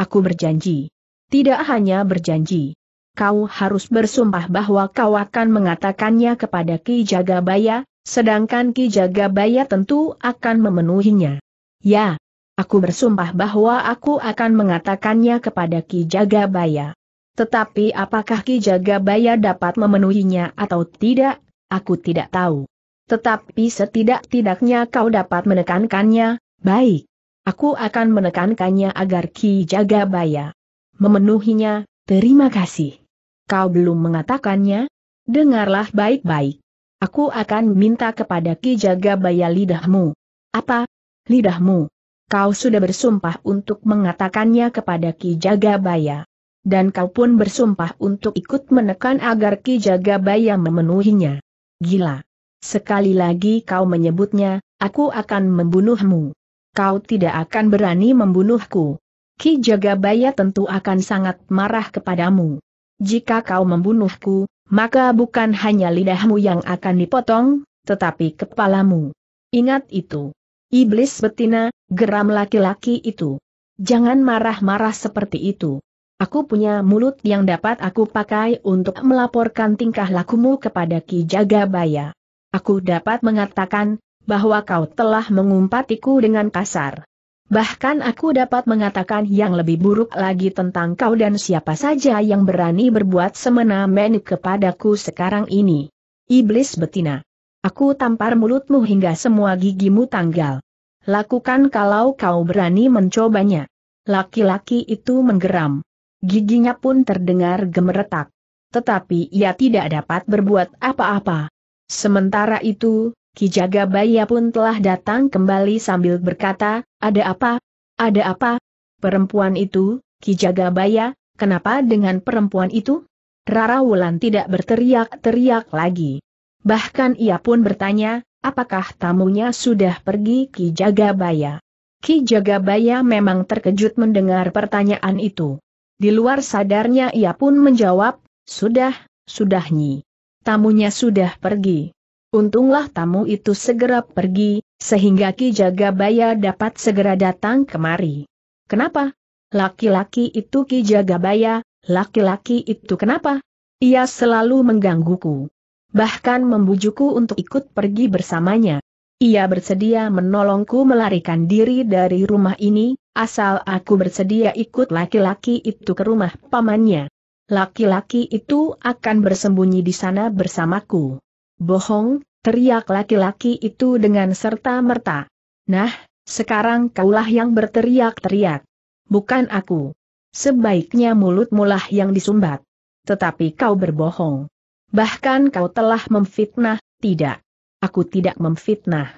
Speaker 1: Aku berjanji. Tidak hanya berjanji. Kau harus bersumpah bahwa kau akan mengatakannya kepada Ki Jagabaya, sedangkan Ki Jagabaya tentu akan memenuhinya. Ya, aku bersumpah bahwa aku akan mengatakannya kepada Ki Jagabaya. Tetapi apakah Ki Jagabaya dapat memenuhinya atau tidak, aku tidak tahu. Tetapi setidak-tidaknya kau dapat menekankannya, baik. Aku akan menekankannya agar Ki Jagabaya memenuhinya, terima kasih. Kau belum mengatakannya? Dengarlah baik-baik. Aku akan minta kepada Ki Jagabaya lidahmu. Apa? Lidahmu. Kau sudah bersumpah untuk mengatakannya kepada Ki Jagabaya, dan kau pun bersumpah untuk ikut menekan agar Ki Jagabaya memenuhinya. Gila. Sekali lagi kau menyebutnya, aku akan membunuhmu. Kau tidak akan berani membunuhku. Ki Jagabaya tentu akan sangat marah kepadamu. Jika kau membunuhku, maka bukan hanya lidahmu yang akan dipotong, tetapi kepalamu. Ingat itu. Iblis betina, geram laki-laki itu. Jangan marah-marah seperti itu. Aku punya mulut yang dapat aku pakai untuk melaporkan tingkah lakumu kepada Ki Jagabaya. Aku dapat mengatakan, bahwa kau telah mengumpatiku dengan kasar. Bahkan aku dapat mengatakan yang lebih buruk lagi tentang kau dan siapa saja yang berani berbuat semena-mena kepadaku sekarang ini. Iblis betina. Aku tampar mulutmu hingga semua gigimu tanggal. Lakukan kalau kau berani mencobanya. Laki-laki itu menggeram. Giginya pun terdengar gemeretak. Tetapi ia tidak dapat berbuat apa-apa. Sementara itu, Ki Jagabaya pun telah datang kembali sambil berkata, ada apa? Ada apa? Perempuan itu, Ki Jagabaya, kenapa dengan perempuan itu? Rara Wulan tidak berteriak-teriak lagi. Bahkan ia pun bertanya, apakah tamunya sudah pergi Ki Jagabaya? Ki Jagabaya memang terkejut mendengar pertanyaan itu. Di luar sadarnya ia pun menjawab, sudah, sudah Nyi tamunya sudah pergi. Untunglah tamu itu segera pergi, sehingga Ki Jagabaya dapat segera datang kemari. Kenapa? Laki-laki itu Ki Jagabaya, laki-laki itu kenapa? Ia selalu menggangguku. Bahkan membujukku untuk ikut pergi bersamanya. Ia bersedia menolongku melarikan diri dari rumah ini, asal aku bersedia ikut laki-laki itu ke rumah pamannya laki-laki itu akan bersembunyi di sana bersamaku. Bohong, teriak laki-laki itu dengan serta-merta. Nah, sekarang kaulah yang berteriak-teriak. Bukan aku. Sebaiknya mulut mulutmulah yang disumbat. Tetapi kau berbohong. Bahkan kau telah memfitnah, tidak. Aku tidak memfitnah.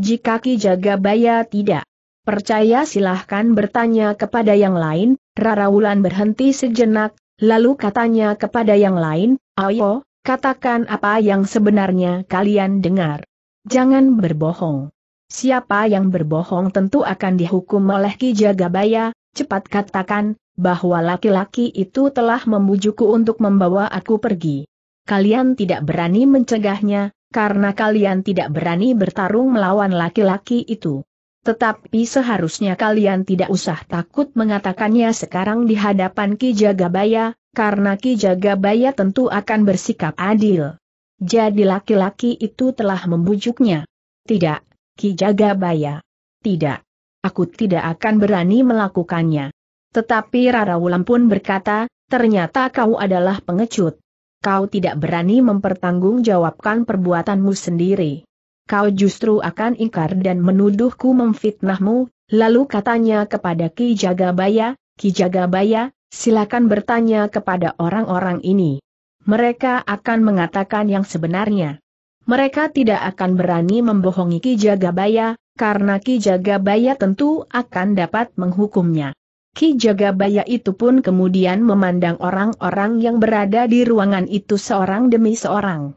Speaker 1: Jika Ki Jagabaya tidak percaya silahkan bertanya kepada yang lain, Rara Wulan berhenti sejenak, Lalu katanya kepada yang lain, ayo, katakan apa yang sebenarnya kalian dengar. Jangan berbohong. Siapa yang berbohong tentu akan dihukum oleh Ki Jagabaya, cepat katakan, bahwa laki-laki itu telah membujukku untuk membawa aku pergi. Kalian tidak berani mencegahnya, karena kalian tidak berani bertarung melawan laki-laki itu. Tetapi seharusnya kalian tidak usah takut mengatakannya sekarang di hadapan Ki Jagabaya, karena Ki Jagabaya tentu akan bersikap adil. Jadi laki-laki itu telah membujuknya. Tidak, Ki Jagabaya. Tidak. Aku tidak akan berani melakukannya. Tetapi Rara Rarawulan pun berkata, ternyata kau adalah pengecut. Kau tidak berani mempertanggungjawabkan perbuatanmu sendiri kau justru akan ingkar dan menuduhku memfitnahmu, lalu katanya kepada Ki Jagabaya, Ki Jagabaya, silakan bertanya kepada orang-orang ini. Mereka akan mengatakan yang sebenarnya. Mereka tidak akan berani membohongi Ki Jagabaya, karena Ki Jagabaya tentu akan dapat menghukumnya. Ki Jagabaya itu pun kemudian memandang orang-orang yang berada di ruangan itu seorang demi seorang.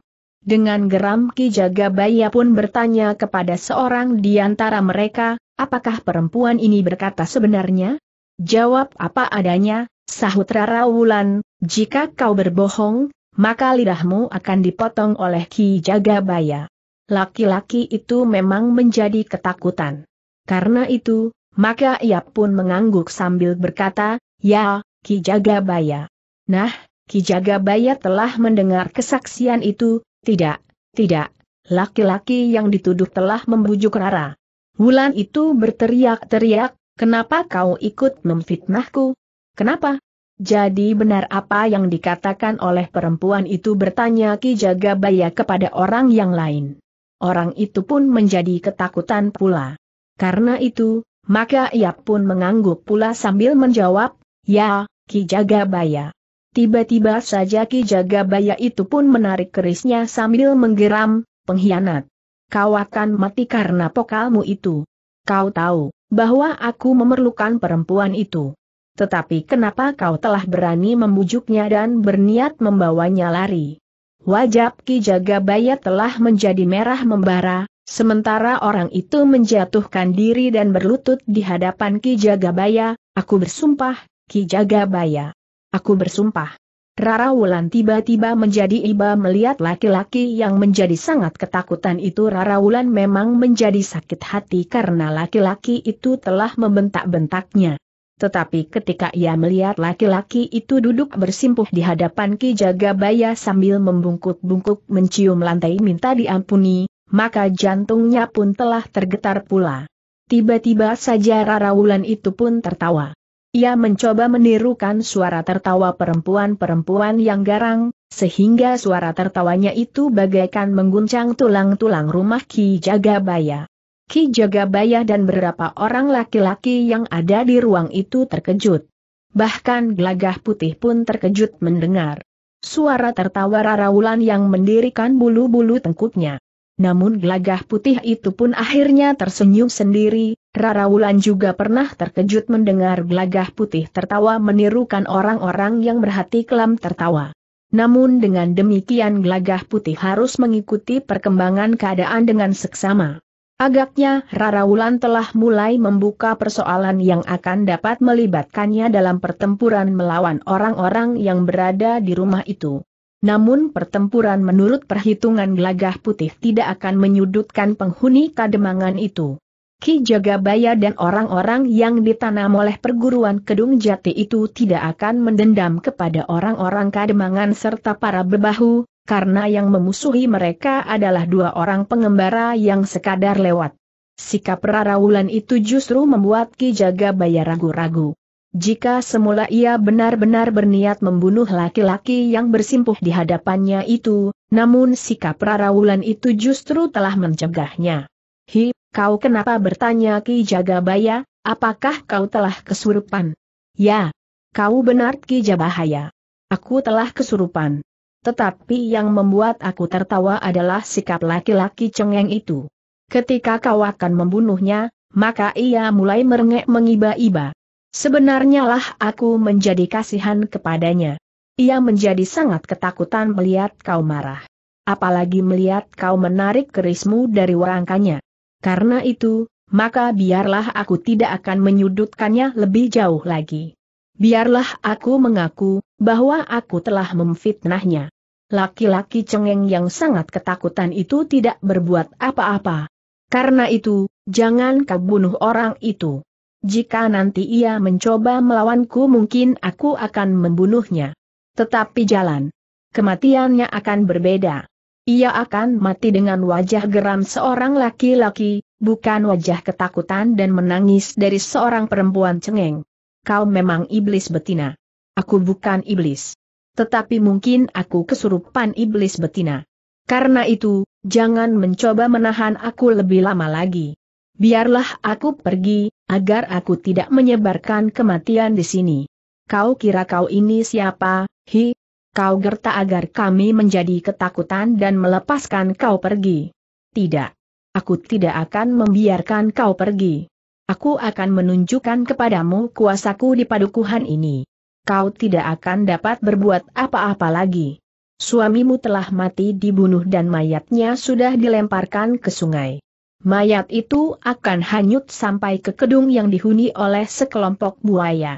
Speaker 1: Dengan geram Ki Jagabaya pun bertanya kepada seorang di antara mereka, apakah perempuan ini berkata sebenarnya? Jawab apa adanya, sahut Rara Wulan, jika kau berbohong, maka lidahmu akan dipotong oleh Ki Jagabaya. Laki-laki itu memang menjadi ketakutan. Karena itu, maka ia pun mengangguk sambil berkata, ya, Ki Jagabaya. Nah, Ki Jagabaya telah mendengar kesaksian itu, tidak, tidak, laki-laki yang dituduh telah membujuk Rara. Wulan itu berteriak-teriak, kenapa kau ikut memfitnahku? Kenapa? Jadi benar apa yang dikatakan oleh perempuan itu bertanya Ki Jagabaya kepada orang yang lain. Orang itu pun menjadi ketakutan pula. Karena itu, maka ia pun mengangguk pula sambil menjawab, Ya, Ki Jagabaya. Tiba-tiba saja Ki Jagabaya itu pun menarik kerisnya sambil menggeram, pengkhianat. Kau akan mati karena pokalmu itu. Kau tahu, bahwa aku memerlukan perempuan itu. Tetapi kenapa kau telah berani membujuknya dan berniat membawanya lari? Wajah Ki Jagabaya telah menjadi merah membara, sementara orang itu menjatuhkan diri dan berlutut di hadapan Ki Jagabaya, aku bersumpah, Ki Jagabaya. Aku bersumpah. Rara Wulan tiba-tiba menjadi iba melihat laki-laki yang menjadi sangat ketakutan itu Rara Wulan memang menjadi sakit hati karena laki-laki itu telah membentak-bentaknya. Tetapi ketika ia melihat laki-laki itu duduk bersimpuh di hadapan Ki Jagabaya sambil membungkuk-bungkuk mencium lantai minta diampuni, maka jantungnya pun telah tergetar pula. Tiba-tiba saja Rara Wulan itu pun tertawa. Ia mencoba menirukan suara tertawa perempuan-perempuan yang garang, sehingga suara tertawanya itu bagaikan mengguncang tulang-tulang rumah Ki Jagabaya. Ki Jagabaya dan beberapa orang laki-laki yang ada di ruang itu terkejut. Bahkan gelagah putih pun terkejut mendengar suara tertawa raraulan yang mendirikan bulu-bulu tengkuknya. Namun gelagah putih itu pun akhirnya tersenyum sendiri, Rara Wulan juga pernah terkejut mendengar gelagah putih tertawa menirukan orang-orang yang berhati kelam tertawa. Namun dengan demikian gelagah putih harus mengikuti perkembangan keadaan dengan seksama. Agaknya Rara Wulan telah mulai membuka persoalan yang akan dapat melibatkannya dalam pertempuran melawan orang-orang yang berada di rumah itu. Namun pertempuran menurut perhitungan gelagah putih tidak akan menyudutkan penghuni kademangan itu. Ki Jagabaya dan orang-orang yang ditanam oleh perguruan Kedung Jati itu tidak akan mendendam kepada orang-orang Kademangan serta para bebahu, karena yang memusuhi mereka adalah dua orang pengembara yang sekadar lewat. Sikap Rarawulan itu justru membuat Ki Jagabaya ragu-ragu. Jika semula ia benar-benar berniat membunuh laki-laki yang bersimpuh di hadapannya itu, namun sikap Rarawulan itu justru telah mencegahnya. Hi, kau kenapa bertanya Ki Jagabaya, apakah kau telah kesurupan? Ya, kau benar Ki Jabahaya. Aku telah kesurupan. Tetapi yang membuat aku tertawa adalah sikap laki-laki cengeng itu. Ketika kau akan membunuhnya, maka ia mulai merengek mengiba-iba. Sebenarnya lah aku menjadi kasihan kepadanya. Ia menjadi sangat ketakutan melihat kau marah. Apalagi melihat kau menarik kerismu dari warangkanya. Karena itu, maka biarlah aku tidak akan menyudutkannya lebih jauh lagi. Biarlah aku mengaku, bahwa aku telah memfitnahnya. Laki-laki cengeng yang sangat ketakutan itu tidak berbuat apa-apa. Karena itu, jangan kau bunuh orang itu. Jika nanti ia mencoba melawanku mungkin aku akan membunuhnya. Tetapi jalan kematiannya akan berbeda. Ia akan mati dengan wajah geram seorang laki-laki, bukan wajah ketakutan dan menangis dari seorang perempuan cengeng. Kau memang iblis betina. Aku bukan iblis. Tetapi mungkin aku kesurupan iblis betina. Karena itu, jangan mencoba menahan aku lebih lama lagi. Biarlah aku pergi, agar aku tidak menyebarkan kematian di sini. Kau kira kau ini siapa, hi? Kau gerta agar kami menjadi ketakutan dan melepaskan kau pergi. Tidak. Aku tidak akan membiarkan kau pergi. Aku akan menunjukkan kepadamu kuasaku di padukuhan ini. Kau tidak akan dapat berbuat apa-apa lagi. Suamimu telah mati dibunuh dan mayatnya sudah dilemparkan ke sungai mayat itu akan hanyut sampai ke kedung yang dihuni oleh sekelompok buaya.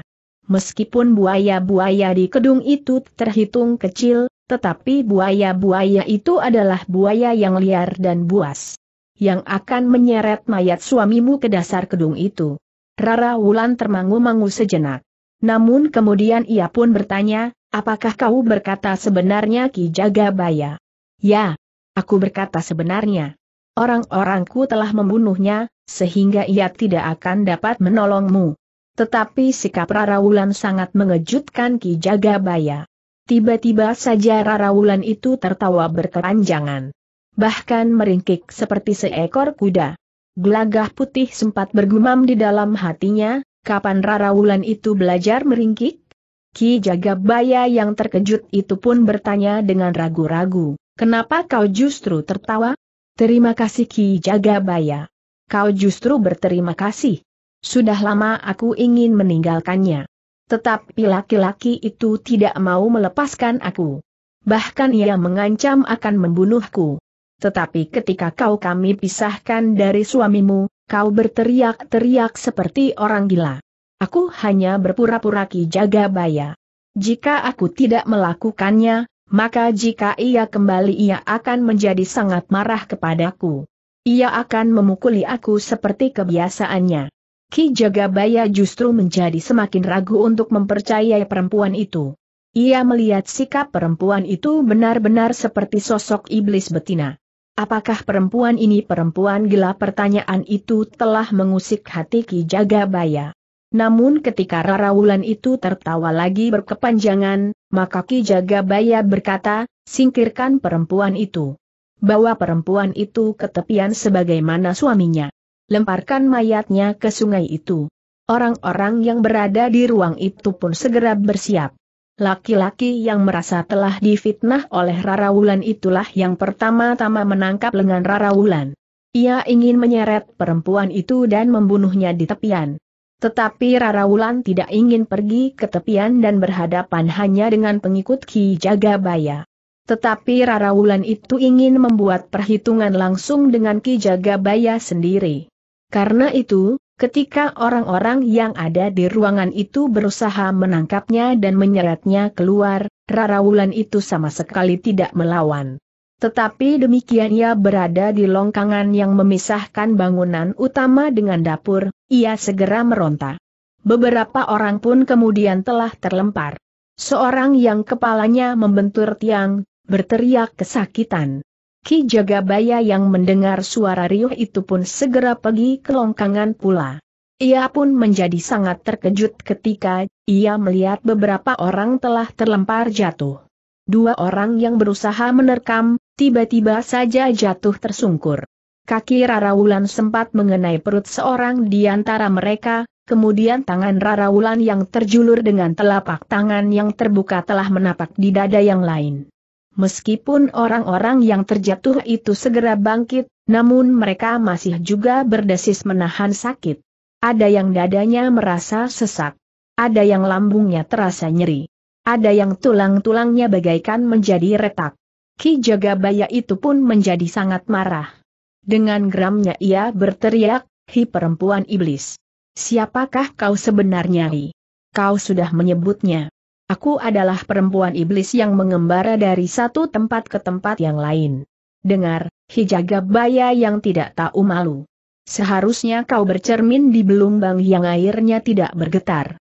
Speaker 1: Meskipun buaya-buaya di kedung itu terhitung kecil, tetapi buaya-buaya itu adalah buaya yang liar dan buas. Yang akan menyeret mayat suamimu ke dasar kedung itu. Rara Wulan termangu-mangu sejenak. Namun kemudian ia pun bertanya, apakah kau berkata sebenarnya Ki Jagabaya? Ya, aku berkata sebenarnya orang-orangku telah membunuhnya, sehingga ia tidak akan dapat menolongmu. Tetapi sikap Rarawulan sangat mengejutkan Ki Jagabaya. Tiba-tiba saja Rarawulan itu tertawa berkeranjangan. Bahkan meringkik seperti seekor kuda. Gelagah putih sempat bergumam di dalam hatinya, kapan Rarawulan itu belajar meringkik? Ki Jagabaya yang terkejut itu pun bertanya dengan ragu-ragu, kenapa kau justru tertawa? Terima kasih Ki Jagabaya. Kau justru berterima kasih. Sudah lama aku ingin meninggalkannya. Tetapi laki-laki itu tidak mau melepaskan aku. Bahkan ia mengancam akan membunuhku. Tetapi ketika kau kami pisahkan dari suamimu, kau berteriak-teriak seperti orang gila. Aku hanya berpura-pura Ki Jagabaya. Jika aku tidak melakukannya, maka jika ia kembali ia akan menjadi sangat marah kepadaku. Ia akan memukuli aku seperti kebiasaannya. Ki Jagabaya justru menjadi semakin ragu untuk mempercayai perempuan itu. Ia melihat sikap perempuan itu benar-benar seperti sosok iblis betina. Apakah perempuan ini perempuan gila pertanyaan itu telah mengusik hati Ki Jagabaya. Namun ketika Rara Wulan itu tertawa lagi berkepanjangan, maka Ki Jagabaya berkata, singkirkan perempuan itu. Bawa perempuan itu ke tepian sebagaimana suaminya. Lemparkan mayatnya ke sungai itu. Orang-orang yang berada di ruang itu pun segera bersiap. Laki-laki yang merasa telah difitnah oleh Rara Wulan itulah yang pertama-tama menangkap lengan Rara Wulan. Ia ingin menyeret perempuan itu dan membunuhnya di tepian. Tetapi Rara Wulan tidak ingin pergi ke tepian dan berhadapan hanya dengan pengikut Ki Jagabaya. Tetapi Rara Wulan itu ingin membuat perhitungan langsung dengan Ki Jagabaya sendiri. Karena itu, ketika orang-orang yang ada di ruangan itu berusaha menangkapnya dan menyeretnya keluar, Rara Wulan itu sama sekali tidak melawan. Tetapi demikian ia berada di longkangan yang memisahkan bangunan utama dengan dapur, ia segera meronta. Beberapa orang pun kemudian telah terlempar. Seorang yang kepalanya membentur tiang, berteriak kesakitan. Ki Jagabaya yang mendengar suara riuh itu pun segera pergi ke longkangan pula. Ia pun menjadi sangat terkejut ketika ia melihat beberapa orang telah terlempar jatuh. Dua orang yang berusaha menerkam, tiba-tiba saja jatuh tersungkur kaki Rara Wulan sempat mengenai perut seorang di antara mereka, kemudian tangan Rara Wulan yang terjulur dengan telapak tangan yang terbuka telah menapak di dada yang lain. Meskipun orang-orang yang terjatuh itu segera bangkit, namun mereka masih juga berdesis menahan sakit. Ada yang dadanya merasa sesak. Ada yang lambungnya terasa nyeri. Ada yang tulang-tulangnya bagaikan menjadi retak. Ki Jagabaya itu pun menjadi sangat marah. Dengan geramnya ia berteriak, Hi perempuan iblis. Siapakah kau sebenarnya Hi? Kau sudah menyebutnya. Aku adalah perempuan iblis yang mengembara dari satu tempat ke tempat yang lain. Dengar, Hi baya yang tidak tahu malu. Seharusnya kau bercermin di belumbang yang airnya tidak bergetar.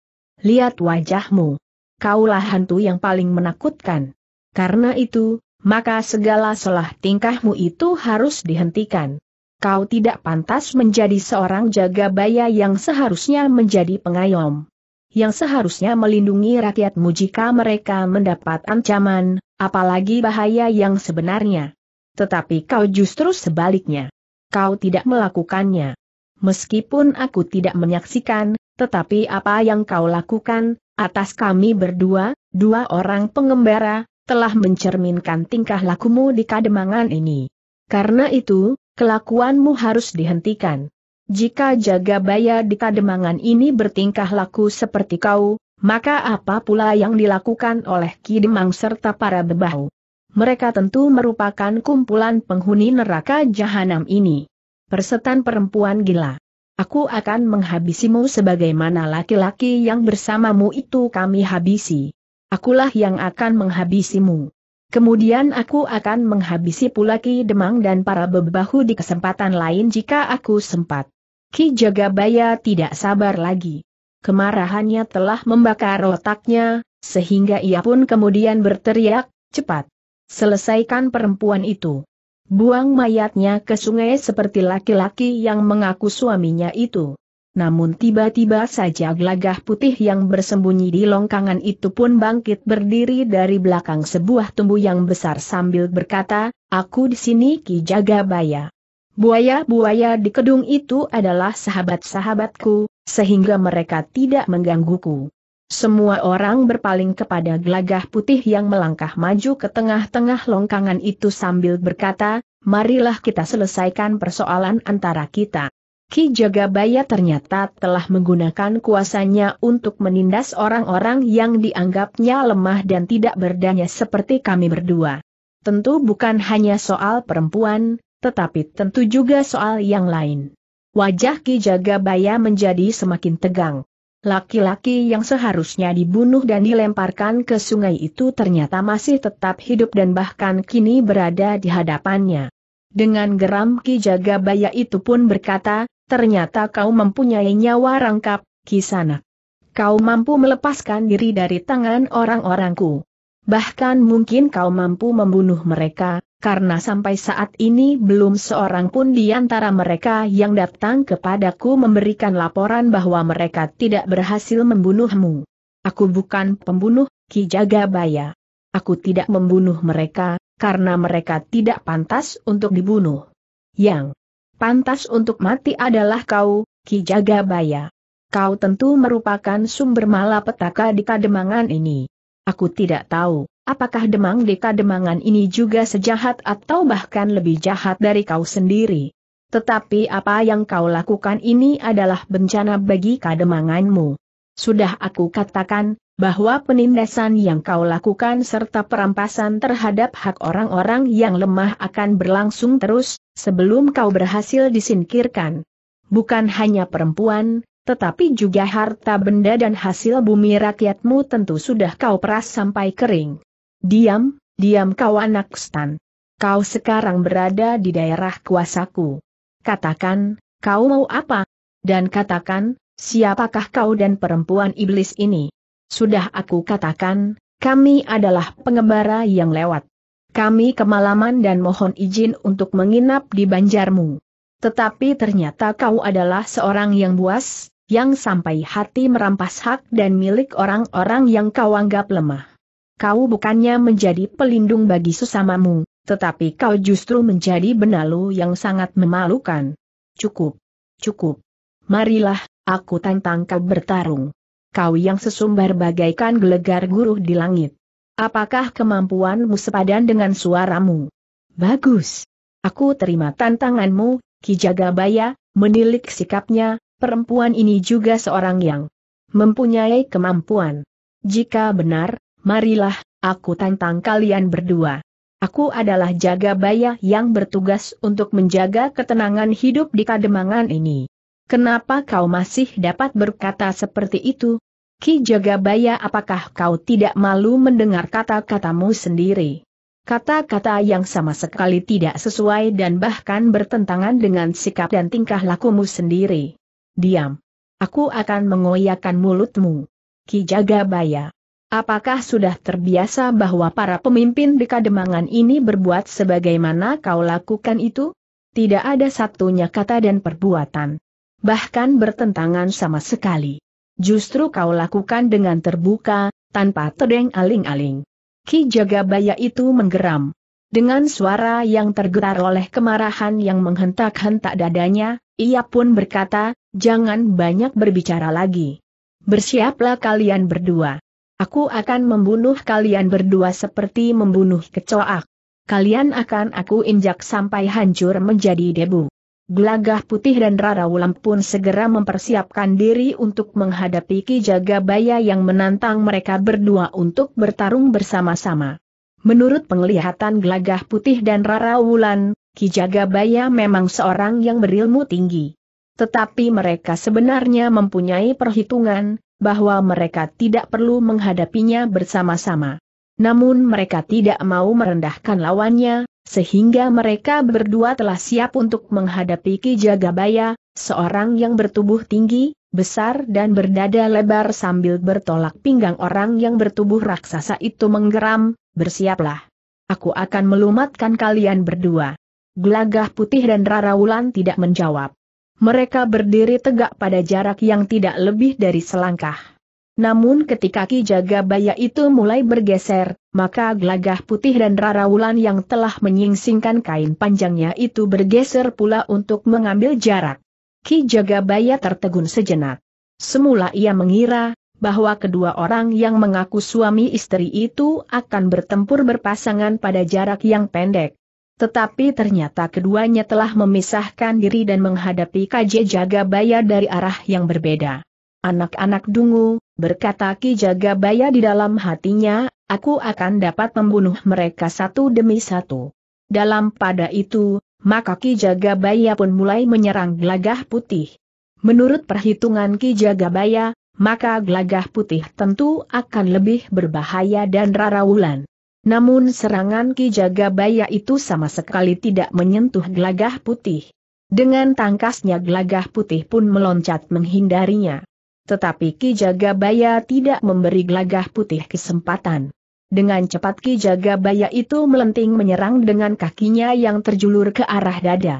Speaker 1: Lihat wajahmu. Kaulah hantu yang paling menakutkan. Karena itu, maka segala salah tingkahmu itu harus dihentikan. Kau tidak pantas menjadi seorang jaga jagabaya yang seharusnya menjadi pengayom. Yang seharusnya melindungi rakyatmu jika mereka mendapat ancaman, apalagi bahaya yang sebenarnya. Tetapi kau justru sebaliknya. Kau tidak melakukannya. Meskipun aku tidak menyaksikan, tetapi apa yang kau lakukan, atas kami berdua, dua orang pengembara, telah mencerminkan tingkah lakumu di kademangan ini. Karena itu, kelakuanmu harus dihentikan. Jika jaga baya di kademangan ini bertingkah laku seperti kau, maka apa pula yang dilakukan oleh Kidemang serta para bebahu? Mereka tentu merupakan kumpulan penghuni neraka jahanam ini. Persetan perempuan gila. Aku akan menghabisimu sebagaimana laki-laki yang bersamamu itu kami habisi akulah yang akan menghabisimu. Kemudian aku akan menghabisi pula Ki Demang dan para bebahu di kesempatan lain jika aku sempat. Ki Jagabaya tidak sabar lagi. Kemarahannya telah membakar otaknya, sehingga ia pun kemudian berteriak, cepat. Selesaikan perempuan itu. Buang mayatnya ke sungai seperti laki-laki yang mengaku suaminya itu namun tiba-tiba saja gelagah putih yang bersembunyi di longkangan itu pun bangkit berdiri dari belakang sebuah tumbuh yang besar sambil berkata, aku di sini Ki Jaga Baya. Buaya-buaya di kedung itu adalah sahabat-sahabatku, sehingga mereka tidak menggangguku. Semua orang berpaling kepada gelagah putih yang melangkah maju ke tengah-tengah longkangan itu sambil berkata, marilah kita selesaikan persoalan antara kita. Ki Jagabaya ternyata telah menggunakan kuasanya untuk menindas orang-orang yang dianggapnya lemah dan tidak berdaya seperti kami berdua. Tentu bukan hanya soal perempuan, tetapi tentu juga soal yang lain. Wajah Ki Jagabaya menjadi semakin tegang. Laki-laki yang seharusnya dibunuh dan dilemparkan ke sungai itu ternyata masih tetap hidup dan bahkan kini berada di hadapannya. Dengan geram Ki Jagabaya itu pun berkata, ternyata kau mempunyai nyawa rangkap, Kisana. Kau mampu melepaskan diri dari tangan orang-orangku. Bahkan mungkin kau mampu membunuh mereka, karena sampai saat ini belum seorang pun di antara mereka yang datang kepadaku memberikan laporan bahwa mereka tidak berhasil membunuhmu. Aku bukan pembunuh, Ki Jagabaya. Aku tidak membunuh mereka, karena mereka tidak pantas untuk dibunuh. Yang pantas untuk mati adalah kau, Ki Jagabaya. Kau tentu merupakan sumber malapetaka di Kademangan ini. Aku tidak tahu, apakah Demang di Kademangan ini juga sejahat atau bahkan lebih jahat dari kau sendiri. Tetapi apa yang kau lakukan ini adalah bencana bagi Kademanganmu. Sudah aku katakan, bahwa penindasan yang kau lakukan serta perampasan terhadap hak orang-orang yang lemah akan berlangsung terus, sebelum kau berhasil disingkirkan. Bukan hanya perempuan, tetapi juga harta benda dan hasil bumi rakyatmu tentu sudah kau peras sampai kering. Diam, diam kau anak stan. Kau sekarang berada di daerah kuasaku. Katakan, kau mau apa? Dan katakan, siapakah kau dan perempuan iblis ini? Sudah aku katakan, kami adalah pengembara yang lewat. Kami kemalaman dan mohon izin untuk menginap di banjarmu. Tetapi ternyata kau adalah seorang yang buas, yang sampai hati merampas hak dan milik orang-orang yang kau anggap lemah. Kau bukannya menjadi pelindung bagi sesamamu, tetapi kau justru menjadi benalu yang sangat memalukan. Cukup. Cukup. Marilah, aku tantang kau bertarung kau yang sesumbar bagaikan gelegar guruh di langit. Apakah kemampuanmu sepadan dengan suaramu? Bagus. Aku terima tantanganmu, Ki Kijagabaya, menilik sikapnya, perempuan ini juga seorang yang mempunyai kemampuan. Jika benar, marilah, aku tantang kalian berdua. Aku adalah Jagabaya yang bertugas untuk menjaga ketenangan hidup di kademangan ini. Kenapa kau masih dapat berkata seperti itu? Ki Jagabaya apakah kau tidak malu mendengar kata-katamu sendiri? Kata-kata yang sama sekali tidak sesuai dan bahkan bertentangan dengan sikap dan tingkah lakumu sendiri. Diam. Aku akan mengoyakkan mulutmu. Ki Jagabaya. Apakah sudah terbiasa bahwa para pemimpin di Kademangan ini berbuat sebagaimana kau lakukan itu? Tidak ada satunya kata dan perbuatan bahkan bertentangan sama sekali. Justru kau lakukan dengan terbuka, tanpa tedeng aling-aling. Ki Jagabaya itu menggeram. Dengan suara yang tergetar oleh kemarahan yang menghentak-hentak dadanya, ia pun berkata, jangan banyak berbicara lagi. Bersiaplah kalian berdua. Aku akan membunuh kalian berdua seperti membunuh kecoak. Kalian akan aku injak sampai hancur menjadi debu. Gelagah Putih dan Rara Wulan pun segera mempersiapkan diri untuk menghadapi Ki Jagabaya yang menantang mereka berdua untuk bertarung bersama-sama. Menurut penglihatan Gelagah Putih dan Rara Wulan, Ki Jagabaya memang seorang yang berilmu tinggi. Tetapi mereka sebenarnya mempunyai perhitungan, bahwa mereka tidak perlu menghadapinya bersama-sama. Namun mereka tidak mau merendahkan lawannya, sehingga mereka berdua telah siap untuk menghadapi Ki Jagabaya, seorang yang bertubuh tinggi, besar dan berdada lebar sambil bertolak pinggang orang yang bertubuh raksasa itu menggeram, bersiaplah. Aku akan melumatkan kalian berdua. Gelagah putih dan Rara Rarawulan tidak menjawab. Mereka berdiri tegak pada jarak yang tidak lebih dari selangkah. Namun ketika Ki Jagabaya itu mulai bergeser, maka gelagah putih dan Rara Wulan yang telah menyingsingkan kain panjangnya itu bergeser pula untuk mengambil jarak. Ki Jagabaya tertegun sejenak. Semula ia mengira, bahwa kedua orang yang mengaku suami istri itu akan bertempur berpasangan pada jarak yang pendek. Tetapi ternyata keduanya telah memisahkan diri dan menghadapi KJ Jagabaya dari arah yang berbeda. Anak-anak dungu, berkata Ki Jagabaya di dalam hatinya, aku akan dapat membunuh mereka satu demi satu. Dalam pada itu, maka Ki Jagabaya pun mulai menyerang glagah putih. Menurut perhitungan Ki Jagabaya, maka glagah putih tentu akan lebih berbahaya dan rarawulan. Namun serangan Ki Jagabaya itu sama sekali tidak menyentuh glagah putih. Dengan tangkasnya glagah putih pun meloncat menghindarinya. Tetapi Ki Jagabaya tidak memberi gelagah putih kesempatan. Dengan cepat Ki Jagabaya itu melenting menyerang dengan kakinya yang terjulur ke arah dada.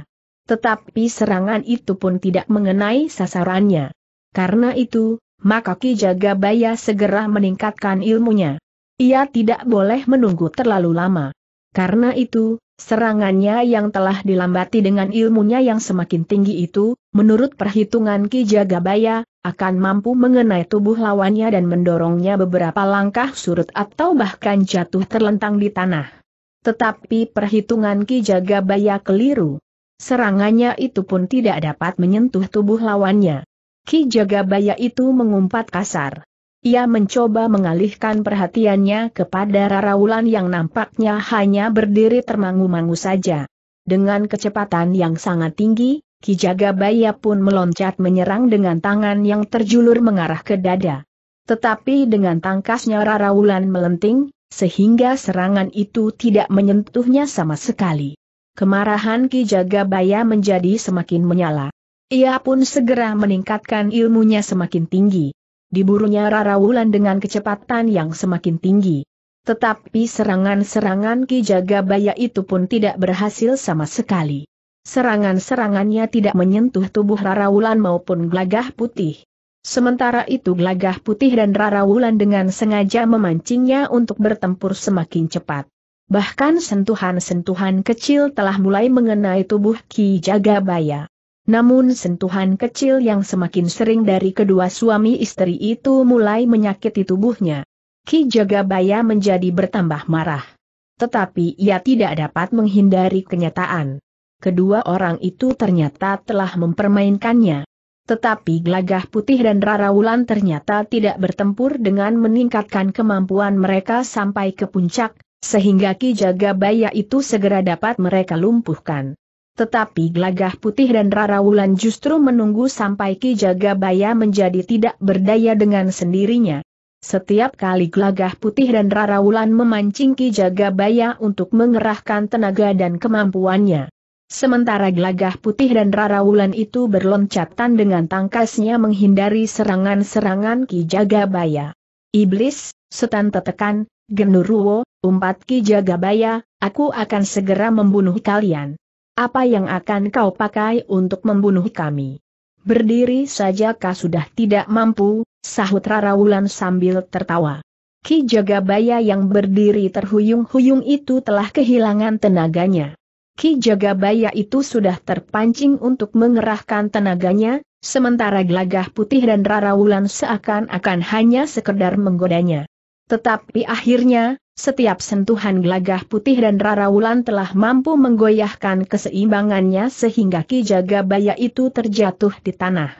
Speaker 1: Tetapi serangan itu pun tidak mengenai sasarannya. Karena itu, maka Ki Jagabaya segera meningkatkan ilmunya. Ia tidak boleh menunggu terlalu lama. Karena itu, Serangannya yang telah dilambati dengan ilmunya yang semakin tinggi itu, menurut perhitungan Ki Jagabaya, akan mampu mengenai tubuh lawannya dan mendorongnya beberapa langkah surut atau bahkan jatuh terlentang di tanah. Tetapi perhitungan Ki Jagabaya keliru. Serangannya itu pun tidak dapat menyentuh tubuh lawannya. Ki Jagabaya itu mengumpat kasar. Ia mencoba mengalihkan perhatiannya kepada Rara Wulan yang nampaknya hanya berdiri termangu-mangu saja. Dengan kecepatan yang sangat tinggi, Kijaga Baya pun meloncat menyerang dengan tangan yang terjulur mengarah ke dada. Tetapi dengan tangkasnya Rara Wulan melenting, sehingga serangan itu tidak menyentuhnya sama sekali. Kemarahan Ki Jagabaya menjadi semakin menyala. Ia pun segera meningkatkan ilmunya semakin tinggi diburunya Rara Wulan dengan kecepatan yang semakin tinggi. Tetapi serangan-serangan Ki Jagabaya itu pun tidak berhasil sama sekali. Serangan-serangannya tidak menyentuh tubuh Rara Wulan maupun Glagah putih. Sementara itu Glagah putih dan Rara Wulan dengan sengaja memancingnya untuk bertempur semakin cepat. Bahkan sentuhan-sentuhan kecil telah mulai mengenai tubuh Ki Jagabaya. Namun sentuhan kecil yang semakin sering dari kedua suami istri itu mulai menyakiti tubuhnya. Ki Jagabaya menjadi bertambah marah. Tetapi ia tidak dapat menghindari kenyataan. Kedua orang itu ternyata telah mempermainkannya. Tetapi Gelagah Putih dan Rara Wulan ternyata tidak bertempur dengan meningkatkan kemampuan mereka sampai ke puncak, sehingga Ki Jagabaya itu segera dapat mereka lumpuhkan. Tetapi Glagah Putih dan Rara Wulan justru menunggu sampai Ki Jagabaya menjadi tidak berdaya dengan sendirinya. Setiap kali Glagah Putih dan Rara Wulan memancing Ki Jagabaya untuk mengerahkan tenaga dan kemampuannya. Sementara Glagah Putih dan Rara Wulan itu berloncatan dengan tangkasnya menghindari serangan-serangan Ki Jagabaya. Iblis, setan tetekan, genurwo, umpat Ki Jagabaya, aku akan segera membunuh kalian. Apa yang akan kau pakai untuk membunuh kami? Berdiri saja kau sudah tidak mampu, sahut Rara Wulan sambil tertawa. Ki Jagabaya yang berdiri terhuyung-huyung itu telah kehilangan tenaganya. Ki Jagabaya itu sudah terpancing untuk mengerahkan tenaganya, sementara gelagah putih dan Rara Wulan seakan-akan hanya sekedar menggodanya. Tetapi akhirnya, setiap sentuhan gelagah putih dan Wulan telah mampu menggoyahkan keseimbangannya sehingga Ki Jagabaya itu terjatuh di tanah.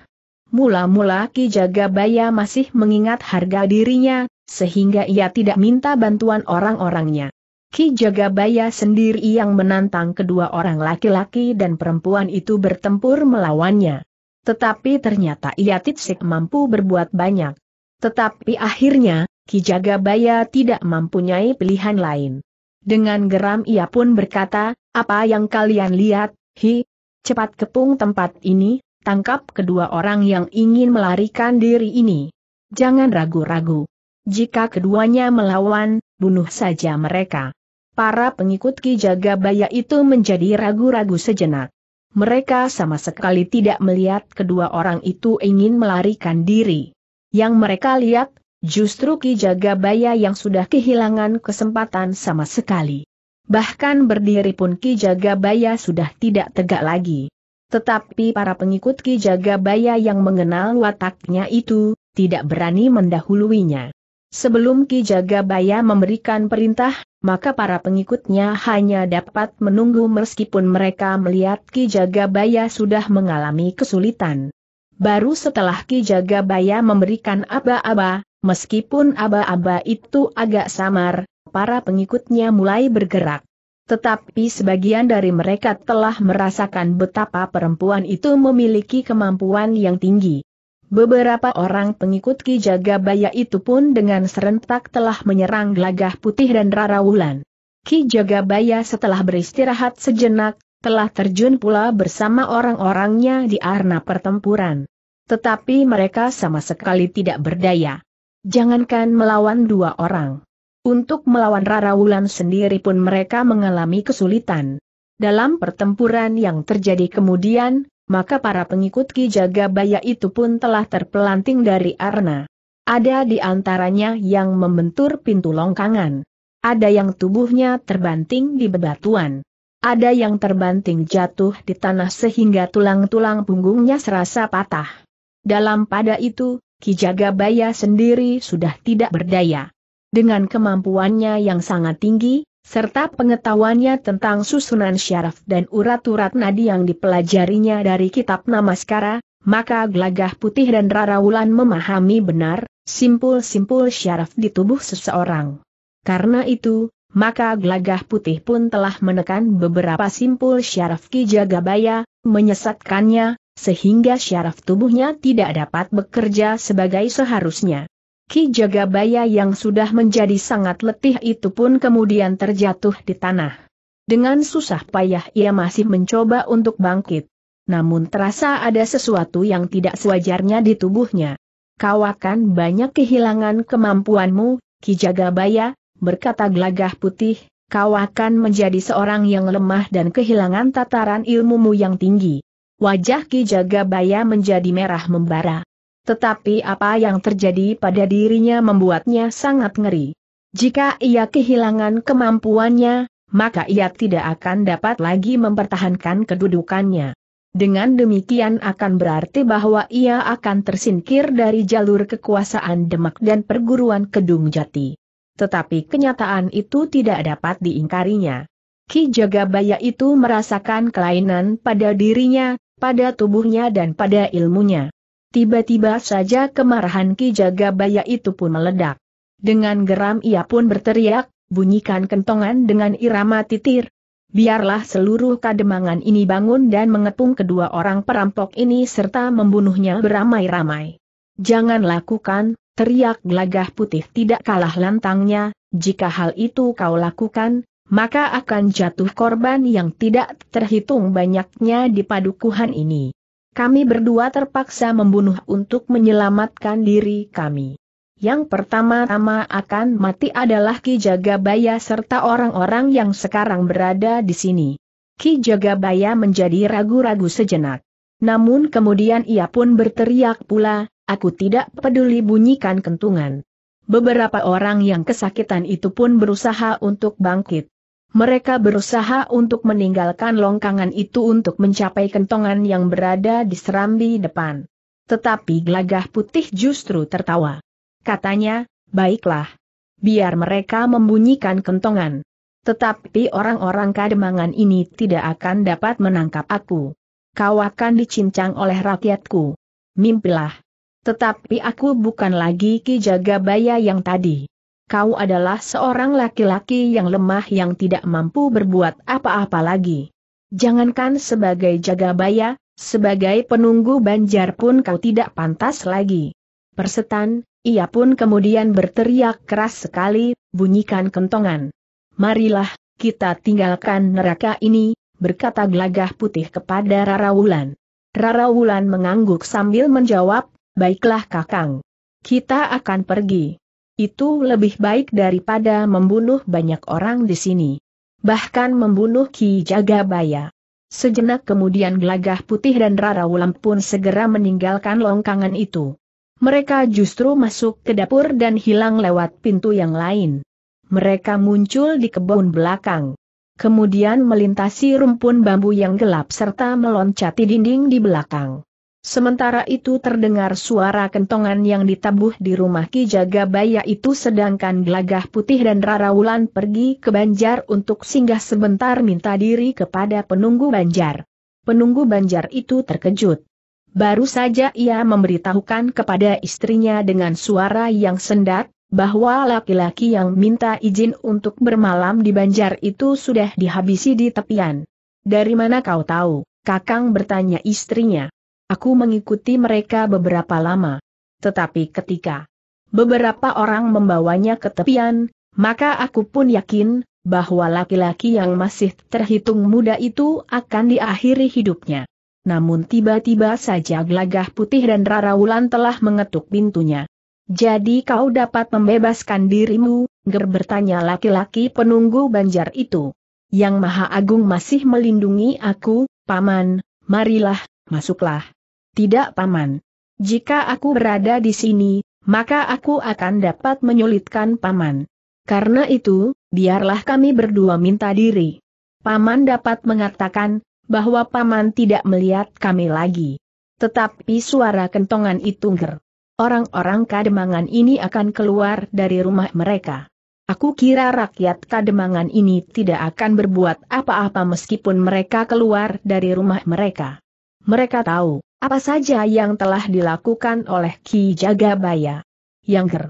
Speaker 1: Mula-mula Ki Jagabaya masih mengingat harga dirinya, sehingga ia tidak minta bantuan orang-orangnya. Ki Jagabaya sendiri yang menantang kedua orang laki-laki dan perempuan itu bertempur melawannya. Tetapi ternyata ia tidak mampu berbuat banyak. Tetapi akhirnya, Ki Jagabaya tidak mempunyai pilihan lain. Dengan geram ia pun berkata, apa yang kalian lihat, hi, cepat kepung tempat ini, tangkap kedua orang yang ingin melarikan diri ini. Jangan ragu-ragu. Jika keduanya melawan, bunuh saja mereka. Para pengikut Ki Jagabaya itu menjadi ragu-ragu sejenak. Mereka sama sekali tidak melihat kedua orang itu ingin melarikan diri. Yang mereka lihat Justru Ki Jagabaya yang sudah kehilangan kesempatan sama sekali. Bahkan berdiri pun Ki Jagabaya sudah tidak tegak lagi. Tetapi para pengikut Ki Jagabaya yang mengenal wataknya itu, tidak berani mendahuluinya. Sebelum Ki Jagabaya memberikan perintah, maka para pengikutnya hanya dapat menunggu meskipun mereka melihat Ki Jagabaya sudah mengalami kesulitan. Baru setelah Ki Jagabaya memberikan aba-aba, Meskipun aba-aba itu agak samar, para pengikutnya mulai bergerak. Tetapi sebagian dari mereka telah merasakan betapa perempuan itu memiliki kemampuan yang tinggi. Beberapa orang pengikut Ki Jagabaya itu pun dengan serentak telah menyerang Gelagah Putih dan Rarawulan. Ki Jagabaya setelah beristirahat sejenak, telah terjun pula bersama orang-orangnya di arena pertempuran. Tetapi mereka sama sekali tidak berdaya. Jangankan melawan dua orang. Untuk melawan Rara Wulan sendiri pun mereka mengalami kesulitan. Dalam pertempuran yang terjadi kemudian, maka para pengikut Ki Jagabaya itu pun telah terpelanting dari Arna. Ada di antaranya yang membentur pintu longkangan. Ada yang tubuhnya terbanting di bebatuan. Ada yang terbanting jatuh di tanah sehingga tulang-tulang punggungnya serasa patah. Dalam pada itu, Kijagabaya sendiri sudah tidak berdaya. Dengan kemampuannya yang sangat tinggi, serta pengetahuannya tentang susunan syaraf dan urat-urat nadi yang dipelajarinya dari kitab Namaskara, maka Gelagah Putih dan Rara Wulan memahami benar, simpul-simpul syaraf di tubuh seseorang. Karena itu, maka Gelagah Putih pun telah menekan beberapa simpul syaraf Ki Jagabaya, menyesatkannya, sehingga syaraf tubuhnya tidak dapat bekerja sebagai seharusnya. Ki Jagabaya yang sudah menjadi sangat letih itu pun kemudian terjatuh di tanah. Dengan susah payah ia masih mencoba untuk bangkit. Namun terasa ada sesuatu yang tidak sewajarnya di tubuhnya. Kau akan banyak kehilangan kemampuanmu, Ki Jagabaya, berkata gelagah putih, kau akan menjadi seorang yang lemah dan kehilangan tataran ilmumu yang tinggi. Wajah Ki Jagabaya menjadi merah membara. Tetapi apa yang terjadi pada dirinya membuatnya sangat ngeri. Jika ia kehilangan kemampuannya, maka ia tidak akan dapat lagi mempertahankan kedudukannya. Dengan demikian akan berarti bahwa ia akan tersingkir dari jalur kekuasaan Demak dan perguruan Kedung Jati. Tetapi kenyataan itu tidak dapat diingkarinya. Ki Jagabaya itu merasakan kelainan pada dirinya, pada tubuhnya dan pada ilmunya. Tiba-tiba saja kemarahan Ki Jagabaya itu pun meledak. Dengan geram ia pun berteriak, bunyikan kentongan dengan irama titir. Biarlah seluruh kademangan ini bangun dan mengepung kedua orang perampok ini serta membunuhnya beramai-ramai. Jangan lakukan, teriak gelagah putih tidak kalah lantangnya, jika hal itu kau lakukan, maka akan jatuh korban yang tidak terhitung banyaknya di padukuhan ini. Kami berdua terpaksa membunuh untuk menyelamatkan diri kami. Yang pertama-tama akan mati adalah Ki Jagabaya serta orang-orang yang sekarang berada di sini. Ki Jagabaya menjadi ragu-ragu sejenak. Namun kemudian ia pun berteriak pula, aku tidak peduli bunyikan kentungan. Beberapa orang yang kesakitan itu pun berusaha untuk bangkit mereka berusaha untuk meninggalkan longkangan itu untuk mencapai kentongan yang berada di serambi depan. Tetapi gelagah putih justru tertawa. Katanya, baiklah. Biar mereka membunyikan kentongan. Tetapi orang-orang kademangan ini tidak akan dapat menangkap aku. Kau akan dicincang oleh rakyatku. Mimpilah. Tetapi aku bukan lagi Ki Jagabaya yang tadi kau adalah seorang laki-laki yang lemah yang tidak mampu berbuat apa-apa lagi. Jangankan sebagai jaga jagabaya, sebagai penunggu banjar pun kau tidak pantas lagi. Persetan, ia pun kemudian berteriak keras sekali, bunyikan kentongan. Marilah, kita tinggalkan neraka ini, berkata gelagah putih kepada Rara Wulan. Rara Wulan mengangguk sambil menjawab, baiklah kakang. Kita akan pergi. Itu lebih baik daripada membunuh banyak orang di sini. Bahkan membunuh Ki Jagabaya. Sejenak kemudian Gelagah Putih dan Rara Wulam pun segera meninggalkan longkangan itu. Mereka justru masuk ke dapur dan hilang lewat pintu yang lain. Mereka muncul di kebun belakang. Kemudian melintasi rumpun bambu yang gelap serta meloncati dinding di belakang. Sementara itu terdengar suara kentongan yang ditabuh di rumah Ki Jagabaya itu sedangkan Gelagah Putih dan Rara Wulan pergi ke Banjar untuk singgah sebentar minta diri kepada penunggu Banjar. Penunggu Banjar itu terkejut. Baru saja ia memberitahukan kepada istrinya dengan suara yang sendat, bahwa laki-laki yang minta izin untuk bermalam di banjar itu sudah dihabisi di tepian. Dari mana kau tahu? Kakang bertanya istrinya. Aku mengikuti mereka beberapa lama. Tetapi ketika beberapa orang membawanya ke tepian, maka aku pun yakin bahwa laki-laki yang masih terhitung muda itu akan diakhiri hidupnya. Namun tiba-tiba saja gelagah putih dan Rara Wulan telah mengetuk pintunya. Jadi kau dapat membebaskan dirimu, ger bertanya laki-laki penunggu banjar itu. Yang Maha Agung masih melindungi aku, Paman, marilah, masuklah. Tidak paman. Jika aku berada di sini, maka aku akan dapat menyulitkan paman. Karena itu, biarlah kami berdua minta diri. Paman dapat mengatakan, bahwa paman tidak melihat kami lagi. Tetapi suara kentongan itu ger. Orang-orang kademangan ini akan keluar dari rumah mereka. Aku kira rakyat kademangan ini tidak akan berbuat apa-apa meskipun mereka keluar dari rumah mereka. Mereka tahu apa saja yang telah dilakukan oleh Ki Jagabaya? Yang ger.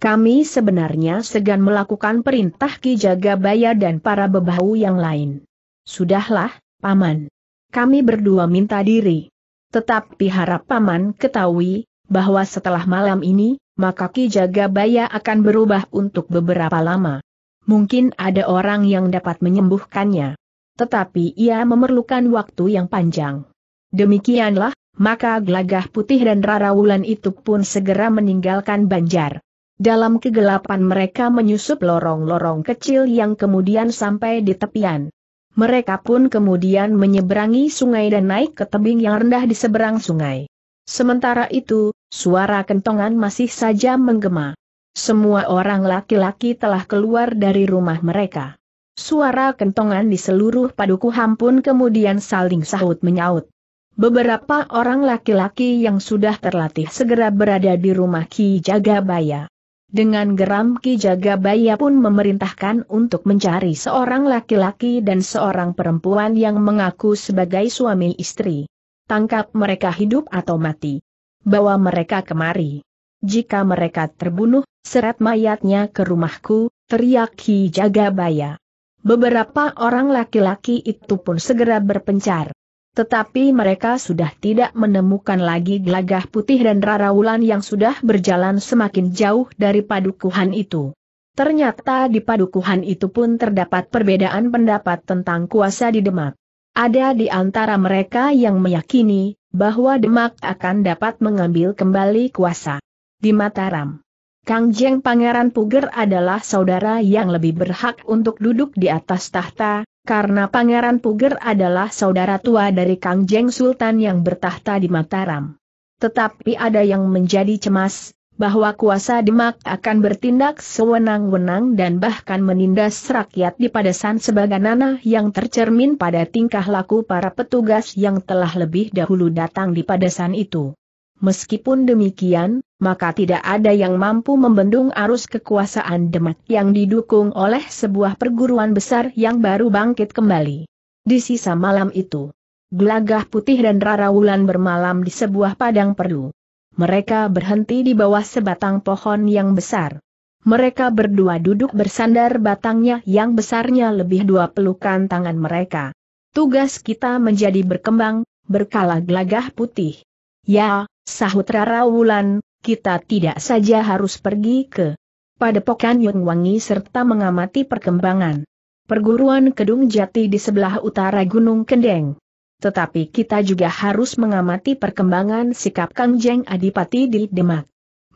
Speaker 1: Kami sebenarnya segan melakukan perintah Ki Jagabaya dan para bebahu yang lain. Sudahlah, Paman. Kami berdua minta diri. Tetapi harap Paman ketahui, bahwa setelah malam ini, maka Ki Jagabaya akan berubah untuk beberapa lama. Mungkin ada orang yang dapat menyembuhkannya. Tetapi ia memerlukan waktu yang panjang. Demikianlah, maka gelagah putih dan rara wulan itu pun segera meninggalkan Banjar. Dalam kegelapan mereka menyusup lorong-lorong kecil yang kemudian sampai di tepian. Mereka pun kemudian menyeberangi sungai dan naik ke tebing yang rendah di seberang sungai. Sementara itu, suara kentongan masih saja menggema. Semua orang laki-laki telah keluar dari rumah mereka. Suara kentongan di seluruh padukuhan pun kemudian saling sahut menyaut. Beberapa orang laki-laki yang sudah terlatih segera berada di rumah Ki Jagabaya. Dengan geram Ki Jagabaya pun memerintahkan untuk mencari seorang laki-laki dan seorang perempuan yang mengaku sebagai suami istri. Tangkap mereka hidup atau mati. Bawa mereka kemari. Jika mereka terbunuh, seret mayatnya ke rumahku, teriak Ki Jagabaya. Beberapa orang laki-laki itu pun segera berpencar. Tetapi mereka sudah tidak menemukan lagi gelagah putih dan raraulan yang sudah berjalan semakin jauh dari padukuhan itu. Ternyata di padukuhan itu pun terdapat perbedaan pendapat tentang kuasa di Demak. Ada di antara mereka yang meyakini bahwa Demak akan dapat mengambil kembali kuasa di Mataram. Kang Jeng Pangeran Puger adalah saudara yang lebih berhak untuk duduk di atas tahta, karena Pangeran Puger adalah saudara tua dari Kang Jeng Sultan yang bertahta di Mataram. Tetapi ada yang menjadi cemas, bahwa kuasa Demak akan bertindak sewenang-wenang dan bahkan menindas rakyat di Padasan sebagai nana yang tercermin pada tingkah laku para petugas yang telah lebih dahulu datang di Padasan itu. Meskipun demikian, maka tidak ada yang mampu membendung arus kekuasaan Demak yang didukung oleh sebuah perguruan besar yang baru bangkit kembali. Di sisa malam itu, Gelagah Putih dan Rara Wulan bermalam di sebuah padang perlu. Mereka berhenti di bawah sebatang pohon yang besar. Mereka berdua duduk bersandar batangnya yang besarnya lebih dua pelukan tangan mereka. Tugas kita menjadi berkembang, berkala gelagah putih. Ya, Sahut Rara Wulan, kita tidak saja harus pergi ke Padepokan Yung serta mengamati perkembangan perguruan Kedung Jati di sebelah utara Gunung Kendeng. Tetapi kita juga harus mengamati perkembangan sikap Kang Jeng Adipati di Demak.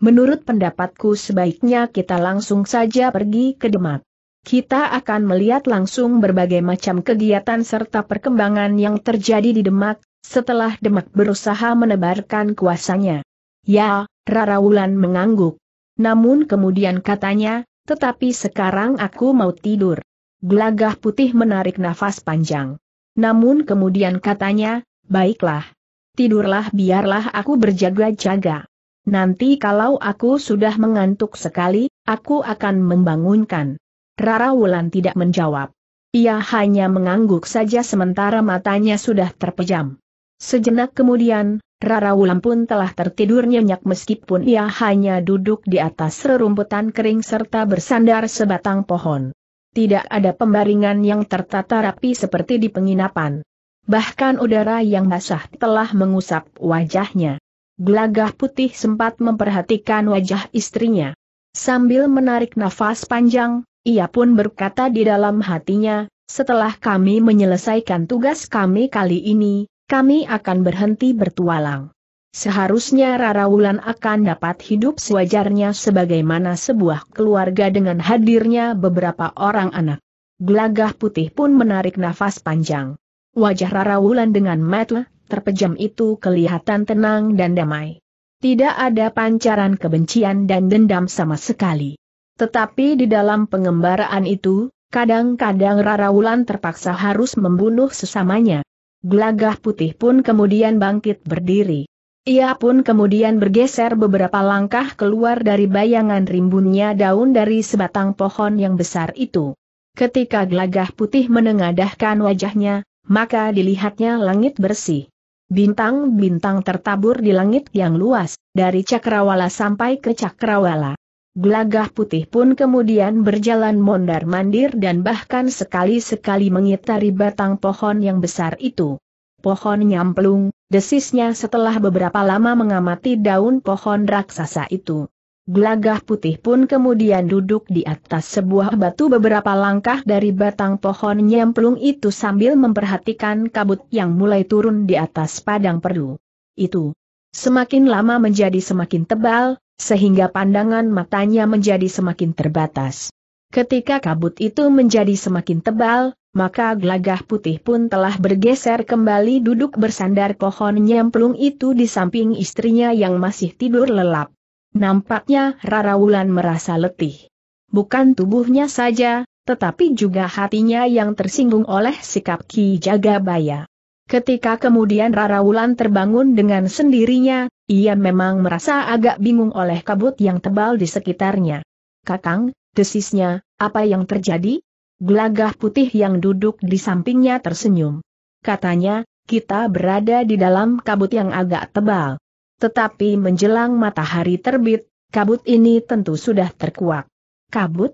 Speaker 1: Menurut pendapatku sebaiknya kita langsung saja pergi ke Demak kita akan melihat langsung berbagai macam kegiatan serta perkembangan yang terjadi di Demak, setelah Demak berusaha menebarkan kuasanya. Ya, Rara Wulan mengangguk. Namun kemudian katanya, tetapi sekarang aku mau tidur. Gelagah putih menarik nafas panjang. Namun kemudian katanya, baiklah. Tidurlah biarlah aku berjaga-jaga. Nanti kalau aku sudah mengantuk sekali, aku akan membangunkan. Rara Wulan tidak menjawab. Ia hanya mengangguk saja sementara matanya sudah terpejam. Sejenak kemudian, Rara Wulan pun telah tertidur nyenyak meskipun ia hanya duduk di atas rerumputan kering serta bersandar sebatang pohon. Tidak ada pembaringan yang tertata rapi seperti di penginapan. Bahkan udara yang basah telah mengusap wajahnya. Gelagah putih sempat memperhatikan wajah istrinya. Sambil menarik nafas panjang, ia pun berkata di dalam hatinya, setelah kami menyelesaikan tugas kami kali ini, kami akan berhenti bertualang. Seharusnya Rara Wulan akan dapat hidup sewajarnya sebagaimana sebuah keluarga dengan hadirnya beberapa orang anak. Gelagah putih pun menarik nafas panjang. Wajah Rara Wulan dengan mata terpejam itu kelihatan tenang dan damai. Tidak ada pancaran kebencian dan dendam sama sekali. Tetapi di dalam pengembaraan itu, kadang-kadang Rara Wulan terpaksa harus membunuh sesamanya Gelagah putih pun kemudian bangkit berdiri. Ia pun kemudian bergeser beberapa langkah keluar dari bayangan rimbunnya daun dari sebatang pohon yang besar itu. Ketika gelagah putih menengadahkan wajahnya, maka dilihatnya langit bersih. Bintang-bintang tertabur di langit yang luas, dari cakrawala sampai ke cakrawala. Gelagah putih pun kemudian berjalan mondar-mandir dan bahkan sekali-sekali mengitari batang pohon yang besar itu. Pohon nyamplung, desisnya setelah beberapa lama mengamati daun pohon raksasa itu. Gelagah putih pun kemudian duduk di atas sebuah batu beberapa langkah dari batang pohon nyamplung itu sambil memperhatikan kabut yang mulai turun di atas padang perdu. Itu, Semakin lama menjadi semakin tebal, sehingga pandangan matanya menjadi semakin terbatas. Ketika kabut itu menjadi semakin tebal, maka gelagah putih pun telah bergeser kembali duduk bersandar pohon nyemplung itu di samping istrinya yang masih tidur lelap. Nampaknya Rara Wulan merasa letih. Bukan tubuhnya saja, tetapi juga hatinya yang tersinggung oleh sikap Ki Jagabaya. Ketika kemudian Rara Wulan terbangun dengan sendirinya, ia memang merasa agak bingung oleh kabut yang tebal di sekitarnya. Kakang, desisnya, apa yang terjadi? Gelagah putih yang duduk di sampingnya tersenyum. Katanya, kita berada di dalam kabut yang agak tebal. Tetapi menjelang matahari terbit, kabut ini tentu sudah terkuak. Kabut?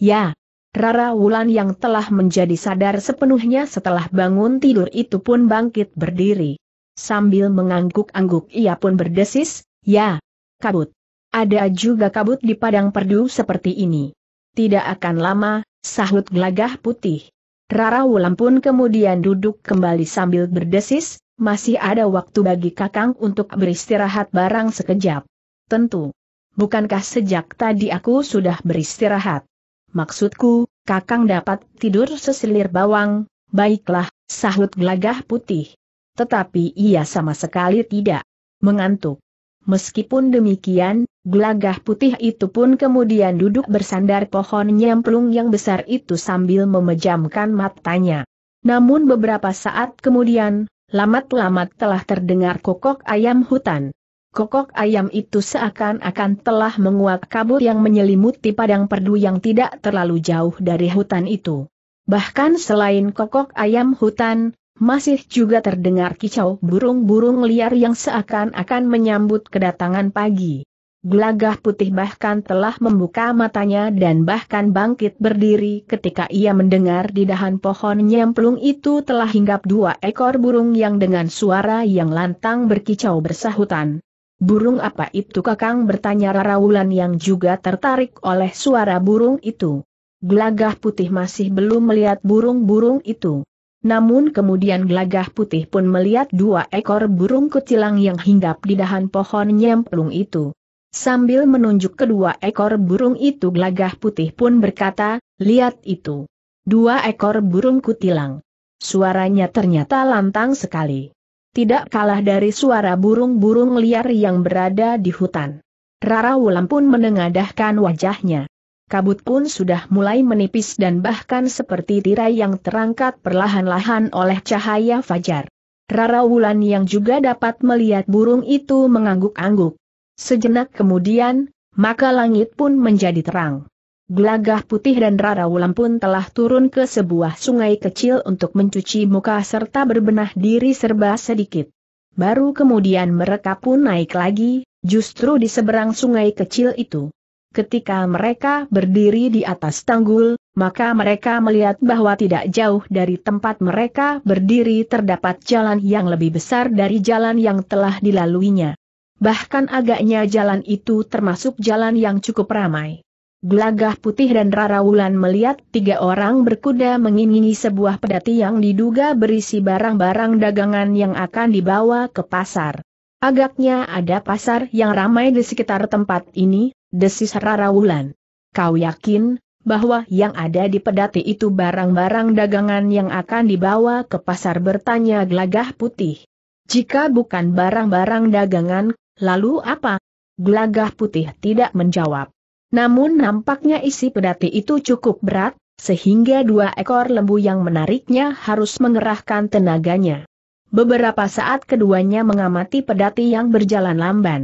Speaker 1: Ya, Rara Wulan yang telah menjadi sadar sepenuhnya setelah bangun tidur itu pun bangkit berdiri. Sambil mengangguk-angguk ia pun berdesis, ya, kabut. Ada juga kabut di padang perdu seperti ini. Tidak akan lama, sahut gelagah putih. Rara Wulan pun kemudian duduk kembali sambil berdesis, masih ada waktu bagi kakang untuk beristirahat barang sekejap. Tentu. Bukankah sejak tadi aku sudah beristirahat? Maksudku, Kakang dapat tidur seselir bawang, baiklah, sahut gelagah putih. Tetapi ia sama sekali tidak mengantuk. Meskipun demikian, gelagah putih itu pun kemudian duduk bersandar pohon nyemplung yang besar itu sambil memejamkan matanya. Namun beberapa saat kemudian, lamat-lamat telah terdengar kokok ayam hutan. Kokok ayam itu seakan-akan telah menguak kabut yang menyelimuti padang perdu yang tidak terlalu jauh dari hutan itu. Bahkan selain kokok ayam hutan, masih juga terdengar kicau burung-burung liar yang seakan-akan menyambut kedatangan pagi. Gelagah putih bahkan telah membuka matanya dan bahkan bangkit berdiri ketika ia mendengar di dahan pohon nyemplung itu telah hinggap dua ekor burung yang dengan suara yang lantang berkicau bersahutan. Burung apa itu kakang bertanya Raraulan yang juga tertarik oleh suara burung itu. Gelagah putih masih belum melihat burung-burung itu. Namun kemudian gelagah putih pun melihat dua ekor burung kutilang yang hinggap di dahan pohon nyemplung itu. Sambil menunjuk kedua ekor burung itu gelagah putih pun berkata, lihat itu. Dua ekor burung kutilang. Suaranya ternyata lantang sekali tidak kalah dari suara burung-burung liar yang berada di hutan. Rara Wulan pun menengadahkan wajahnya. Kabut pun sudah mulai menipis dan bahkan seperti tirai yang terangkat perlahan-lahan oleh cahaya fajar. Rara Wulan yang juga dapat melihat burung itu mengangguk-angguk. Sejenak kemudian, maka langit pun menjadi terang. Gelagah putih dan Rara Wulan pun telah turun ke sebuah sungai kecil untuk mencuci muka serta berbenah diri serba sedikit. Baru kemudian mereka pun naik lagi, justru di seberang sungai kecil itu. Ketika mereka berdiri di atas tanggul, maka mereka melihat bahwa tidak jauh dari tempat mereka berdiri terdapat jalan yang lebih besar dari jalan yang telah dilaluinya. Bahkan agaknya jalan itu termasuk jalan yang cukup ramai. Gelagah putih dan Rara Wulan melihat tiga orang berkuda mengingini sebuah pedati yang diduga berisi barang-barang dagangan yang akan dibawa ke pasar. Agaknya ada pasar yang ramai di sekitar tempat ini, desis Rara Wulan. Kau yakin, bahwa yang ada di pedati itu barang-barang dagangan yang akan dibawa ke pasar bertanya gelagah putih. Jika bukan barang-barang dagangan, lalu apa? Gelagah putih tidak menjawab. Namun nampaknya isi pedati itu cukup berat, sehingga dua ekor lembu yang menariknya harus mengerahkan tenaganya. Beberapa saat keduanya mengamati pedati yang berjalan lamban.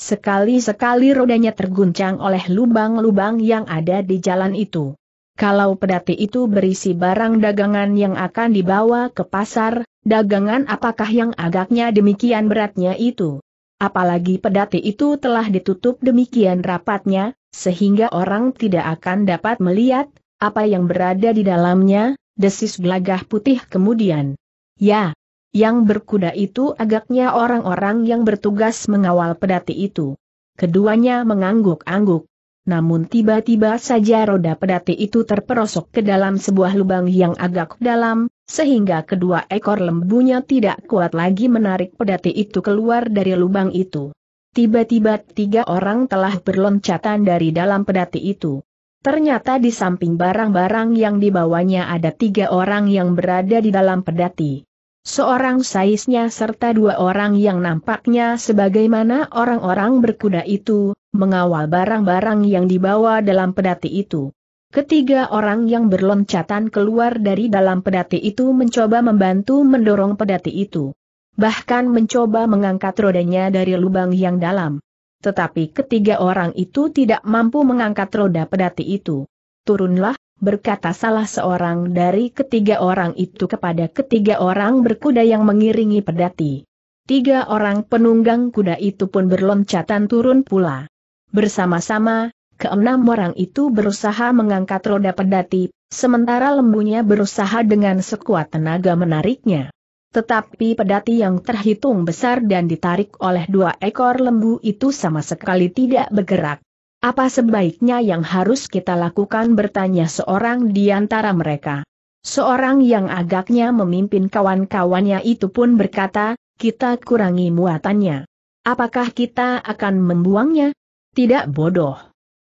Speaker 1: Sekali-sekali rodanya terguncang oleh lubang-lubang yang ada di jalan itu. Kalau pedati itu berisi barang dagangan yang akan dibawa ke pasar, dagangan apakah yang agaknya demikian beratnya itu? Apalagi pedati itu telah ditutup demikian rapatnya, sehingga orang tidak akan dapat melihat apa yang berada di dalamnya, desis gelagah putih kemudian. Ya, yang berkuda itu agaknya orang-orang yang bertugas mengawal pedati itu. Keduanya mengangguk-angguk. Namun tiba-tiba saja roda pedati itu terperosok ke dalam sebuah lubang yang agak dalam, sehingga kedua ekor lembunya tidak kuat lagi menarik pedati itu keluar dari lubang itu. Tiba-tiba tiga orang telah berloncatan dari dalam pedati itu. Ternyata di samping barang-barang yang dibawanya ada tiga orang yang berada di dalam pedati. Seorang saisnya serta dua orang yang nampaknya sebagaimana orang-orang berkuda itu, mengawal barang-barang yang dibawa dalam pedati itu. Ketiga orang yang berloncatan keluar dari dalam pedati itu mencoba membantu mendorong pedati itu bahkan mencoba mengangkat rodanya dari lubang yang dalam. Tetapi ketiga orang itu tidak mampu mengangkat roda pedati itu. Turunlah, berkata salah seorang dari ketiga orang itu kepada ketiga orang berkuda yang mengiringi pedati. Tiga orang penunggang kuda itu pun berloncatan turun pula. Bersama-sama, keenam orang itu berusaha mengangkat roda pedati, sementara lembunya berusaha dengan sekuat tenaga menariknya tetapi pedati yang terhitung besar dan ditarik oleh dua ekor lembu itu sama sekali tidak bergerak. Apa sebaiknya yang harus kita lakukan bertanya seorang di antara mereka. Seorang yang agaknya memimpin kawan-kawannya itu pun berkata, kita kurangi muatannya. Apakah kita akan membuangnya? Tidak bodoh.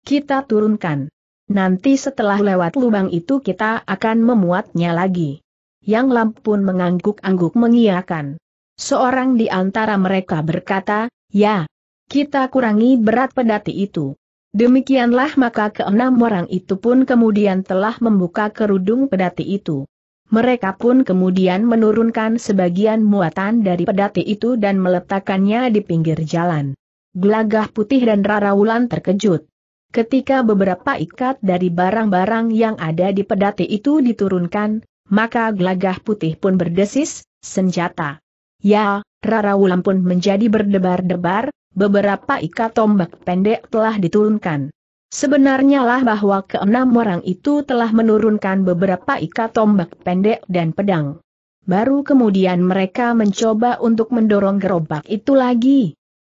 Speaker 1: Kita turunkan. Nanti setelah lewat lubang itu kita akan memuatnya lagi. Yang Lam pun mengangguk-angguk mengiyakan. Seorang di antara mereka berkata, ya, kita kurangi berat pedati itu. Demikianlah maka keenam orang itu pun kemudian telah membuka kerudung pedati itu. Mereka pun kemudian menurunkan sebagian muatan dari pedati itu dan meletakkannya di pinggir jalan. Gelagah putih dan Rara Wulan terkejut. Ketika beberapa ikat dari barang-barang yang ada di pedati itu diturunkan, maka gelagah putih pun berdesis, senjata. Ya, Rara Wulan pun menjadi berdebar-debar, beberapa ikat tombak pendek telah diturunkan. Sebenarnya lah bahwa keenam orang itu telah menurunkan beberapa ikat tombak pendek dan pedang. Baru kemudian mereka mencoba untuk mendorong gerobak itu lagi.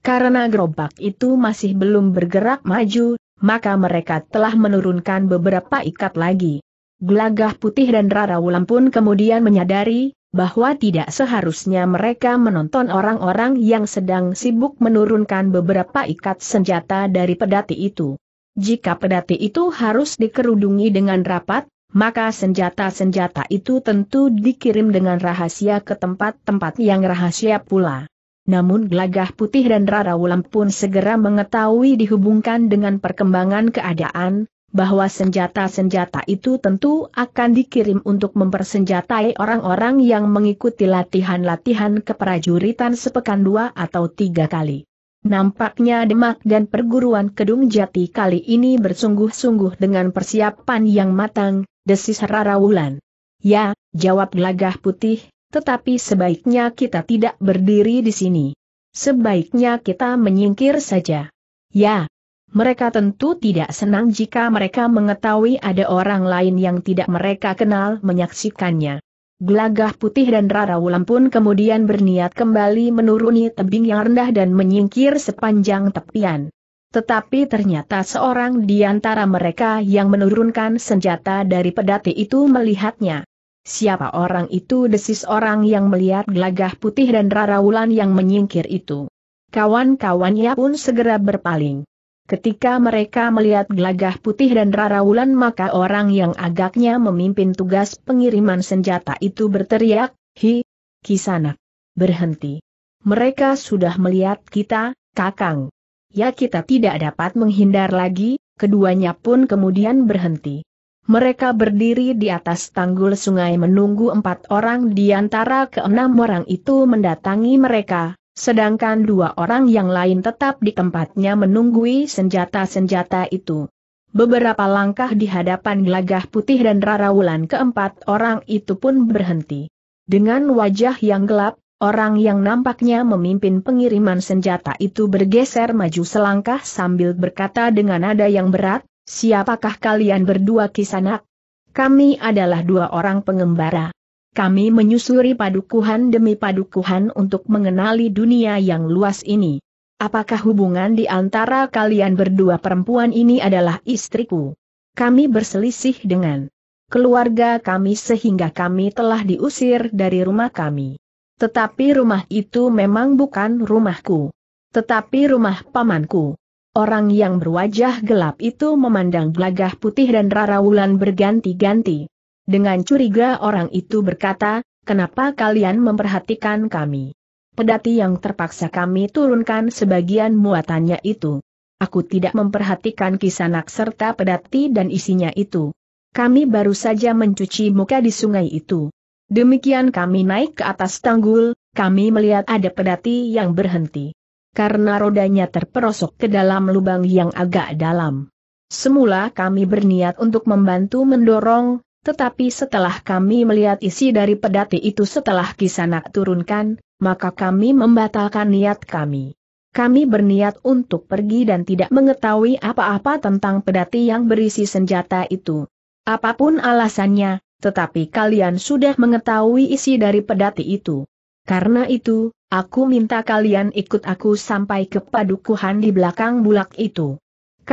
Speaker 1: Karena gerobak itu masih belum bergerak maju, maka mereka telah menurunkan beberapa ikat lagi. Gelagah Putih dan Rara Wulan pun kemudian menyadari, bahwa tidak seharusnya mereka menonton orang-orang yang sedang sibuk menurunkan beberapa ikat senjata dari pedati itu. Jika pedati itu harus dikerudungi dengan rapat, maka senjata-senjata itu tentu dikirim dengan rahasia ke tempat-tempat yang rahasia pula. Namun Gelagah Putih dan Rara Wulan pun segera mengetahui dihubungkan dengan perkembangan keadaan, bahwa senjata-senjata itu tentu akan dikirim untuk mempersenjatai orang-orang yang mengikuti latihan-latihan keprajuritan sepekan dua atau tiga kali. Nampaknya Demak dan perguruan Kedung Jati kali ini bersungguh-sungguh dengan persiapan yang matang, desis Rara Wulan. Ya, jawab gelagah putih, tetapi sebaiknya kita tidak berdiri di sini. Sebaiknya kita menyingkir saja. Ya, mereka tentu tidak senang jika mereka mengetahui ada orang lain yang tidak mereka kenal menyaksikannya. Gelagah putih dan Rara Wulan pun kemudian berniat kembali menuruni tebing yang rendah dan menyingkir sepanjang tepian. Tetapi ternyata seorang di antara mereka yang menurunkan senjata dari pedati itu melihatnya. Siapa orang itu desis orang yang melihat gelagah putih dan Rara Wulan yang menyingkir itu. Kawan-kawannya pun segera berpaling. Ketika mereka melihat gelagah putih dan rarawulan maka orang yang agaknya memimpin tugas pengiriman senjata itu berteriak, Hi, kisanak, berhenti. Mereka sudah melihat kita, kakang. Ya kita tidak dapat menghindar lagi, keduanya pun kemudian berhenti. Mereka berdiri di atas tanggul sungai menunggu empat orang di antara keenam orang itu mendatangi mereka, Sedangkan dua orang yang lain tetap di tempatnya menunggui senjata-senjata itu. Beberapa langkah di hadapan gelagah putih dan rarawulan keempat orang itu pun berhenti. Dengan wajah yang gelap, Orang yang nampaknya memimpin pengiriman senjata itu bergeser maju selangkah sambil berkata dengan nada yang berat, siapakah kalian berdua kisanak? Kami adalah dua orang pengembara kami menyusuri padukuhan demi padukuhan untuk mengenali dunia yang luas ini. Apakah hubungan di antara kalian berdua perempuan ini adalah istriku? Kami berselisih dengan keluarga kami sehingga kami telah diusir dari rumah kami. Tetapi rumah itu memang bukan rumahku. Tetapi rumah pamanku. Orang yang berwajah gelap itu memandang gelagah putih dan raraulan berganti-ganti. Dengan curiga orang itu berkata, kenapa kalian memperhatikan kami? Pedati yang terpaksa kami turunkan sebagian muatannya itu. Aku tidak memperhatikan kisanak serta pedati dan isinya itu. Kami baru saja mencuci muka di sungai itu. Demikian kami naik ke atas tanggul, kami melihat ada pedati yang berhenti. Karena rodanya terperosok ke dalam lubang yang agak dalam. Semula kami berniat untuk membantu mendorong, tetapi setelah kami melihat isi dari pedati itu setelah kisanak turunkan, maka kami membatalkan niat kami. Kami berniat untuk pergi dan tidak mengetahui apa-apa tentang pedati yang berisi senjata itu. Apapun alasannya, tetapi kalian sudah mengetahui isi dari pedati itu. Karena itu, aku minta kalian ikut aku sampai ke padukuhan di belakang bulak itu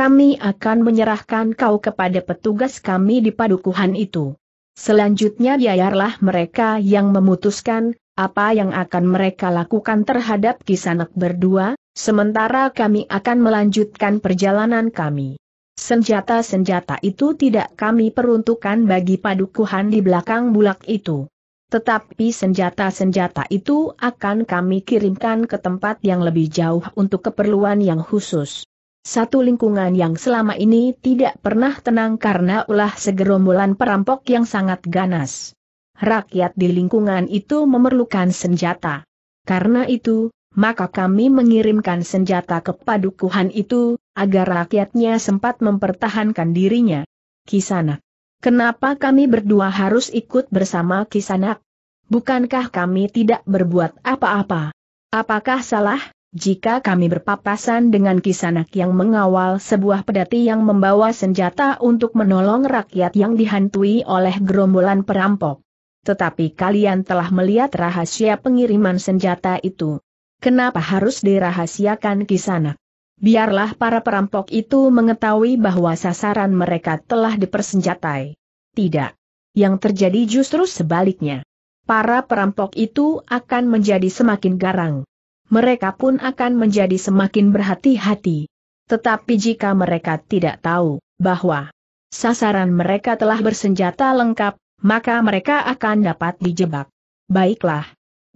Speaker 1: kami akan menyerahkan kau kepada petugas kami di padukuhan itu. Selanjutnya biarlah mereka yang memutuskan, apa yang akan mereka lakukan terhadap kisanak berdua, sementara kami akan melanjutkan perjalanan kami. Senjata-senjata itu tidak kami peruntukkan bagi padukuhan di belakang bulak itu. Tetapi senjata-senjata itu akan kami kirimkan ke tempat yang lebih jauh untuk keperluan yang khusus. Satu lingkungan yang selama ini tidak pernah tenang karena ulah segerombolan perampok yang sangat ganas. Rakyat di lingkungan itu memerlukan senjata. Karena itu, maka kami mengirimkan senjata ke padukuhan itu, agar rakyatnya sempat mempertahankan dirinya. Kisanak. Kenapa kami berdua harus ikut bersama Kisanak? Bukankah kami tidak berbuat apa-apa? Apakah salah? Jika kami berpapasan dengan kisanak yang mengawal sebuah pedati yang membawa senjata untuk menolong rakyat yang dihantui oleh gerombolan perampok. Tetapi kalian telah melihat rahasia pengiriman senjata itu. Kenapa harus dirahasiakan kisanak? Biarlah para perampok itu mengetahui bahwa sasaran mereka telah dipersenjatai. Tidak. Yang terjadi justru sebaliknya. Para perampok itu akan menjadi semakin garang mereka pun akan menjadi semakin berhati-hati. Tetapi jika mereka tidak tahu bahwa sasaran mereka telah bersenjata lengkap, maka mereka akan dapat dijebak. Baiklah.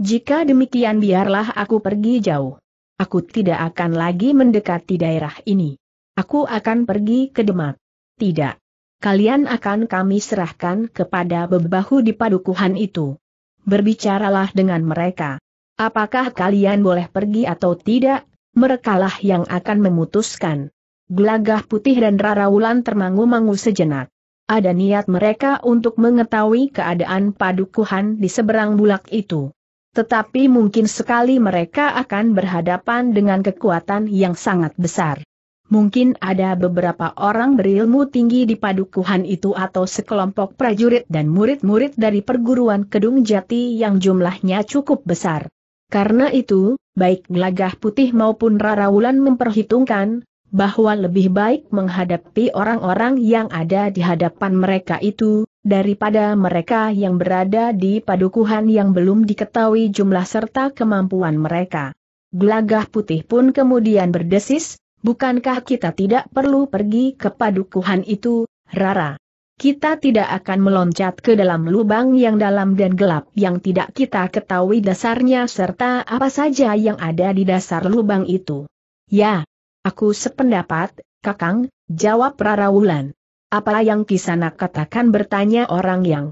Speaker 1: Jika demikian biarlah aku pergi jauh. Aku tidak akan lagi mendekati daerah ini. Aku akan pergi ke Demak. Tidak. Kalian akan kami serahkan kepada bebahu di padukuhan itu. Berbicaralah dengan mereka. Apakah kalian boleh pergi atau tidak? Merekalah yang akan memutuskan. Gelagah putih dan Rara Wulan termangu-mangu sejenak. Ada niat mereka untuk mengetahui keadaan padukuhan di seberang bulak itu. Tetapi mungkin sekali mereka akan berhadapan dengan kekuatan yang sangat besar. Mungkin ada beberapa orang berilmu tinggi di padukuhan itu atau sekelompok prajurit dan murid-murid dari perguruan Kedung Jati yang jumlahnya cukup besar. Karena itu, baik Gelagah Putih maupun Rara Rarawulan memperhitungkan, bahwa lebih baik menghadapi orang-orang yang ada di hadapan mereka itu, daripada mereka yang berada di padukuhan yang belum diketahui jumlah serta kemampuan mereka. Gelagah putih pun kemudian berdesis, bukankah kita tidak perlu pergi ke padukuhan itu, Rara? kita tidak akan meloncat ke dalam lubang yang dalam dan gelap yang tidak kita ketahui dasarnya serta apa saja yang ada di dasar lubang itu. Ya, aku sependapat, Kakang, jawab Prarawulan. Apa yang Kisana katakan bertanya orang yang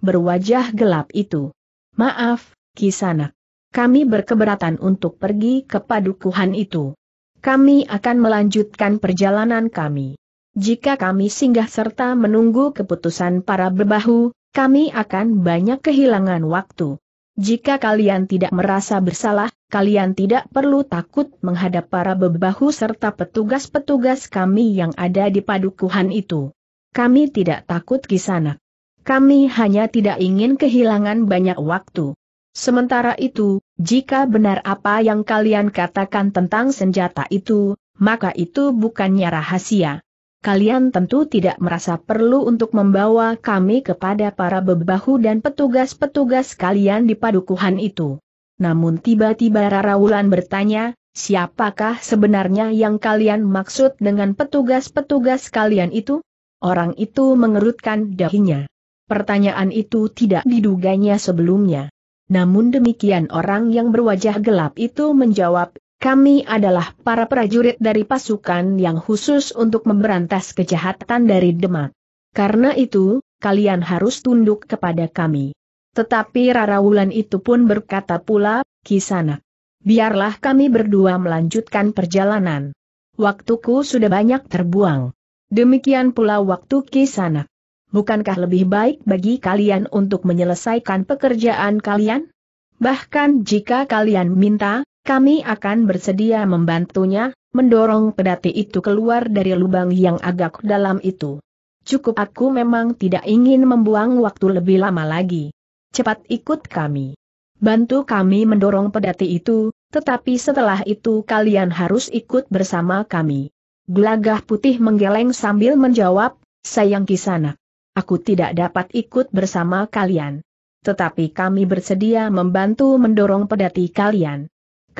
Speaker 1: berwajah gelap itu. Maaf, Kisana. Kami berkeberatan untuk pergi ke padukuhan itu. Kami akan melanjutkan perjalanan kami. Jika kami singgah serta menunggu keputusan para bebahu, kami akan banyak kehilangan waktu. Jika kalian tidak merasa bersalah, kalian tidak perlu takut menghadap para bebahu serta petugas-petugas kami yang ada di padukuhan itu. Kami tidak takut sana. Kami hanya tidak ingin kehilangan banyak waktu. Sementara itu, jika benar apa yang kalian katakan tentang senjata itu, maka itu bukannya rahasia kalian tentu tidak merasa perlu untuk membawa kami kepada para bebahu dan petugas-petugas kalian di padukuhan itu. Namun tiba-tiba Rara Wulan bertanya, siapakah sebenarnya yang kalian maksud dengan petugas-petugas kalian itu? Orang itu mengerutkan dahinya. Pertanyaan itu tidak diduganya sebelumnya. Namun demikian orang yang berwajah gelap itu menjawab, kami adalah para prajurit dari pasukan yang khusus untuk memberantas kejahatan dari Demak. Karena itu, kalian harus tunduk kepada kami. Tetapi Rarawulan itu pun berkata pula, Kisana. biarlah kami berdua melanjutkan perjalanan. Waktuku sudah banyak terbuang. Demikian pula waktu Kisana. Bukankah lebih baik bagi kalian untuk menyelesaikan pekerjaan kalian? Bahkan jika kalian minta, kami akan bersedia membantunya, mendorong pedati itu keluar dari lubang yang agak dalam itu. Cukup aku memang tidak ingin membuang waktu lebih lama lagi. Cepat ikut kami. Bantu kami mendorong pedati itu, tetapi setelah itu kalian harus ikut bersama kami. Gelagah putih menggeleng sambil menjawab, sayang kisana. Aku tidak dapat ikut bersama kalian. Tetapi kami bersedia membantu mendorong pedati kalian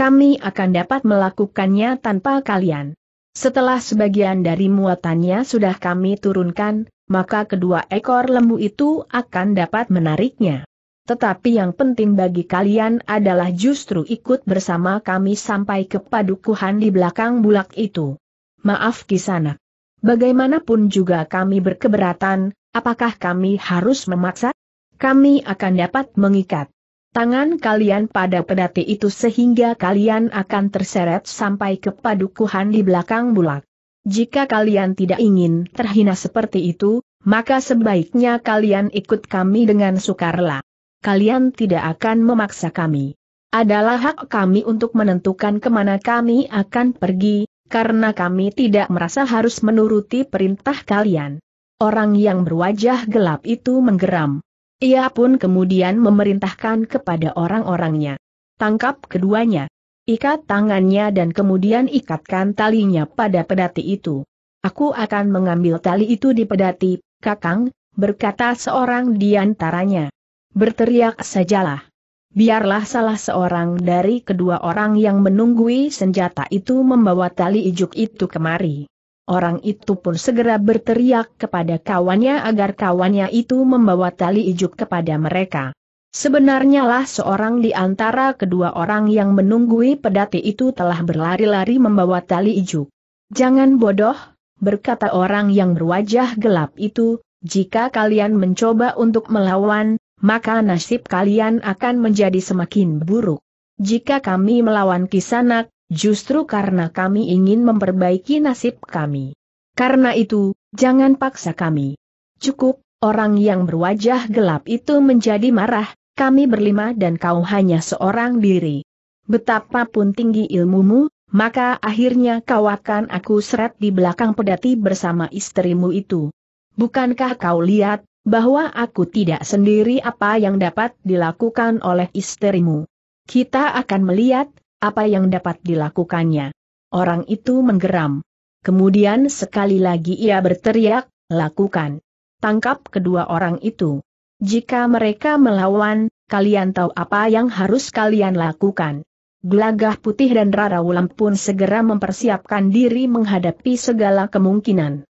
Speaker 1: kami akan dapat melakukannya tanpa kalian. Setelah sebagian dari muatannya sudah kami turunkan, maka kedua ekor lembu itu akan dapat menariknya. Tetapi yang penting bagi kalian adalah justru ikut bersama kami sampai ke padukuhan di belakang bulak itu. Maaf kisanak. Bagaimanapun juga kami berkeberatan, apakah kami harus memaksa? Kami akan dapat mengikat tangan kalian pada pedati itu sehingga kalian akan terseret sampai ke padukuhan di belakang bulak. Jika kalian tidak ingin terhina seperti itu, maka sebaiknya kalian ikut kami dengan sukarela. Kalian tidak akan memaksa kami. Adalah hak kami untuk menentukan kemana kami akan pergi, karena kami tidak merasa harus menuruti perintah kalian. Orang yang berwajah gelap itu menggeram. Ia pun kemudian memerintahkan kepada orang-orangnya. Tangkap keduanya. Ikat tangannya dan kemudian ikatkan talinya pada pedati itu. Aku akan mengambil tali itu di pedati, Kakang, berkata seorang di antaranya. Berteriak sajalah. Biarlah salah seorang dari kedua orang yang menunggui senjata itu membawa tali ijuk itu kemari. Orang itu pun segera berteriak kepada kawannya agar kawannya itu membawa tali ijuk kepada mereka. Sebenarnya lah seorang di antara kedua orang yang menunggui pedati itu telah berlari-lari membawa tali ijuk. Jangan bodoh, berkata orang yang berwajah gelap itu, jika kalian mencoba untuk melawan, maka nasib kalian akan menjadi semakin buruk. Jika kami melawan Kisanak, Justru karena kami ingin memperbaiki nasib kami. Karena itu, jangan paksa kami. Cukup, orang yang berwajah gelap itu menjadi marah, kami berlima dan kau hanya seorang diri. Betapapun tinggi ilmumu, maka akhirnya kau akan aku seret di belakang pedati bersama istrimu itu. Bukankah kau lihat, bahwa aku tidak sendiri apa yang dapat dilakukan oleh istrimu? Kita akan melihat, apa yang dapat dilakukannya? Orang itu menggeram. Kemudian sekali lagi ia berteriak, lakukan. Tangkap kedua orang itu. Jika mereka melawan, kalian tahu apa yang harus kalian lakukan. Gelagah putih dan Rara Wulan pun segera mempersiapkan diri menghadapi segala kemungkinan.